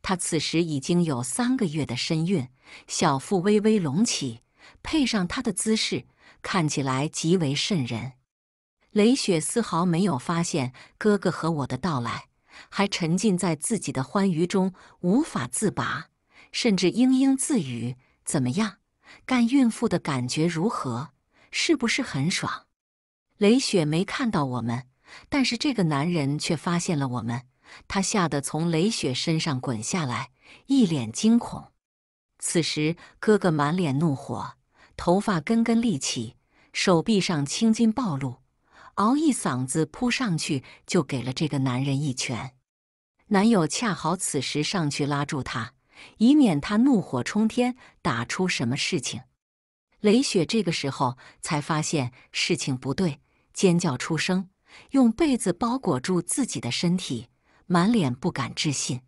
Speaker 1: 她此时已经有三个月的身孕，小腹微微隆起，配上她的姿势，看起来极为渗人。雷雪丝毫没有发现哥哥和我的到来，还沉浸在自己的欢愉中无法自拔，甚至嘤嘤自语：“怎么样，干孕妇的感觉如何？是不是很爽？”雷雪没看到我们。但是这个男人却发现了我们，他吓得从雷雪身上滚下来，一脸惊恐。此时哥哥满脸怒火，头发根根立起，手臂上青筋暴露，嗷一嗓子扑上去就给了这个男人一拳。男友恰好此时上去拉住他，以免他怒火冲天打出什么事情。雷雪这个时候才发现事情不对，尖叫出声。用被子包裹住自己的身体，满脸不敢置信。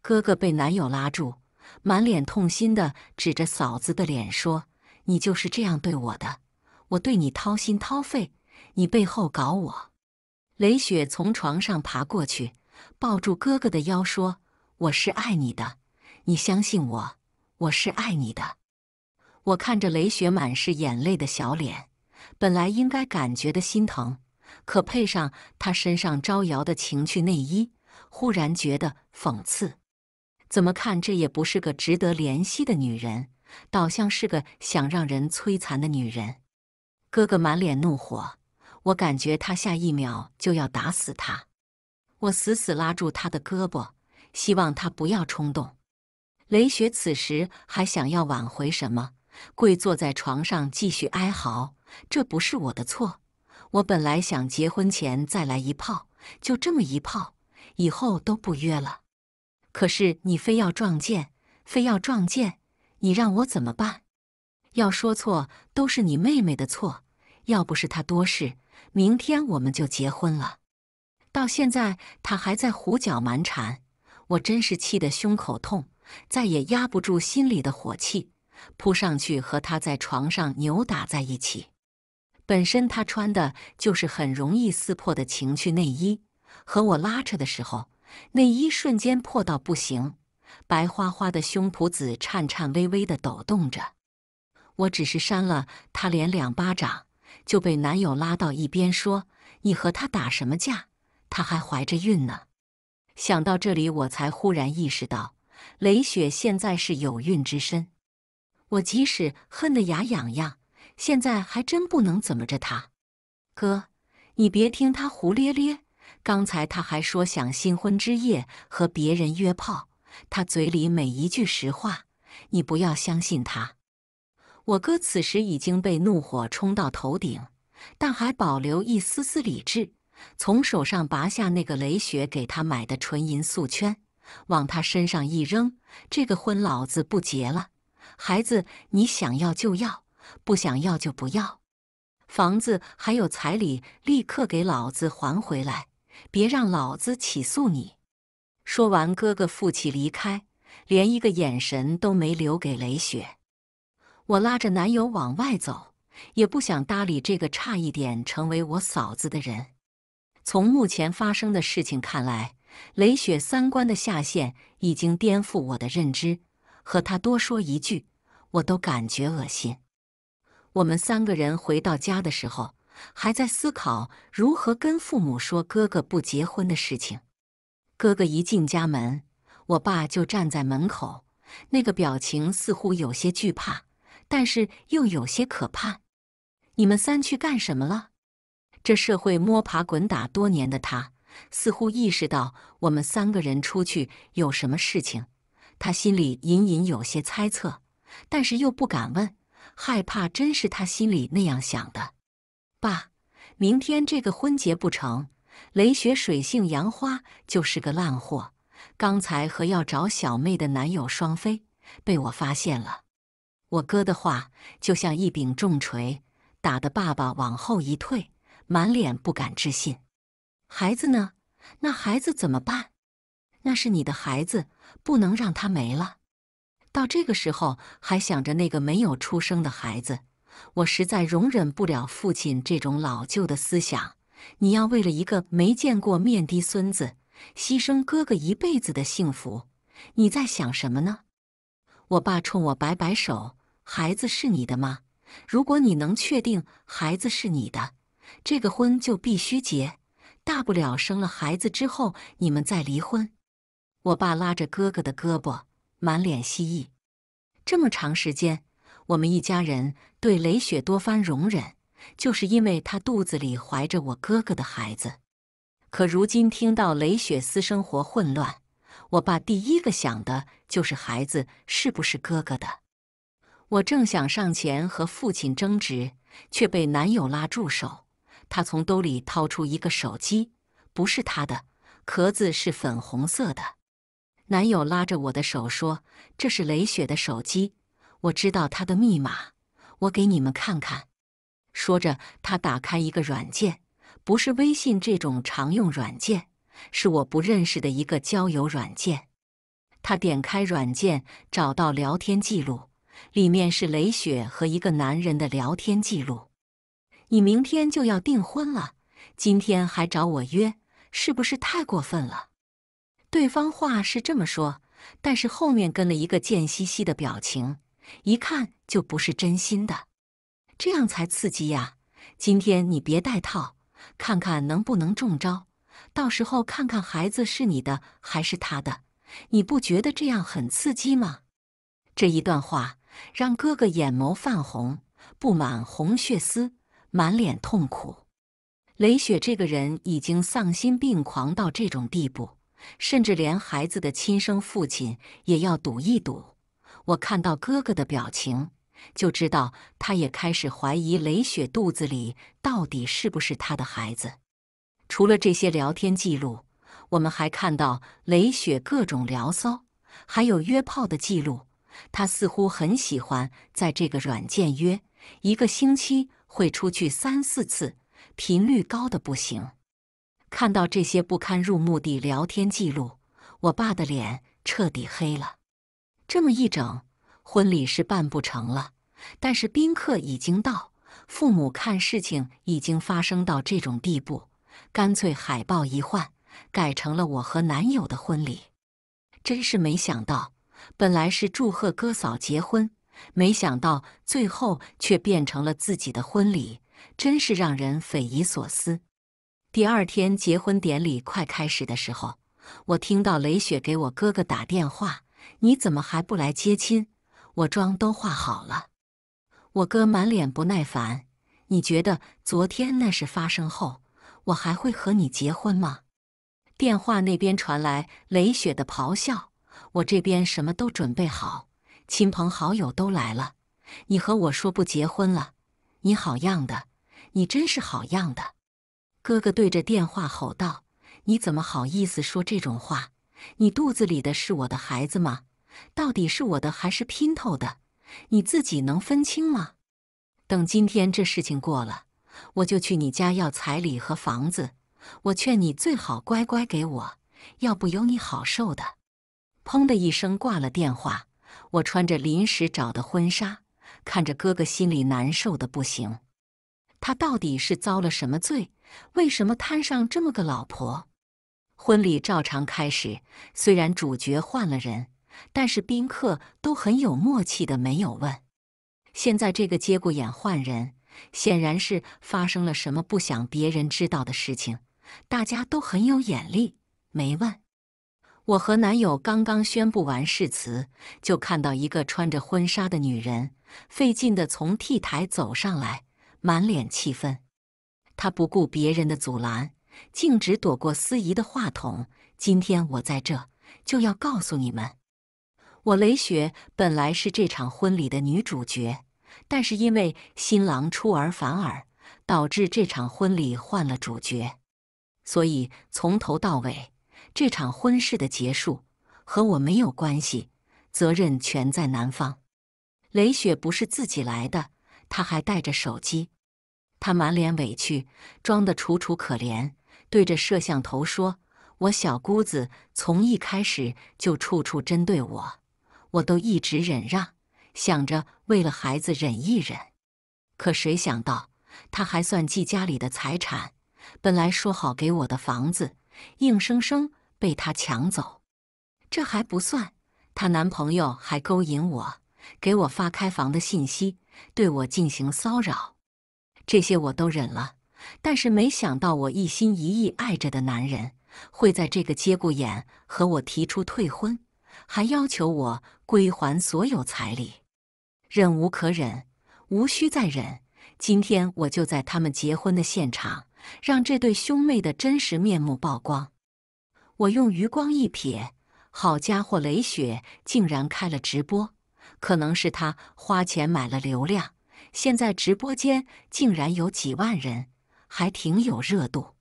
Speaker 1: 哥哥被男友拉住，满脸痛心的指着嫂子的脸说：“你就是这样对我的，我对你掏心掏肺，你背后搞我。”雷雪从床上爬过去，抱住哥哥的腰说：“我是爱你的，你相信我，我是爱你的。”我看着雷雪满是眼泪的小脸，本来应该感觉的心疼。可配上她身上招摇的情趣内衣，忽然觉得讽刺。怎么看，这也不是个值得怜惜的女人，倒像是个想让人摧残的女人。哥哥满脸怒火，我感觉他下一秒就要打死他。我死死拉住他的胳膊，希望他不要冲动。雷雪此时还想要挽回什么，跪坐在床上继续哀嚎：“这不是我的错。”我本来想结婚前再来一炮，就这么一炮，以后都不约了。可是你非要撞见，非要撞见，你让我怎么办？要说错都是你妹妹的错，要不是她多事，明天我们就结婚了。到现在她还在胡搅蛮缠，我真是气得胸口痛，再也压不住心里的火气，扑上去和她在床上扭打在一起。本身她穿的就是很容易撕破的情趣内衣，和我拉扯的时候，内衣瞬间破到不行，白花花的胸脯子颤颤巍巍的抖动着。我只是扇了她脸两巴掌，就被男友拉到一边说：“你和她打什么架？她还怀着孕呢。”想到这里，我才忽然意识到，雷雪现在是有孕之身，我即使恨得牙痒痒。现在还真不能怎么着他，哥，你别听他胡咧咧。刚才他还说想新婚之夜和别人约炮，他嘴里每一句实话，你不要相信他。我哥此时已经被怒火冲到头顶，但还保留一丝丝理智，从手上拔下那个雷雪给他买的纯银素圈，往他身上一扔：“这个婚老子不结了，孩子，你想要就要。”不想要就不要，房子还有彩礼，立刻给老子还回来！别让老子起诉你！说完，哥哥负气离开，连一个眼神都没留给雷雪。我拉着男友往外走，也不想搭理这个差一点成为我嫂子的人。从目前发生的事情看来，雷雪三观的下线已经颠覆我的认知，和他多说一句，我都感觉恶心。我们三个人回到家的时候，还在思考如何跟父母说哥哥不结婚的事情。哥哥一进家门，我爸就站在门口，那个表情似乎有些惧怕，但是又有些可怕。你们三去干什么了？这社会摸爬滚打多年的他，似乎意识到我们三个人出去有什么事情，他心里隐隐有些猜测，但是又不敢问。害怕，真是他心里那样想的。爸，明天这个婚结不成，雷雪水性杨花就是个烂货。刚才和要找小妹的男友双飞，被我发现了。我哥的话就像一柄重锤，打得爸爸往后一退，满脸不敢置信。孩子呢？那孩子怎么办？那是你的孩子，不能让他没了。到这个时候还想着那个没有出生的孩子，我实在容忍不了父亲这种老旧的思想。你要为了一个没见过面的孙子牺牲哥哥一辈子的幸福，你在想什么呢？我爸冲我摆摆手：“孩子是你的吗？如果你能确定孩子是你的，这个婚就必须结。大不了生了孩子之后你们再离婚。”我爸拉着哥哥的胳膊。满脸希冀。这么长时间，我们一家人对雷雪多番容忍，就是因为她肚子里怀着我哥哥的孩子。可如今听到雷雪私生活混乱，我爸第一个想的就是孩子是不是哥哥的。我正想上前和父亲争执，却被男友拉住手。他从兜里掏出一个手机，不是他的，壳子是粉红色的。男友拉着我的手说：“这是雷雪的手机，我知道她的密码，我给你们看看。”说着，他打开一个软件，不是微信这种常用软件，是我不认识的一个交友软件。他点开软件，找到聊天记录，里面是雷雪和一个男人的聊天记录。你明天就要订婚了，今天还找我约，是不是太过分了？对方话是这么说，但是后面跟了一个贱兮兮的表情，一看就不是真心的，这样才刺激呀！今天你别戴套，看看能不能中招，到时候看看孩子是你的还是他的，你不觉得这样很刺激吗？这一段话让哥哥眼眸泛红，布满红血丝，满脸痛苦。雷雪这个人已经丧心病狂到这种地步。甚至连孩子的亲生父亲也要赌一赌。我看到哥哥的表情，就知道他也开始怀疑雷雪肚子里到底是不是他的孩子。除了这些聊天记录，我们还看到雷雪各种聊骚，还有约炮的记录。他似乎很喜欢在这个软件约，一个星期会出去三四次，频率高的不行。看到这些不堪入目的聊天记录，我爸的脸彻底黑了。这么一整，婚礼是办不成了。但是宾客已经到，父母看事情已经发生到这种地步，干脆海报一换，改成了我和男友的婚礼。真是没想到，本来是祝贺哥嫂结婚，没想到最后却变成了自己的婚礼，真是让人匪夷所思。第二天，结婚典礼快开始的时候，我听到雷雪给我哥哥打电话：“你怎么还不来接亲？我妆都化好了。”我哥满脸不耐烦：“你觉得昨天那事发生后，我还会和你结婚吗？”电话那边传来雷雪的咆哮：“我这边什么都准备好，亲朋好友都来了，你和我说不结婚了？你好样的，你真是好样的！”哥哥对着电话吼道：“你怎么好意思说这种话？你肚子里的是我的孩子吗？到底是我的还是拼头的？你自己能分清吗？”等今天这事情过了，我就去你家要彩礼和房子。我劝你最好乖乖给我，要不有你好受的。砰的一声挂了电话。我穿着临时找的婚纱，看着哥哥，心里难受的不行。他到底是遭了什么罪？为什么摊上这么个老婆？婚礼照常开始，虽然主角换了人，但是宾客都很有默契的没有问。现在这个节骨眼换人，显然是发生了什么不想别人知道的事情。大家都很有眼力，没问。我和男友刚刚宣布完誓词，就看到一个穿着婚纱的女人费劲的从 T 台走上来，满脸气愤。他不顾别人的阻拦，径直躲过司仪的话筒。今天我在这，就要告诉你们：我雷雪本来是这场婚礼的女主角，但是因为新郎出尔反尔，导致这场婚礼换了主角。所以从头到尾，这场婚事的结束和我没有关系，责任全在男方。雷雪不是自己来的，她还带着手机。他满脸委屈，装得楚楚可怜，对着摄像头说：“我小姑子从一开始就处处针对我，我都一直忍让，想着为了孩子忍一忍。可谁想到，她还算计家里的财产，本来说好给我的房子，硬生生被她抢走。这还不算，她男朋友还勾引我，给我发开房的信息，对我进行骚扰。”这些我都忍了，但是没想到我一心一意爱着的男人，会在这个节骨眼和我提出退婚，还要求我归还所有彩礼。忍无可忍，无需再忍。今天我就在他们结婚的现场，让这对兄妹的真实面目曝光。我用余光一瞥，好家伙，雷雪竟然开了直播，可能是他花钱买了流量。现在直播间竟然有几万人，还挺有热度。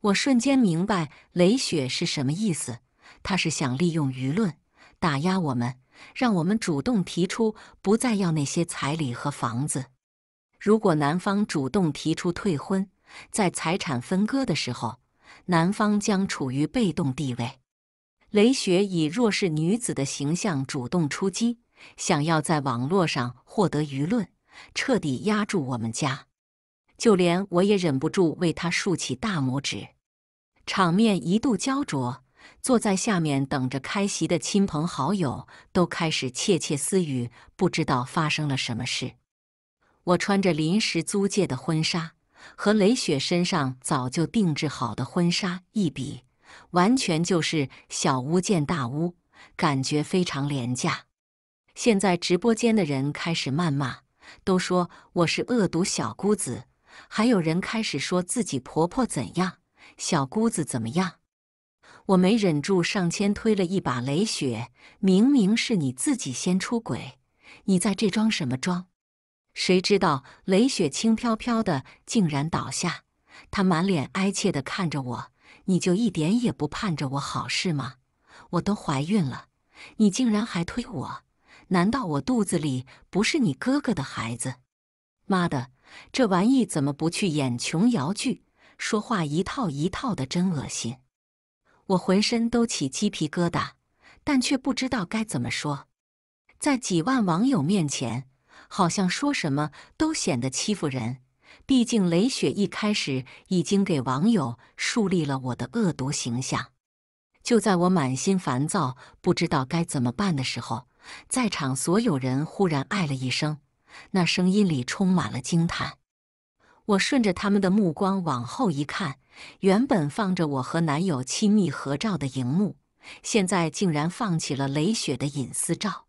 Speaker 1: 我瞬间明白雷雪是什么意思，她是想利用舆论打压我们，让我们主动提出不再要那些彩礼和房子。如果男方主动提出退婚，在财产分割的时候，男方将处于被动地位。雷雪以弱势女子的形象主动出击。想要在网络上获得舆论，彻底压住我们家，就连我也忍不住为他竖起大拇指。场面一度焦灼，坐在下面等着开席的亲朋好友都开始窃窃私语，不知道发生了什么事。我穿着临时租借的婚纱，和雷雪身上早就定制好的婚纱一比，完全就是小巫见大巫，感觉非常廉价。现在直播间的人开始谩骂，都说我是恶毒小姑子，还有人开始说自己婆婆怎样，小姑子怎么样。我没忍住上前推了一把雷雪，明明是你自己先出轨，你在这装什么装？谁知道雷雪轻飘飘的竟然倒下，她满脸哀切的看着我，你就一点也不盼着我好是吗？我都怀孕了，你竟然还推我！难道我肚子里不是你哥哥的孩子？妈的，这玩意怎么不去演琼瑶剧？说话一套一套的，真恶心！我浑身都起鸡皮疙瘩，但却不知道该怎么说。在几万网友面前，好像说什么都显得欺负人。毕竟雷雪一开始已经给网友树立了我的恶毒形象。就在我满心烦躁、不知道该怎么办的时候。在场所有人忽然哎了一声，那声音里充满了惊叹。我顺着他们的目光往后一看，原本放着我和男友亲密合照的荧幕，现在竟然放起了雷雪的隐私照。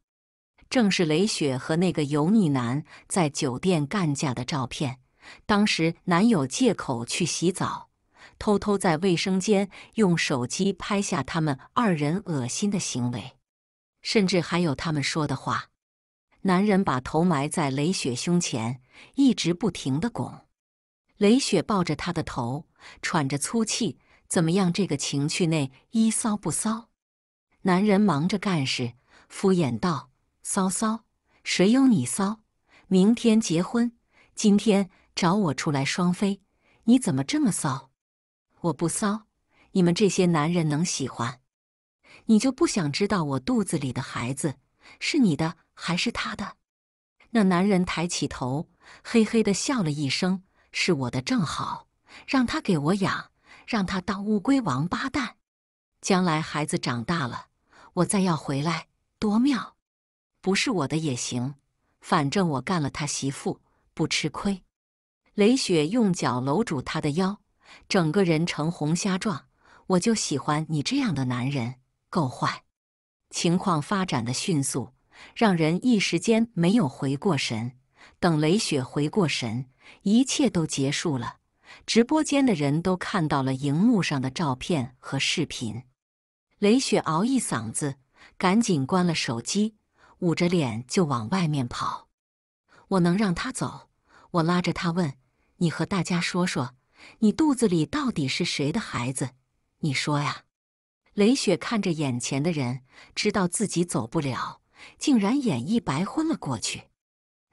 Speaker 1: 正是雷雪和那个油腻男在酒店干架的照片。当时男友借口去洗澡，偷偷在卫生间用手机拍下他们二人恶心的行为。甚至还有他们说的话。男人把头埋在雷雪胸前，一直不停的拱。雷雪抱着他的头，喘着粗气：“怎么样，这个情趣内衣骚不骚？”男人忙着干事，敷衍道：“骚骚，谁有你骚？明天结婚，今天找我出来双飞，你怎么这么骚？我不骚，你们这些男人能喜欢？”你就不想知道我肚子里的孩子是你的还是他的？那男人抬起头，嘿嘿地笑了一声：“是我的，正好让他给我养，让他当乌龟王八蛋。将来孩子长大了，我再要回来，多妙！不是我的也行，反正我干了他媳妇，不吃亏。”雷雪用脚搂住他的腰，整个人呈红虾状。我就喜欢你这样的男人。够坏，情况发展的迅速，让人一时间没有回过神。等雷雪回过神，一切都结束了。直播间的人都看到了荧幕上的照片和视频。雷雪嗷一嗓子，赶紧关了手机，捂着脸就往外面跑。我能让他走？我拉着他问：“你和大家说说，你肚子里到底是谁的孩子？你说呀。”雷雪看着眼前的人，知道自己走不了，竟然眼一白昏了过去。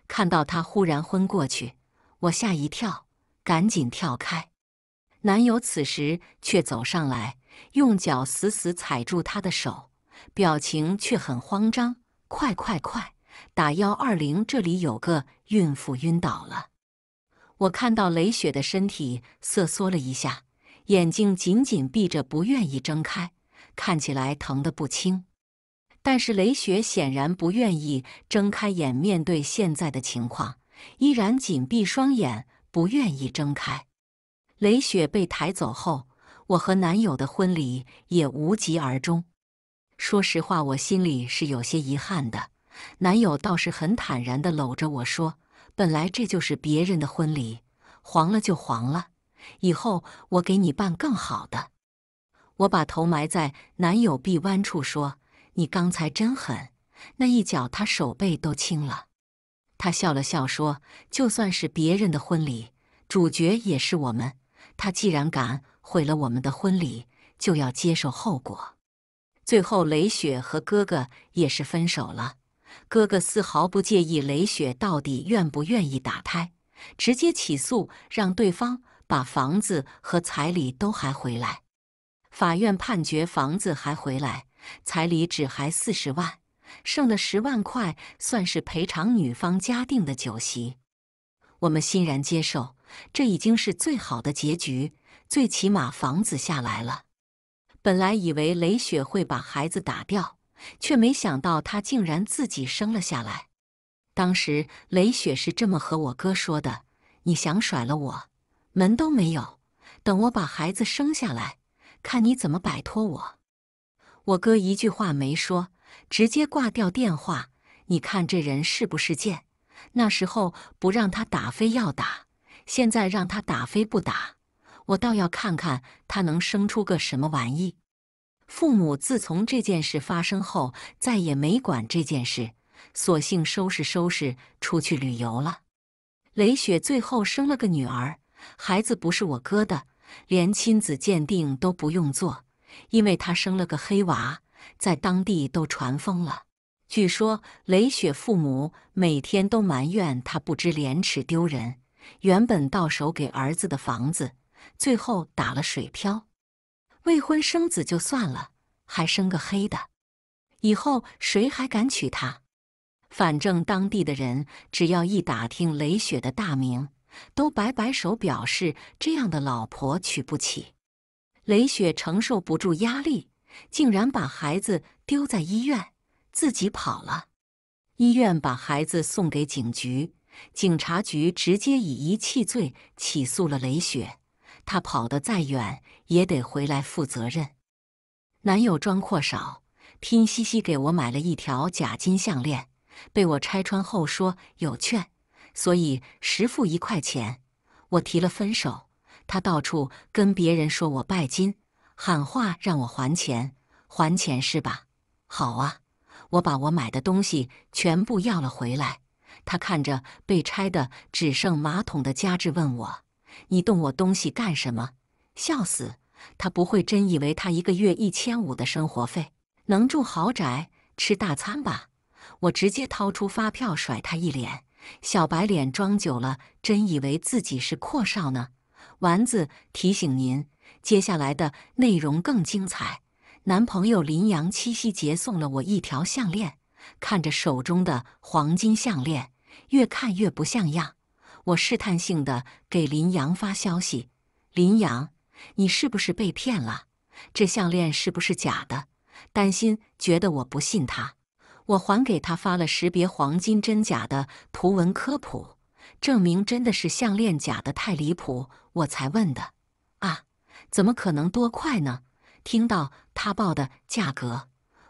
Speaker 1: 看到他忽然昏过去，我吓一跳，赶紧跳开。男友此时却走上来，用脚死死踩住他的手，表情却很慌张：“快快快，打幺二零，这里有个孕妇晕倒了。”我看到雷雪的身体瑟缩了一下，眼睛紧紧闭着，不愿意睁开。看起来疼得不轻，但是雷雪显然不愿意睁开眼面对现在的情况，依然紧闭双眼，不愿意睁开。雷雪被抬走后，我和男友的婚礼也无疾而终。说实话，我心里是有些遗憾的。男友倒是很坦然的搂着我说：“本来这就是别人的婚礼，黄了就黄了，以后我给你办更好的。”我把头埋在男友臂弯处，说：“你刚才真狠，那一脚他手背都青了。”他笑了笑说：“就算是别人的婚礼，主角也是我们。他既然敢毁了我们的婚礼，就要接受后果。”最后，雷雪和哥哥也是分手了。哥哥丝毫不介意雷雪到底愿不愿意打胎，直接起诉让对方把房子和彩礼都还回来。法院判决房子还回来，彩礼只还四十万，剩的十万块，算是赔偿女方家定的酒席。我们欣然接受，这已经是最好的结局，最起码房子下来了。本来以为雷雪会把孩子打掉，却没想到她竟然自己生了下来。当时雷雪是这么和我哥说的：“你想甩了我，门都没有。等我把孩子生下来。”看你怎么摆脱我！我哥一句话没说，直接挂掉电话。你看这人是不是贱？那时候不让他打非要打，现在让他打非不打，我倒要看看他能生出个什么玩意。父母自从这件事发生后，再也没管这件事，索性收拾收拾出去旅游了。雷雪最后生了个女儿，孩子不是我哥的。连亲子鉴定都不用做，因为他生了个黑娃，在当地都传疯了。据说雷雪父母每天都埋怨他不知廉耻丢人，原本到手给儿子的房子，最后打了水漂。未婚生子就算了，还生个黑的，以后谁还敢娶她？反正当地的人只要一打听雷雪的大名。都摆摆手表示这样的老婆娶不起，雷雪承受不住压力，竟然把孩子丢在医院，自己跑了。医院把孩子送给警局，警察局直接以遗弃罪起诉了雷雪。她跑得再远也得回来负责任。男友装阔少，拼夕夕给我买了一条假金项链，被我拆穿后说有券。所以实付一块钱，我提了分手。他到处跟别人说我拜金，喊话让我还钱，还钱是吧？好啊，我把我买的东西全部要了回来。他看着被拆的只剩马桶的家具，问我：“你动我东西干什么？”笑死，他不会真以为他一个月一千五的生活费能住豪宅、吃大餐吧？我直接掏出发票甩他一脸。小白脸装久了，真以为自己是阔少呢。丸子提醒您，接下来的内容更精彩。男朋友林阳七夕节送了我一条项链，看着手中的黄金项链，越看越不像样。我试探性的给林阳发消息：“林阳，你是不是被骗了？这项链是不是假的？担心觉得我不信他。”我还给他发了识别黄金真假的图文科普，证明真的是项链假的太离谱，我才问的啊？怎么可能多快呢？听到他报的价格，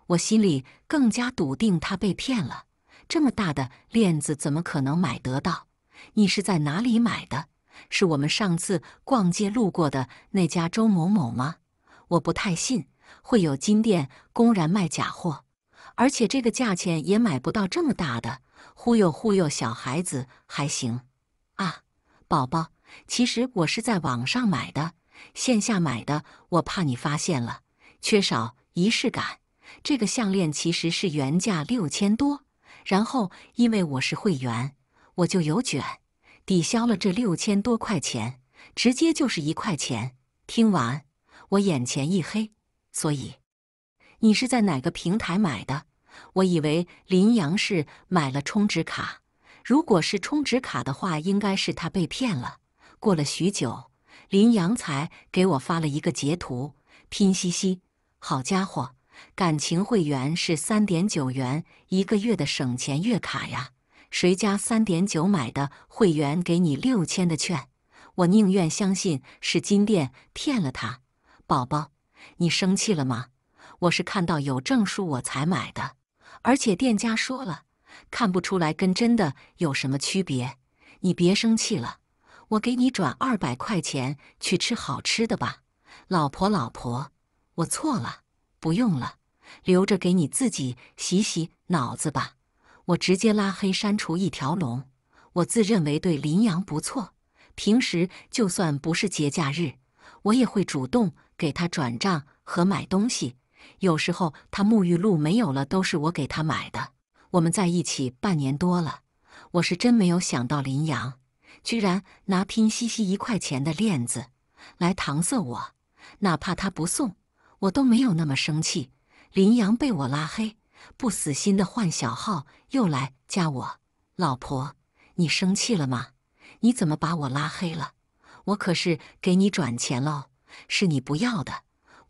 Speaker 1: 我心里更加笃定他被骗了。这么大的链子怎么可能买得到？你是在哪里买的？是我们上次逛街路过的那家周某某吗？我不太信，会有金店公然卖假货。而且这个价钱也买不到这么大的，忽悠忽悠小孩子还行啊，宝宝。其实我是在网上买的，线下买的我怕你发现了，缺少仪式感。这个项链其实是原价六千多，然后因为我是会员，我就有卷，抵消了这六千多块钱，直接就是一块钱。听完我眼前一黑，所以你是在哪个平台买的？我以为林阳是买了充值卡，如果是充值卡的话，应该是他被骗了。过了许久，林阳才给我发了一个截图，拼夕夕，好家伙，感情会员是三点九元一个月的省钱月卡呀？谁家三点九买的会员给你六千的券？我宁愿相信是金店骗了他。宝宝，你生气了吗？我是看到有证书我才买的。而且店家说了，看不出来跟真的有什么区别。你别生气了，我给你转二百块钱去吃好吃的吧，老婆老婆，我错了。不用了，留着给你自己洗洗脑子吧。我直接拉黑删除一条龙。我自认为对林阳不错，平时就算不是节假日，我也会主动给他转账和买东西。有时候他沐浴露没有了，都是我给他买的。我们在一起半年多了，我是真没有想到林阳居然拿拼夕夕一块钱的链子来搪塞我。哪怕他不送，我都没有那么生气。林阳被我拉黑，不死心的换小号又来加我。老婆，你生气了吗？你怎么把我拉黑了？我可是给你转钱喽，是你不要的。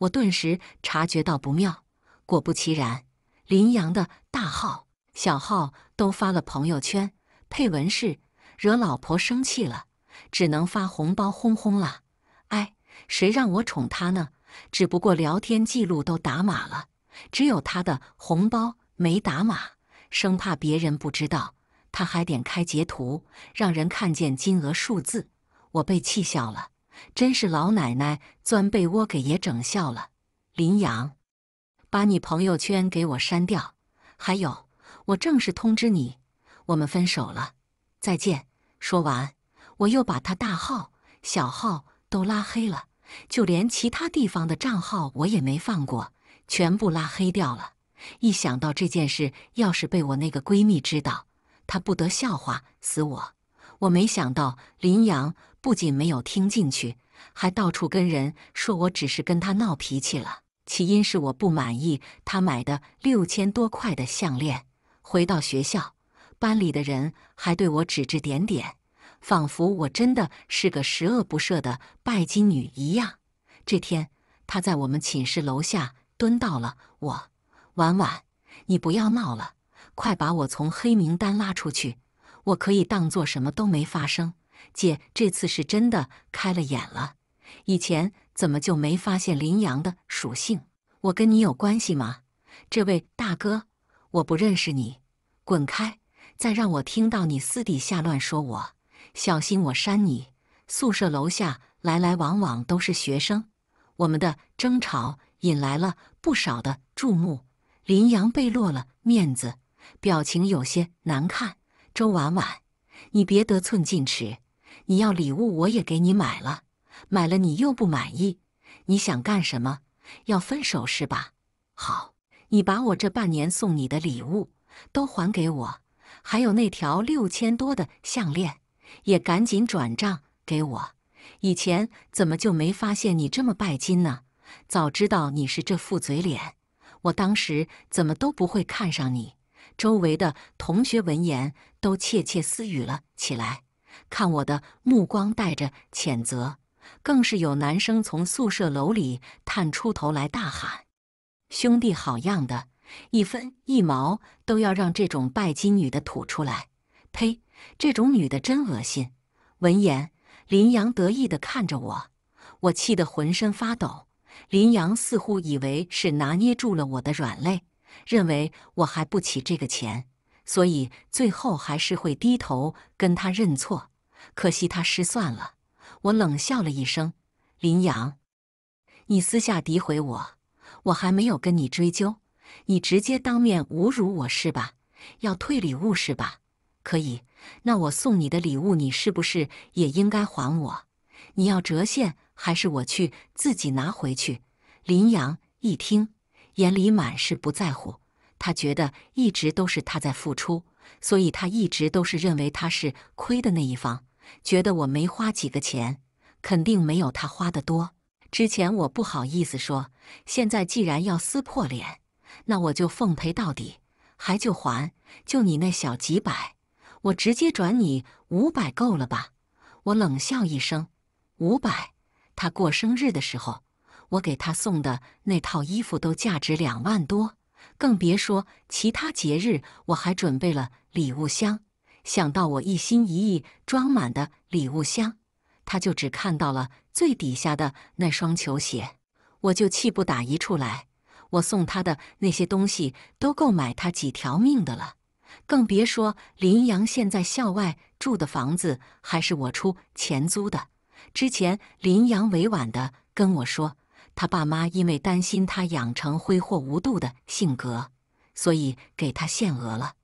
Speaker 1: 我顿时察觉到不妙，果不其然，林阳的大号、小号都发了朋友圈，配文是“惹老婆生气了，只能发红包哄哄了”。哎，谁让我宠他呢？只不过聊天记录都打码了，只有他的红包没打码，生怕别人不知道。他还点开截图，让人看见金额数字，我被气笑了。真是老奶奶钻被窝给爷整笑了，林阳，把你朋友圈给我删掉。还有，我正式通知你，我们分手了，再见。说完，我又把他大号、小号都拉黑了，就连其他地方的账号我也没放过，全部拉黑掉了。一想到这件事，要是被我那个闺蜜知道，她不得笑话死我。我没想到林阳。不仅没有听进去，还到处跟人说我只是跟他闹脾气了。起因是我不满意他买的六千多块的项链。回到学校，班里的人还对我指指点点，仿佛我真的是个十恶不赦的拜金女一样。这天，他在我们寝室楼下蹲到了我。婉婉，你不要闹了，快把我从黑名单拉出去，我可以当做什么都没发生。姐这次是真的开了眼了，以前怎么就没发现林阳的属性？我跟你有关系吗？这位大哥，我不认识你，滚开！再让我听到你私底下乱说我，小心我删你！宿舍楼下来来往往都是学生，我们的争吵引来了不少的注目。林阳被落了面子，表情有些难看。周婉婉，你别得寸进尺。你要礼物，我也给你买了，买了你又不满意，你想干什么？要分手是吧？好，你把我这半年送你的礼物都还给我，还有那条六千多的项链，也赶紧转账给我。以前怎么就没发现你这么拜金呢？早知道你是这副嘴脸，我当时怎么都不会看上你。周围的同学闻言都窃窃私语了起来。看我的目光带着谴责，更是有男生从宿舍楼里探出头来大喊：“兄弟，好样的！一分一毛都要让这种拜金女的吐出来！”呸，这种女的真恶心。闻言，林阳得意地看着我，我气得浑身发抖。林阳似乎以为是拿捏住了我的软肋，认为我还不起这个钱。所以最后还是会低头跟他认错，可惜他失算了。我冷笑了一声：“林阳，你私下诋毁我，我还没有跟你追究，你直接当面侮辱我是吧？要退礼物是吧？可以，那我送你的礼物，你是不是也应该还我？你要折现，还是我去自己拿回去？”林阳一听，眼里满是不在乎。他觉得一直都是他在付出，所以他一直都是认为他是亏的那一方。觉得我没花几个钱，肯定没有他花的多。之前我不好意思说，现在既然要撕破脸，那我就奉陪到底，还就还，就你那小几百，我直接转你五百够了吧？我冷笑一声，五百。他过生日的时候，我给他送的那套衣服都价值两万多。更别说其他节日，我还准备了礼物箱。想到我一心一意装满的礼物箱，他就只看到了最底下的那双球鞋，我就气不打一处来。我送他的那些东西都够买他几条命的了，更别说林阳现在校外住的房子还是我出钱租的。之前林阳委婉的跟我说。他爸妈因为担心他养成挥霍无度的性格，所以给他限额了。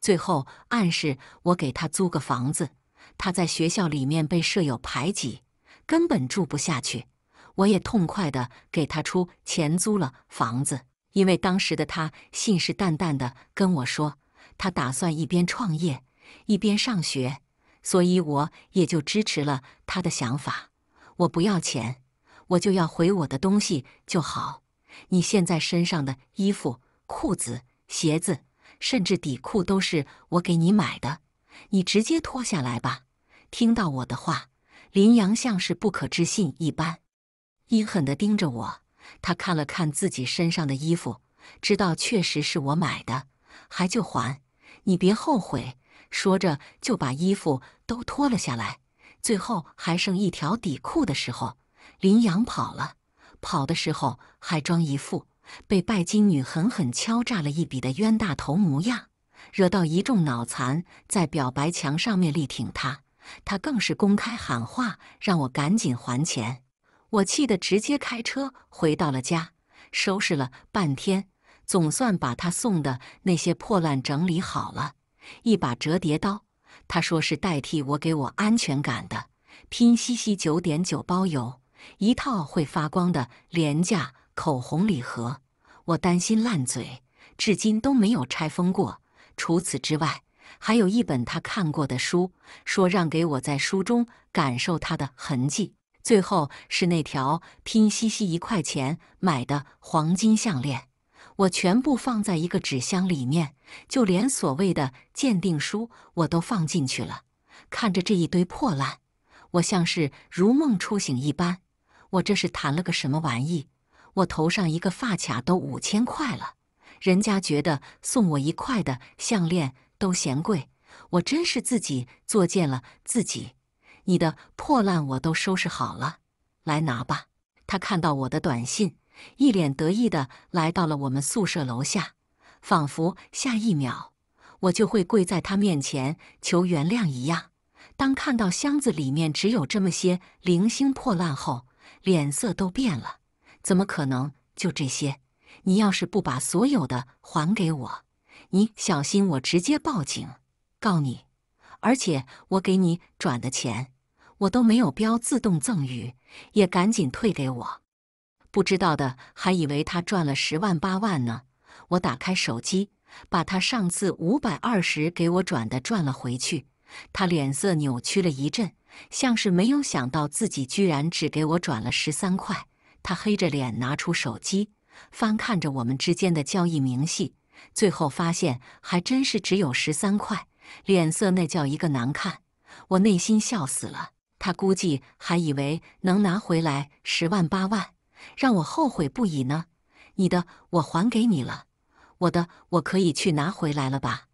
Speaker 1: 最后暗示我给他租个房子。他在学校里面被舍友排挤，根本住不下去。我也痛快的给他出钱租了房子。因为当时的他信誓旦旦的跟我说，他打算一边创业一边上学，所以我也就支持了他的想法。我不要钱。我就要回我的东西就好。你现在身上的衣服、裤子、鞋子，甚至底裤都是我给你买的，你直接脱下来吧。听到我的话，林阳像是不可置信一般，阴狠地盯着我。他看了看自己身上的衣服，知道确实是我买的，还就还，你别后悔。说着就把衣服都脱了下来，最后还剩一条底裤的时候。林阳跑了，跑的时候还装一副被拜金女狠狠敲诈了一笔的冤大头模样，惹到一众脑残在表白墙上面力挺他。他更是公开喊话，让我赶紧还钱。我气得直接开车回到了家，收拾了半天，总算把他送的那些破烂整理好了。一把折叠刀，他说是代替我给我安全感的，拼夕夕九点九包邮。一套会发光的廉价口红礼盒，我担心烂嘴，至今都没有拆封过。除此之外，还有一本他看过的书，说让给我在书中感受他的痕迹。最后是那条拼夕夕一块钱买的黄金项链，我全部放在一个纸箱里面，就连所谓的鉴定书我都放进去了。看着这一堆破烂，我像是如梦初醒一般。我这是谈了个什么玩意？我头上一个发卡都五千块了，人家觉得送我一块的项链都嫌贵。我真是自己作贱了自己。你的破烂我都收拾好了，来拿吧。他看到我的短信，一脸得意的来到了我们宿舍楼下，仿佛下一秒我就会跪在他面前求原谅一样。当看到箱子里面只有这么些零星破烂后，脸色都变了，怎么可能？就这些？你要是不把所有的还给我，你小心我直接报警告你！而且我给你转的钱，我都没有标自动赠与，也赶紧退给我。不知道的还以为他赚了十万八万呢。我打开手机，把他上次五百二十给我转的转了回去。他脸色扭曲了一阵。像是没有想到自己居然只给我转了十三块，他黑着脸拿出手机，翻看着我们之间的交易明细，最后发现还真是只有十三块，脸色那叫一个难看。我内心笑死了，他估计还以为能拿回来十万八万，让我后悔不已呢。你的我还给你了，我的我可以去拿回来了吧？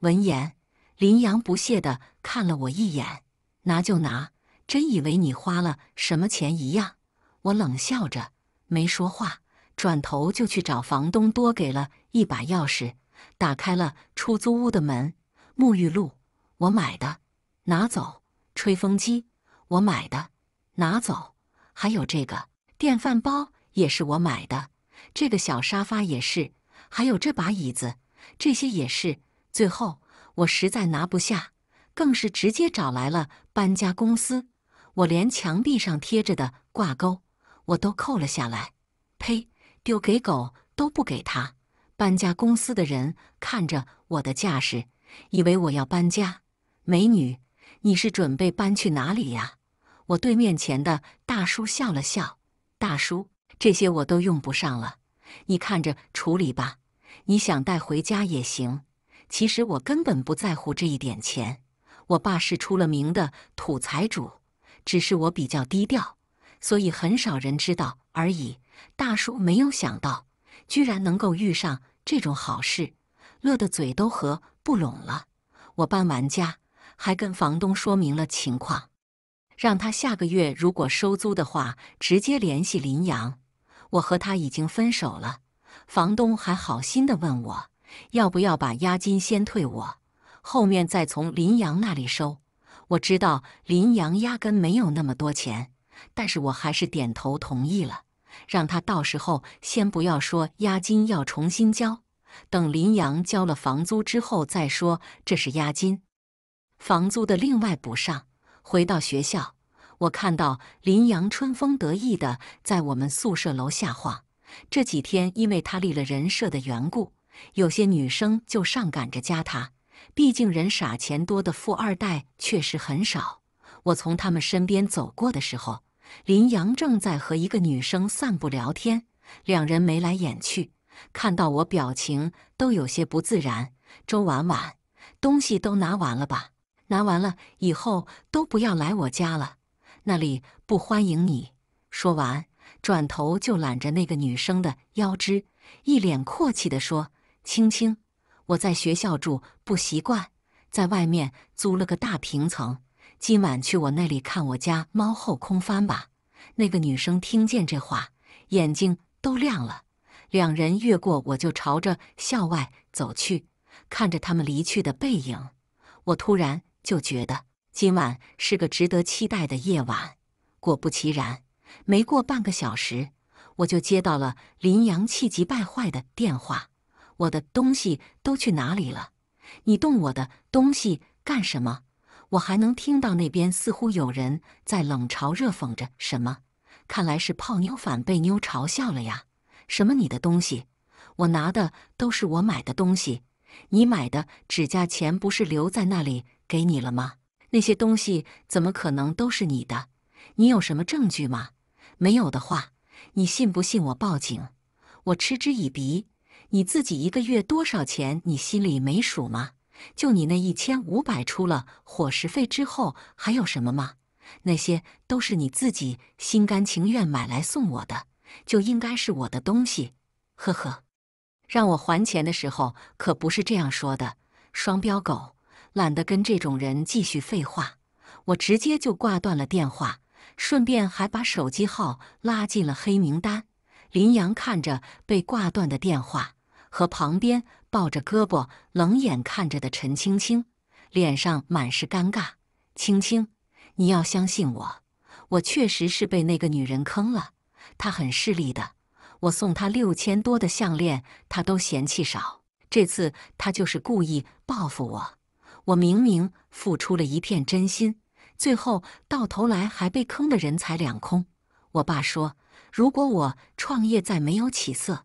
Speaker 1: 闻言，林阳不屑地看了我一眼。拿就拿，真以为你花了什么钱一样？我冷笑着没说话，转头就去找房东，多给了一把钥匙，打开了出租屋的门。沐浴露我买的，拿走；吹风机我买的，拿走；还有这个电饭煲也是我买的，这个小沙发也是，还有这把椅子，这些也是。最后我实在拿不下。更是直接找来了搬家公司，我连墙壁上贴着的挂钩我都扣了下来。呸！丢给狗都不给他。搬家公司的人看着我的架势，以为我要搬家。美女，你是准备搬去哪里呀？我对面前的大叔笑了笑：“大叔，这些我都用不上了，你看着处理吧。你想带回家也行，其实我根本不在乎这一点钱。”我爸是出了名的土财主，只是我比较低调，所以很少人知道而已。大叔没有想到，居然能够遇上这种好事，乐得嘴都合不拢了。我搬完家，还跟房东说明了情况，让他下个月如果收租的话，直接联系林阳。我和他已经分手了。房东还好心的问我要不要把押金先退我。后面再从林阳那里收，我知道林阳压根没有那么多钱，但是我还是点头同意了，让他到时候先不要说押金要重新交，等林阳交了房租之后再说，这是押金，房租的另外补上。回到学校，我看到林阳春风得意的在我们宿舍楼下晃，这几天因为他立了人设的缘故，有些女生就上赶着加他。毕竟，人傻钱多的富二代确实很少。我从他们身边走过的时候，林阳正在和一个女生散步聊天，两人眉来眼去，看到我表情都有些不自然。周婉婉，东西都拿完了吧？拿完了以后都不要来我家了，那里不欢迎你。说完，转头就揽着那个女生的腰肢，一脸阔气地说：“青青。”我在学校住不习惯，在外面租了个大平层。今晚去我那里看我家猫后空翻吧。那个女生听见这话，眼睛都亮了。两人越过我，就朝着校外走去。看着他们离去的背影，我突然就觉得今晚是个值得期待的夜晚。果不其然，没过半个小时，我就接到了林阳气急败坏的电话。我的东西都去哪里了？你动我的东西干什么？我还能听到那边似乎有人在冷嘲热讽着什么。看来是泡妞反被妞嘲笑了呀。什么你的东西？我拿的都是我买的东西。你买的指甲钳不是留在那里给你了吗？那些东西怎么可能都是你的？你有什么证据吗？没有的话，你信不信我报警？我嗤之以鼻。你自己一个月多少钱？你心里没数吗？就你那一千五百出了伙食费之后还有什么吗？那些都是你自己心甘情愿买来送我的，就应该是我的东西。呵呵，让我还钱的时候可不是这样说的。双标狗，懒得跟这种人继续废话，我直接就挂断了电话，顺便还把手机号拉进了黑名单。林阳看着被挂断的电话。和旁边抱着胳膊冷眼看着的陈青青，脸上满是尴尬。青青，你要相信我，我确实是被那个女人坑了。她很势利的，我送她六千多的项链，她都嫌弃少。这次她就是故意报复我。我明明付出了一片真心，最后到头来还被坑的人财两空。我爸说，如果我创业再没有起色，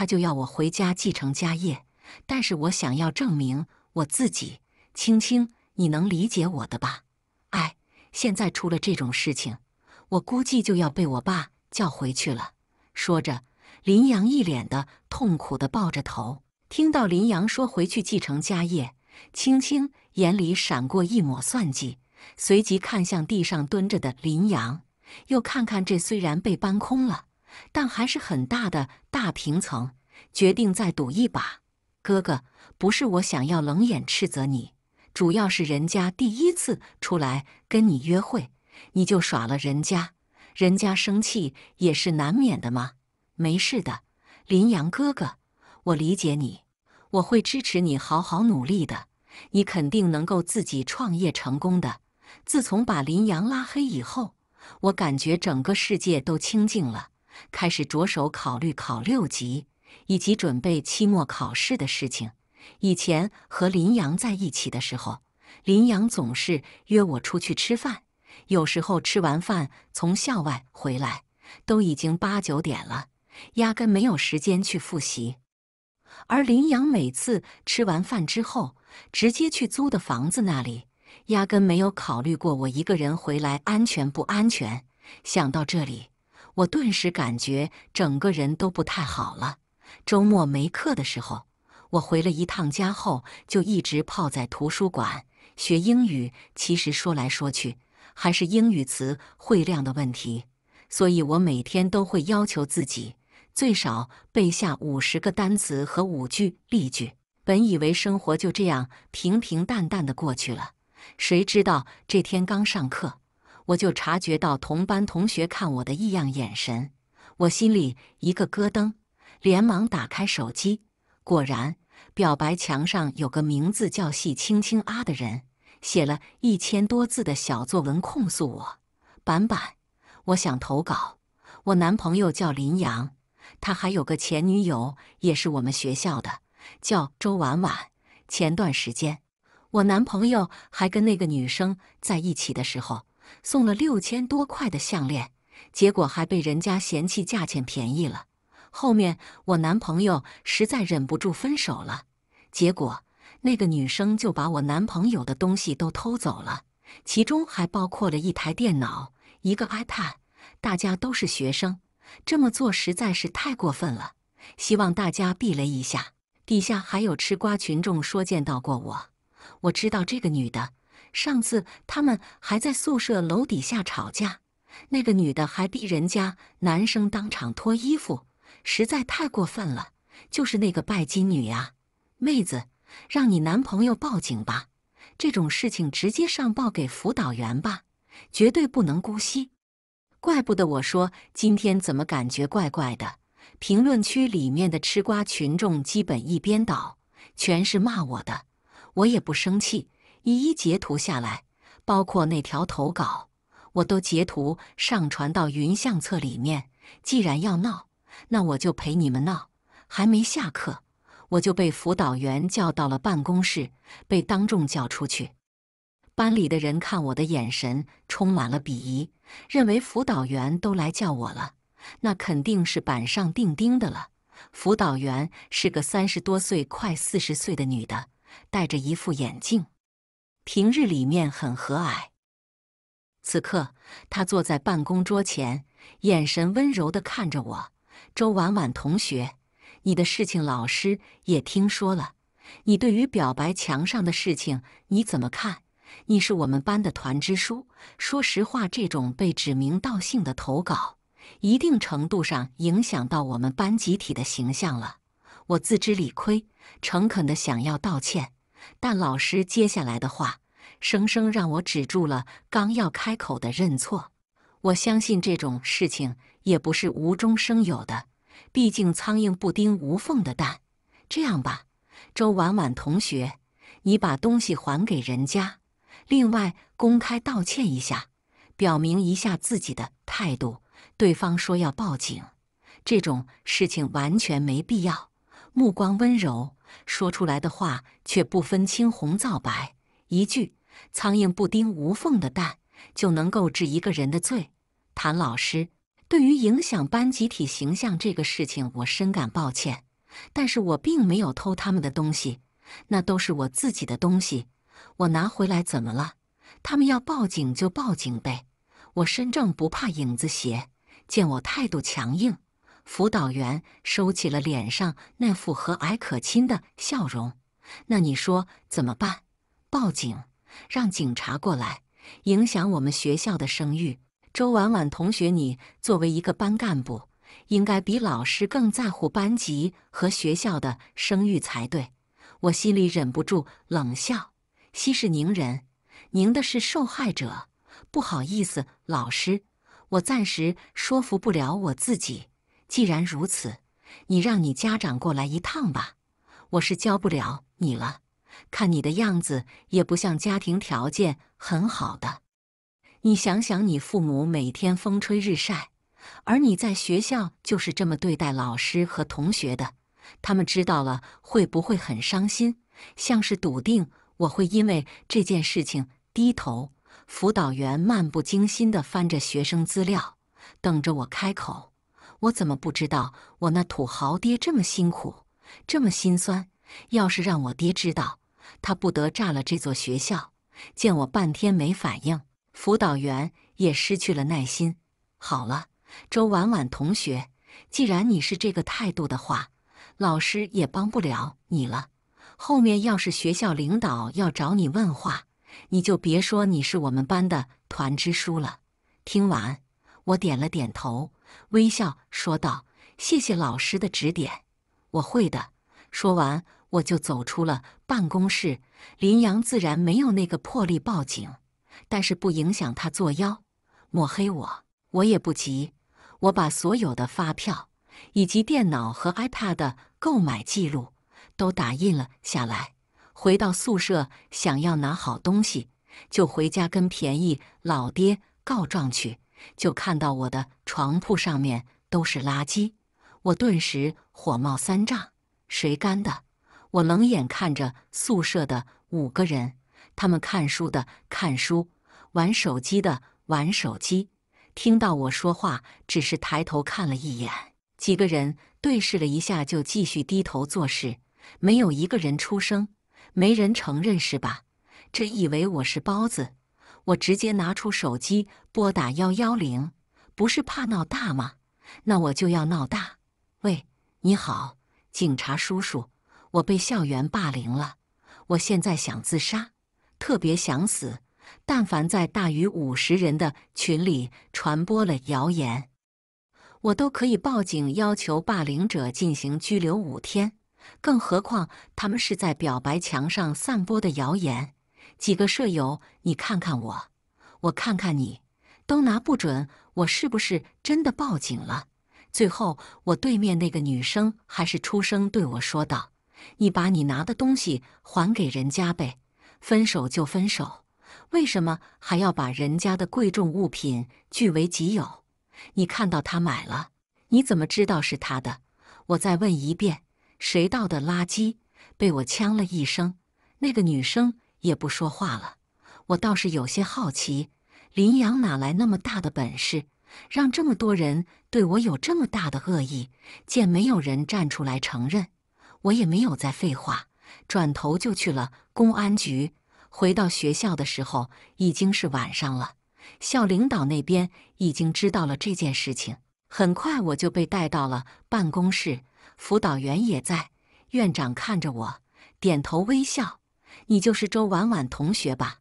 Speaker 1: 他就要我回家继承家业，但是我想要证明我自己。青青，你能理解我的吧？哎，现在出了这种事情，我估计就要被我爸叫回去了。说着，林阳一脸的痛苦的抱着头。听到林阳说回去继承家业，青青眼里闪过一抹算计，随即看向地上蹲着的林阳，又看看这虽然被搬空了。但还是很大的大平层，决定再赌一把。哥哥，不是我想要冷眼斥责你，主要是人家第一次出来跟你约会，你就耍了人家，人家生气也是难免的嘛。没事的，林阳哥哥，我理解你，我会支持你，好好努力的，你肯定能够自己创业成功的。自从把林阳拉黑以后，我感觉整个世界都清净了。开始着手考虑考六级以及准备期末考试的事情。以前和林阳在一起的时候，林阳总是约我出去吃饭，有时候吃完饭从校外回来，都已经八九点了，压根没有时间去复习。而林阳每次吃完饭之后，直接去租的房子那里，压根没有考虑过我一个人回来安全不安全。想到这里。我顿时感觉整个人都不太好了。周末没课的时候，我回了一趟家后，就一直泡在图书馆学英语。其实说来说去，还是英语词汇量的问题，所以我每天都会要求自己最少背下五十个单词和五句例句。本以为生活就这样平平淡淡的过去了，谁知道这天刚上课。我就察觉到同班同学看我的异样眼神，我心里一个咯噔，连忙打开手机，果然表白墙上有个名字叫“系青青啊”的人，写了一千多字的小作文控诉我。板板，我想投稿。我男朋友叫林阳，他还有个前女友也是我们学校的，叫周婉婉。前段时间，我男朋友还跟那个女生在一起的时候。送了六千多块的项链，结果还被人家嫌弃价钱便宜了。后面我男朋友实在忍不住分手了，结果那个女生就把我男朋友的东西都偷走了，其中还包括了一台电脑、一个 iPad。大家都是学生，这么做实在是太过分了。希望大家避雷一下。底下还有吃瓜群众说见到过我，我知道这个女的。上次他们还在宿舍楼底下吵架，那个女的还逼人家男生当场脱衣服，实在太过分了。就是那个拜金女呀，妹子，让你男朋友报警吧，这种事情直接上报给辅导员吧，绝对不能姑息。怪不得我说今天怎么感觉怪怪的，评论区里面的吃瓜群众基本一边倒，全是骂我的，我也不生气。一一截图下来，包括那条投稿，我都截图上传到云相册里面。既然要闹，那我就陪你们闹。还没下课，我就被辅导员叫到了办公室，被当众叫出去。班里的人看我的眼神充满了鄙夷，认为辅导员都来叫我了，那肯定是板上钉钉的了。辅导员是个三十多岁、快四十岁的女的，戴着一副眼镜。平日里面很和蔼，此刻他坐在办公桌前，眼神温柔的看着我。周婉婉同学，你的事情老师也听说了。你对于表白墙上的事情你怎么看？你是我们班的团支书，说实话，这种被指名道姓的投稿，一定程度上影响到我们班集体的形象了。我自知理亏，诚恳的想要道歉。但老师接下来的话，生生让我止住了刚要开口的认错。我相信这种事情也不是无中生有的，毕竟苍蝇不叮无缝的蛋。这样吧，周婉婉同学，你把东西还给人家，另外公开道歉一下，表明一下自己的态度。对方说要报警，这种事情完全没必要。目光温柔。说出来的话却不分青红皂白，一句“苍蝇不叮无缝的蛋”就能够治一个人的罪。谭老师，对于影响班集体形象这个事情，我深感抱歉。但是我并没有偷他们的东西，那都是我自己的东西，我拿回来怎么了？他们要报警就报警呗，我身正不怕影子斜，见我态度强硬。辅导员收起了脸上那副和蔼可亲的笑容。那你说怎么办？报警，让警察过来，影响我们学校的声誉。周婉婉同学，你作为一个班干部，应该比老师更在乎班级和学校的声誉才对。我心里忍不住冷笑。息事宁人，宁的是受害者。不好意思，老师，我暂时说服不了我自己。既然如此，你让你家长过来一趟吧。我是教不了你了。看你的样子，也不像家庭条件很好的。你想想，你父母每天风吹日晒，而你在学校就是这么对待老师和同学的，他们知道了会不会很伤心？像是笃定我会因为这件事情低头。辅导员漫不经心地翻着学生资料，等着我开口。我怎么不知道我那土豪爹这么辛苦，这么心酸？要是让我爹知道，他不得炸了这座学校！见我半天没反应，辅导员也失去了耐心。好了，周婉婉同学，既然你是这个态度的话，老师也帮不了你了。后面要是学校领导要找你问话，你就别说你是我们班的团支书了。听完，我点了点头。微笑说道：“谢谢老师的指点，我会的。”说完，我就走出了办公室。林阳自然没有那个魄力报警，但是不影响他作妖、抹黑我。我也不急，我把所有的发票以及电脑和 iPad 的购买记录都打印了下来。回到宿舍，想要拿好东西，就回家跟便宜老爹告状去。就看到我的床铺上面都是垃圾，我顿时火冒三丈。谁干的？我冷眼看着宿舍的五个人，他们看书的看书，玩手机的玩手机。听到我说话，只是抬头看了一眼，几个人对视了一下，就继续低头做事，没有一个人出声，没人承认是吧？这以为我是包子。我直接拿出手机拨打幺幺零，不是怕闹大吗？那我就要闹大。喂，你好，警察叔叔，我被校园霸凌了，我现在想自杀，特别想死。但凡在大于五十人的群里传播了谣言，我都可以报警要求霸凌者进行拘留五天，更何况他们是在表白墙上散播的谣言。几个舍友，你看看我，我看看你，都拿不准我是不是真的报警了。最后，我对面那个女生还是出声对我说道：“你把你拿的东西还给人家呗，分手就分手，为什么还要把人家的贵重物品据为己有？你看到他买了，你怎么知道是他的？我再问一遍，谁倒的垃圾？”被我呛了一声，那个女生。也不说话了，我倒是有些好奇，林阳哪来那么大的本事，让这么多人对我有这么大的恶意？见没有人站出来承认，我也没有再废话，转头就去了公安局。回到学校的时候已经是晚上了，校领导那边已经知道了这件事情，很快我就被带到了办公室，辅导员也在，院长看着我，点头微笑。你就是周婉婉同学吧？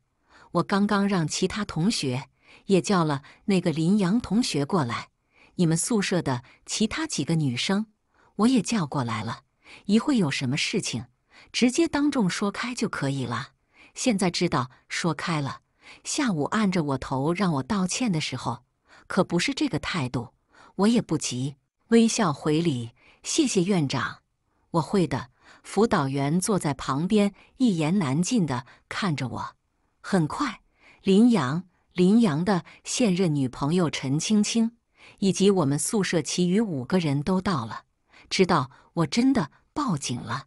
Speaker 1: 我刚刚让其他同学也叫了那个林阳同学过来，你们宿舍的其他几个女生我也叫过来了。一会有什么事情，直接当众说开就可以了。现在知道说开了，下午按着我头让我道歉的时候，可不是这个态度。我也不急，微笑回礼，谢谢院长，我会的。辅导员坐在旁边，一言难尽地看着我。很快，林阳、林阳的现任女朋友陈青青，以及我们宿舍其余五个人都到了。知道我真的报警了，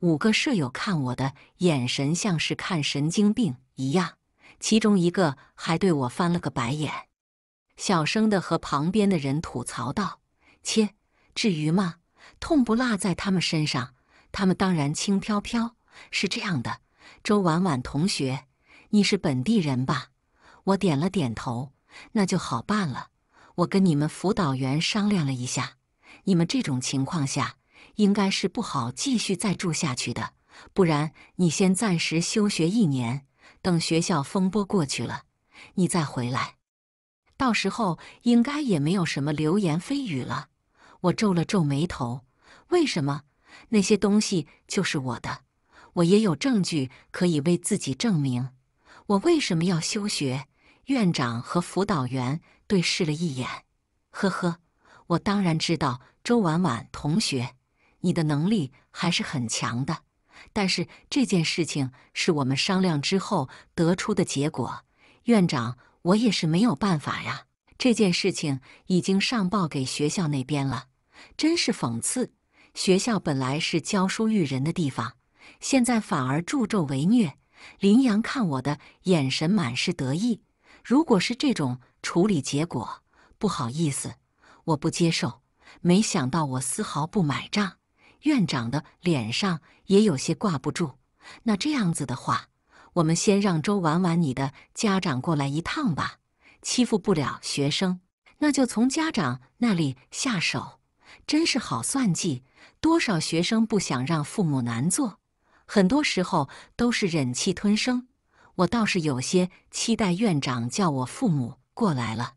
Speaker 1: 五个舍友看我的眼神像是看神经病一样，其中一个还对我翻了个白眼，小声地和旁边的人吐槽道：“切，至于吗？痛不落在他们身上。”他们当然轻飘飘，是这样的，周婉婉同学，你是本地人吧？我点了点头，那就好办了。我跟你们辅导员商量了一下，你们这种情况下应该是不好继续再住下去的，不然你先暂时休学一年，等学校风波过去了，你再回来，到时候应该也没有什么流言蜚语了。我皱了皱眉头，为什么？那些东西就是我的，我也有证据可以为自己证明。我为什么要休学？院长和辅导员对视了一眼，呵呵，我当然知道，周婉婉同学，你的能力还是很强的。但是这件事情是我们商量之后得出的结果，院长，我也是没有办法呀。这件事情已经上报给学校那边了，真是讽刺。学校本来是教书育人的地方，现在反而助纣为虐。林阳看我的眼神满是得意。如果是这种处理结果，不好意思，我不接受。没想到我丝毫不买账，院长的脸上也有些挂不住。那这样子的话，我们先让周婉婉你的家长过来一趟吧。欺负不了学生，那就从家长那里下手。真是好算计！多少学生不想让父母难做，很多时候都是忍气吞声。我倒是有些期待院长叫我父母过来了。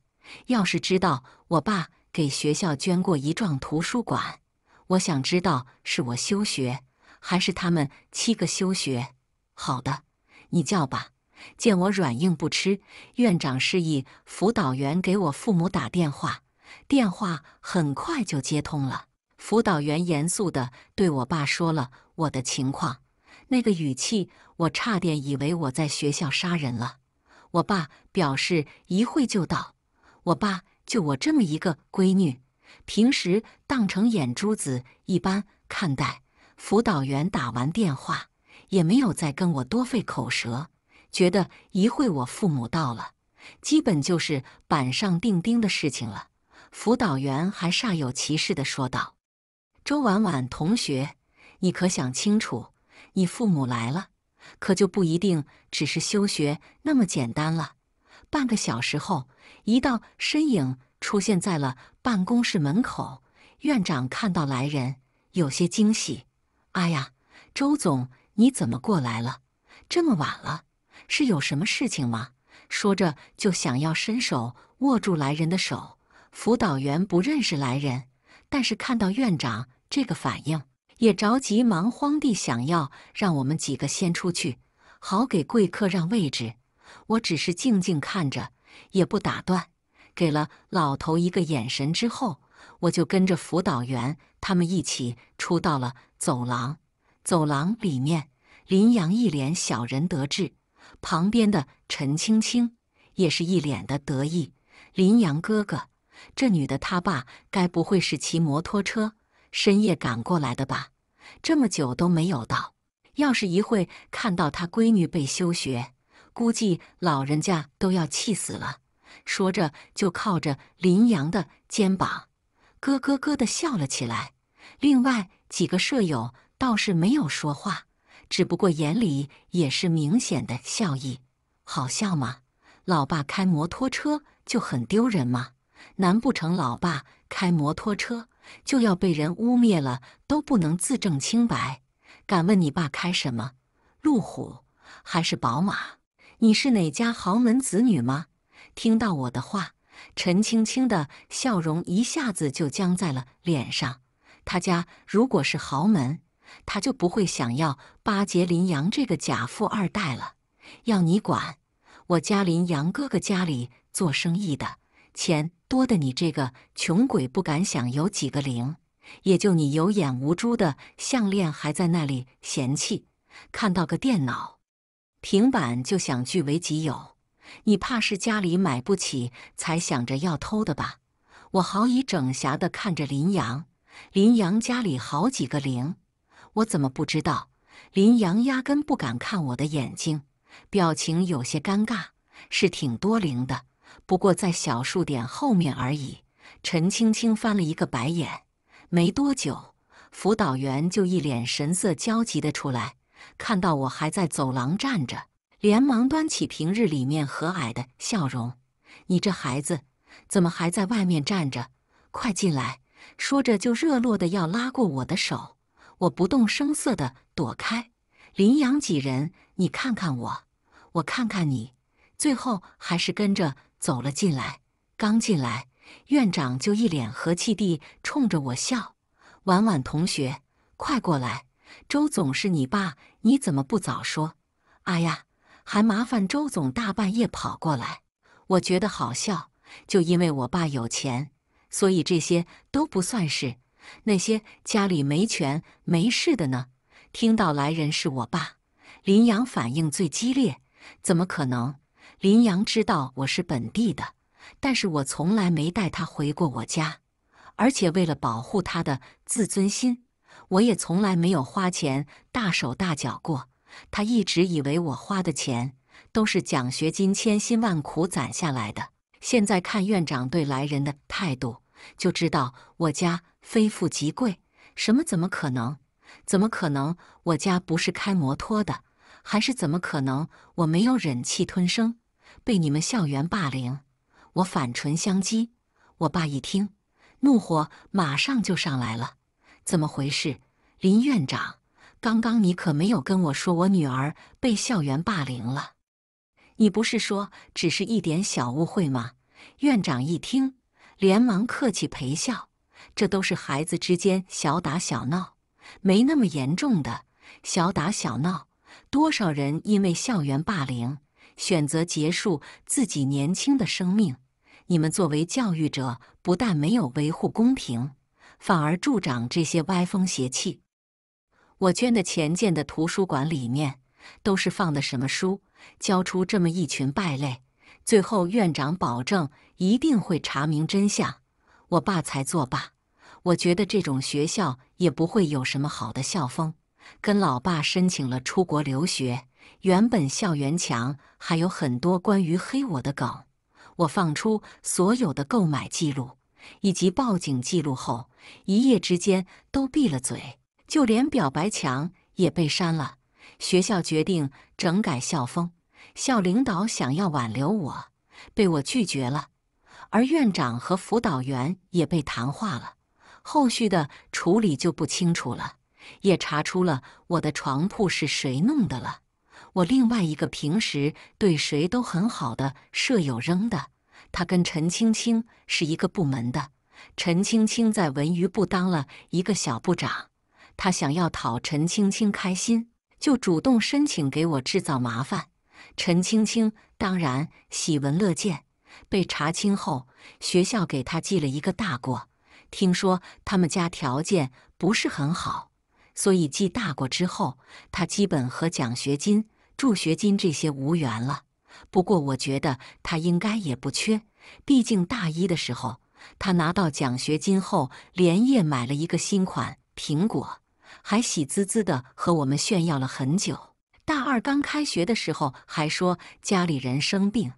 Speaker 1: 要是知道我爸给学校捐过一幢图书馆，我想知道是我休学，还是他们七个休学。好的，你叫吧。见我软硬不吃，院长示意辅导员给我父母打电话。电话很快就接通了，辅导员严肃地对我爸说了我的情况，那个语气我差点以为我在学校杀人了。我爸表示一会就到。我爸就我这么一个闺女，平时当成眼珠子一般看待。辅导员打完电话也没有再跟我多费口舌，觉得一会我父母到了，基本就是板上钉钉的事情了。辅导员还煞有其事的说道：“周婉婉同学，你可想清楚，你父母来了，可就不一定只是休学那么简单了。”半个小时后，一道身影出现在了办公室门口。院长看到来人，有些惊喜：“哎呀，周总，你怎么过来了？这么晚了，是有什么事情吗？”说着就想要伸手握住来人的手。辅导员不认识来人，但是看到院长这个反应，也着急忙慌地想要让我们几个先出去，好给贵客让位置。我只是静静看着，也不打断，给了老头一个眼神之后，我就跟着辅导员他们一起出到了走廊。走廊里面，林阳一脸小人得志，旁边的陈青青也是一脸的得意。林阳哥哥。这女的她爸该不会是骑摩托车深夜赶过来的吧？这么久都没有到，要是一会看到她闺女被休学，估计老人家都要气死了。说着就靠着林阳的肩膀，咯咯咯的笑了起来。另外几个舍友倒是没有说话，只不过眼里也是明显的笑意。好笑吗？老爸开摩托车就很丢人吗？难不成老爸开摩托车就要被人污蔑了都不能自证清白？敢问你爸开什么？路虎还是宝马？你是哪家豪门子女吗？听到我的话，陈青青的笑容一下子就僵在了脸上。他家如果是豪门，他就不会想要巴结林阳这个假富二代了。要你管！我家林阳哥哥家里做生意的钱。多的你这个穷鬼不敢想有几个零，也就你有眼无珠的项链还在那里嫌弃，看到个电脑、平板就想据为己有，你怕是家里买不起才想着要偷的吧？我好以整暇的看着林阳，林阳家里好几个零，我怎么不知道？林阳压根不敢看我的眼睛，表情有些尴尬，是挺多零的。不过在小数点后面而已。陈青青翻了一个白眼。没多久，辅导员就一脸神色焦急的出来，看到我还在走廊站着，连忙端起平日里面和蔼的笑容：“你这孩子怎么还在外面站着？快进来！”说着就热络的要拉过我的手，我不动声色的躲开。林阳几人，你看看我，我看看你，最后还是跟着。走了进来，刚进来，院长就一脸和气地冲着我笑：“婉婉同学，快过来，周总是你爸，你怎么不早说？哎呀，还麻烦周总大半夜跑过来，我觉得好笑。就因为我爸有钱，所以这些都不算事。那些家里没权没势的呢，听到来人是我爸，林阳反应最激烈，怎么可能？”林阳知道我是本地的，但是我从来没带他回过我家，而且为了保护他的自尊心，我也从来没有花钱大手大脚过。他一直以为我花的钱都是奖学金千辛万苦攒下来的。现在看院长对来人的态度，就知道我家非富即贵。什么？怎么可能？怎么可能？我家不是开摩托的，还是怎么可能？我没有忍气吞声。被你们校园霸凌，我反唇相讥。我爸一听，怒火马上就上来了。怎么回事？林院长，刚刚你可没有跟我说我女儿被校园霸凌了。你不是说只是一点小误会吗？院长一听，连忙客气陪笑。这都是孩子之间小打小闹，没那么严重。的小打小闹，多少人因为校园霸凌？选择结束自己年轻的生命，你们作为教育者，不但没有维护公平，反而助长这些歪风邪气。我捐的钱建的图书馆里面都是放的什么书？教出这么一群败类，最后院长保证一定会查明真相，我爸才作罢。我觉得这种学校也不会有什么好的校风，跟老爸申请了出国留学。原本校园墙还有很多关于黑我的梗，我放出所有的购买记录以及报警记录后，一夜之间都闭了嘴，就连表白墙也被删了。学校决定整改校风，校领导想要挽留我，被我拒绝了。而院长和辅导员也被谈话了，后续的处理就不清楚了，也查出了我的床铺是谁弄的了。我另外一个平时对谁都很好的舍友扔的，他跟陈青青是一个部门的。陈青青在文娱部当了一个小部长，他想要讨陈青青开心，就主动申请给我制造麻烦。陈青青当然喜闻乐见，被查清后，学校给他记了一个大过。听说他们家条件不是很好，所以记大过之后，他基本和奖学金。助学金这些无缘了，不过我觉得他应该也不缺，毕竟大一的时候他拿到奖学金后连夜买了一个新款苹果，还喜滋滋的和我们炫耀了很久。大二刚开学的时候还说家里人生病，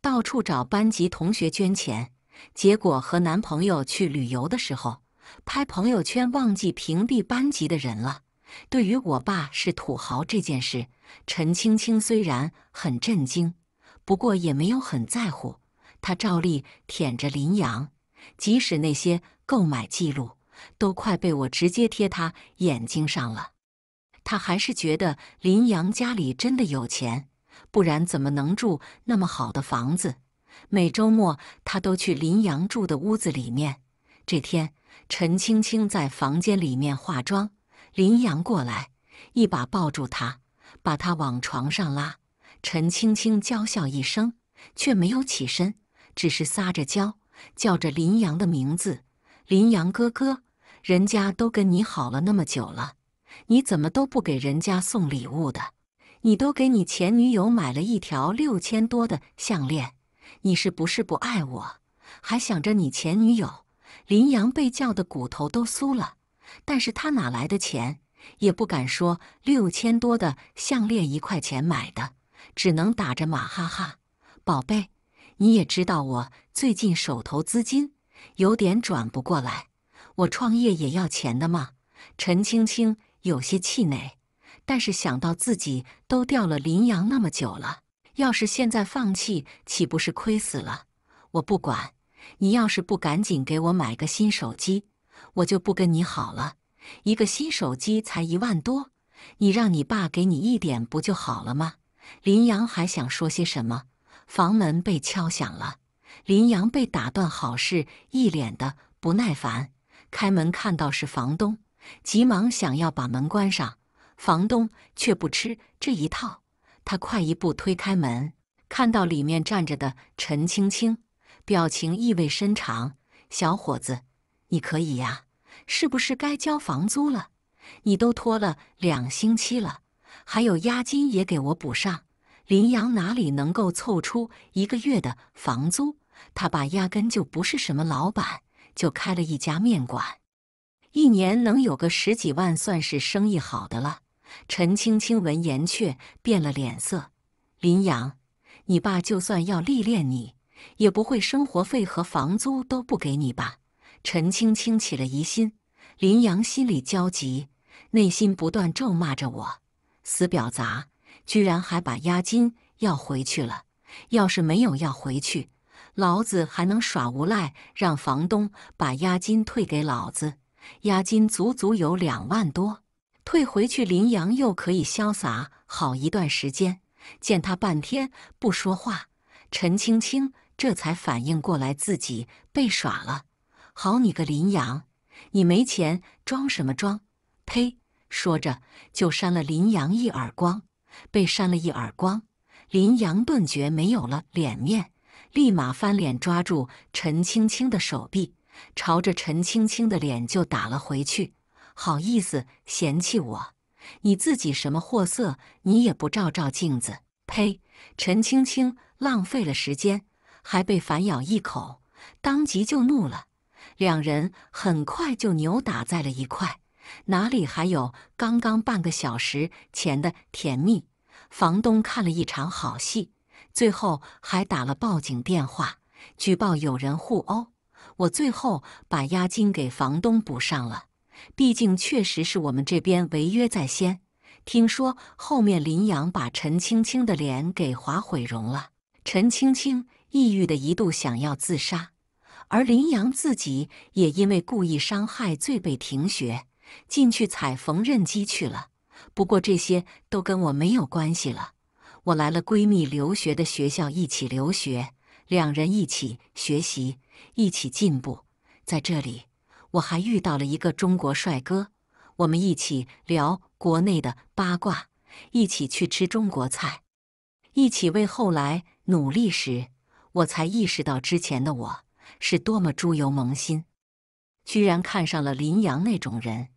Speaker 1: 到处找班级同学捐钱，结果和男朋友去旅游的时候拍朋友圈忘记屏蔽班级的人了。对于我爸是土豪这件事，陈青青虽然很震惊，不过也没有很在乎。他照例舔着林阳，即使那些购买记录都快被我直接贴他眼睛上了，他还是觉得林阳家里真的有钱，不然怎么能住那么好的房子？每周末他都去林阳住的屋子里面。这天，陈青青在房间里面化妆。林阳过来，一把抱住他，把他往床上拉。陈青青娇笑一声，却没有起身，只是撒着娇，叫着林阳的名字：“林阳哥哥，人家都跟你好了那么久了，你怎么都不给人家送礼物的？你都给你前女友买了一条六千多的项链，你是不是不爱我？还想着你前女友？”林阳被叫的骨头都酥了。但是他哪来的钱？也不敢说六千多的项链一块钱买的，只能打着马哈哈。宝贝，你也知道我最近手头资金有点转不过来，我创业也要钱的嘛。陈青青有些气馁，但是想到自己都掉了林羊那么久了，要是现在放弃，岂不是亏死了？我不管，你要是不赶紧给我买个新手机。我就不跟你好了，一个新手机才一万多，你让你爸给你一点不就好了吗？林阳还想说些什么，房门被敲响了，林阳被打断好事，一脸的不耐烦。开门看到是房东，急忙想要把门关上，房东却不吃这一套，他快一步推开门，看到里面站着的陈青青，表情意味深长。小伙子，你可以呀。是不是该交房租了？你都拖了两星期了，还有押金也给我补上。林阳哪里能够凑出一个月的房租？他爸压根就不是什么老板，就开了一家面馆，一年能有个十几万，算是生意好的了。陈青青闻言却变了脸色：“林阳，你爸就算要历练你，也不会生活费和房租都不给你吧？”陈青青起了疑心。林阳心里焦急，内心不断咒骂着我：“死婊砸，居然还把押金要回去了！要是没有要回去，老子还能耍无赖，让房东把押金退给老子。押金足足有两万多，退回去，林阳又可以潇洒好一段时间。”见他半天不说话，陈青青这才反应过来自己被耍了。“好你个林阳！”你没钱装什么装？呸！说着就扇了林阳一耳光。被扇了一耳光，林阳顿觉没有了脸面，立马翻脸，抓住陈青青的手臂，朝着陈青青的脸就打了回去。好意思嫌弃我？你自己什么货色？你也不照照镜子？呸！陈青青浪费了时间，还被反咬一口，当即就怒了。两人很快就扭打在了一块，哪里还有刚刚半个小时前的甜蜜？房东看了一场好戏，最后还打了报警电话举报有人互殴。我最后把押金给房东补上了，毕竟确实是我们这边违约在先。听说后面林阳把陈青青的脸给划毁容了，陈青青抑郁的一度想要自杀。而林阳自己也因为故意伤害罪被停学，进去踩缝纫机去了。不过这些都跟我没有关系了。我来了闺蜜留学的学校，一起留学，两人一起学习，一起进步。在这里，我还遇到了一个中国帅哥，我们一起聊国内的八卦，一起去吃中国菜，一起为后来努力时，我才意识到之前的我。是多么猪油蒙心，居然看上了林阳那种人。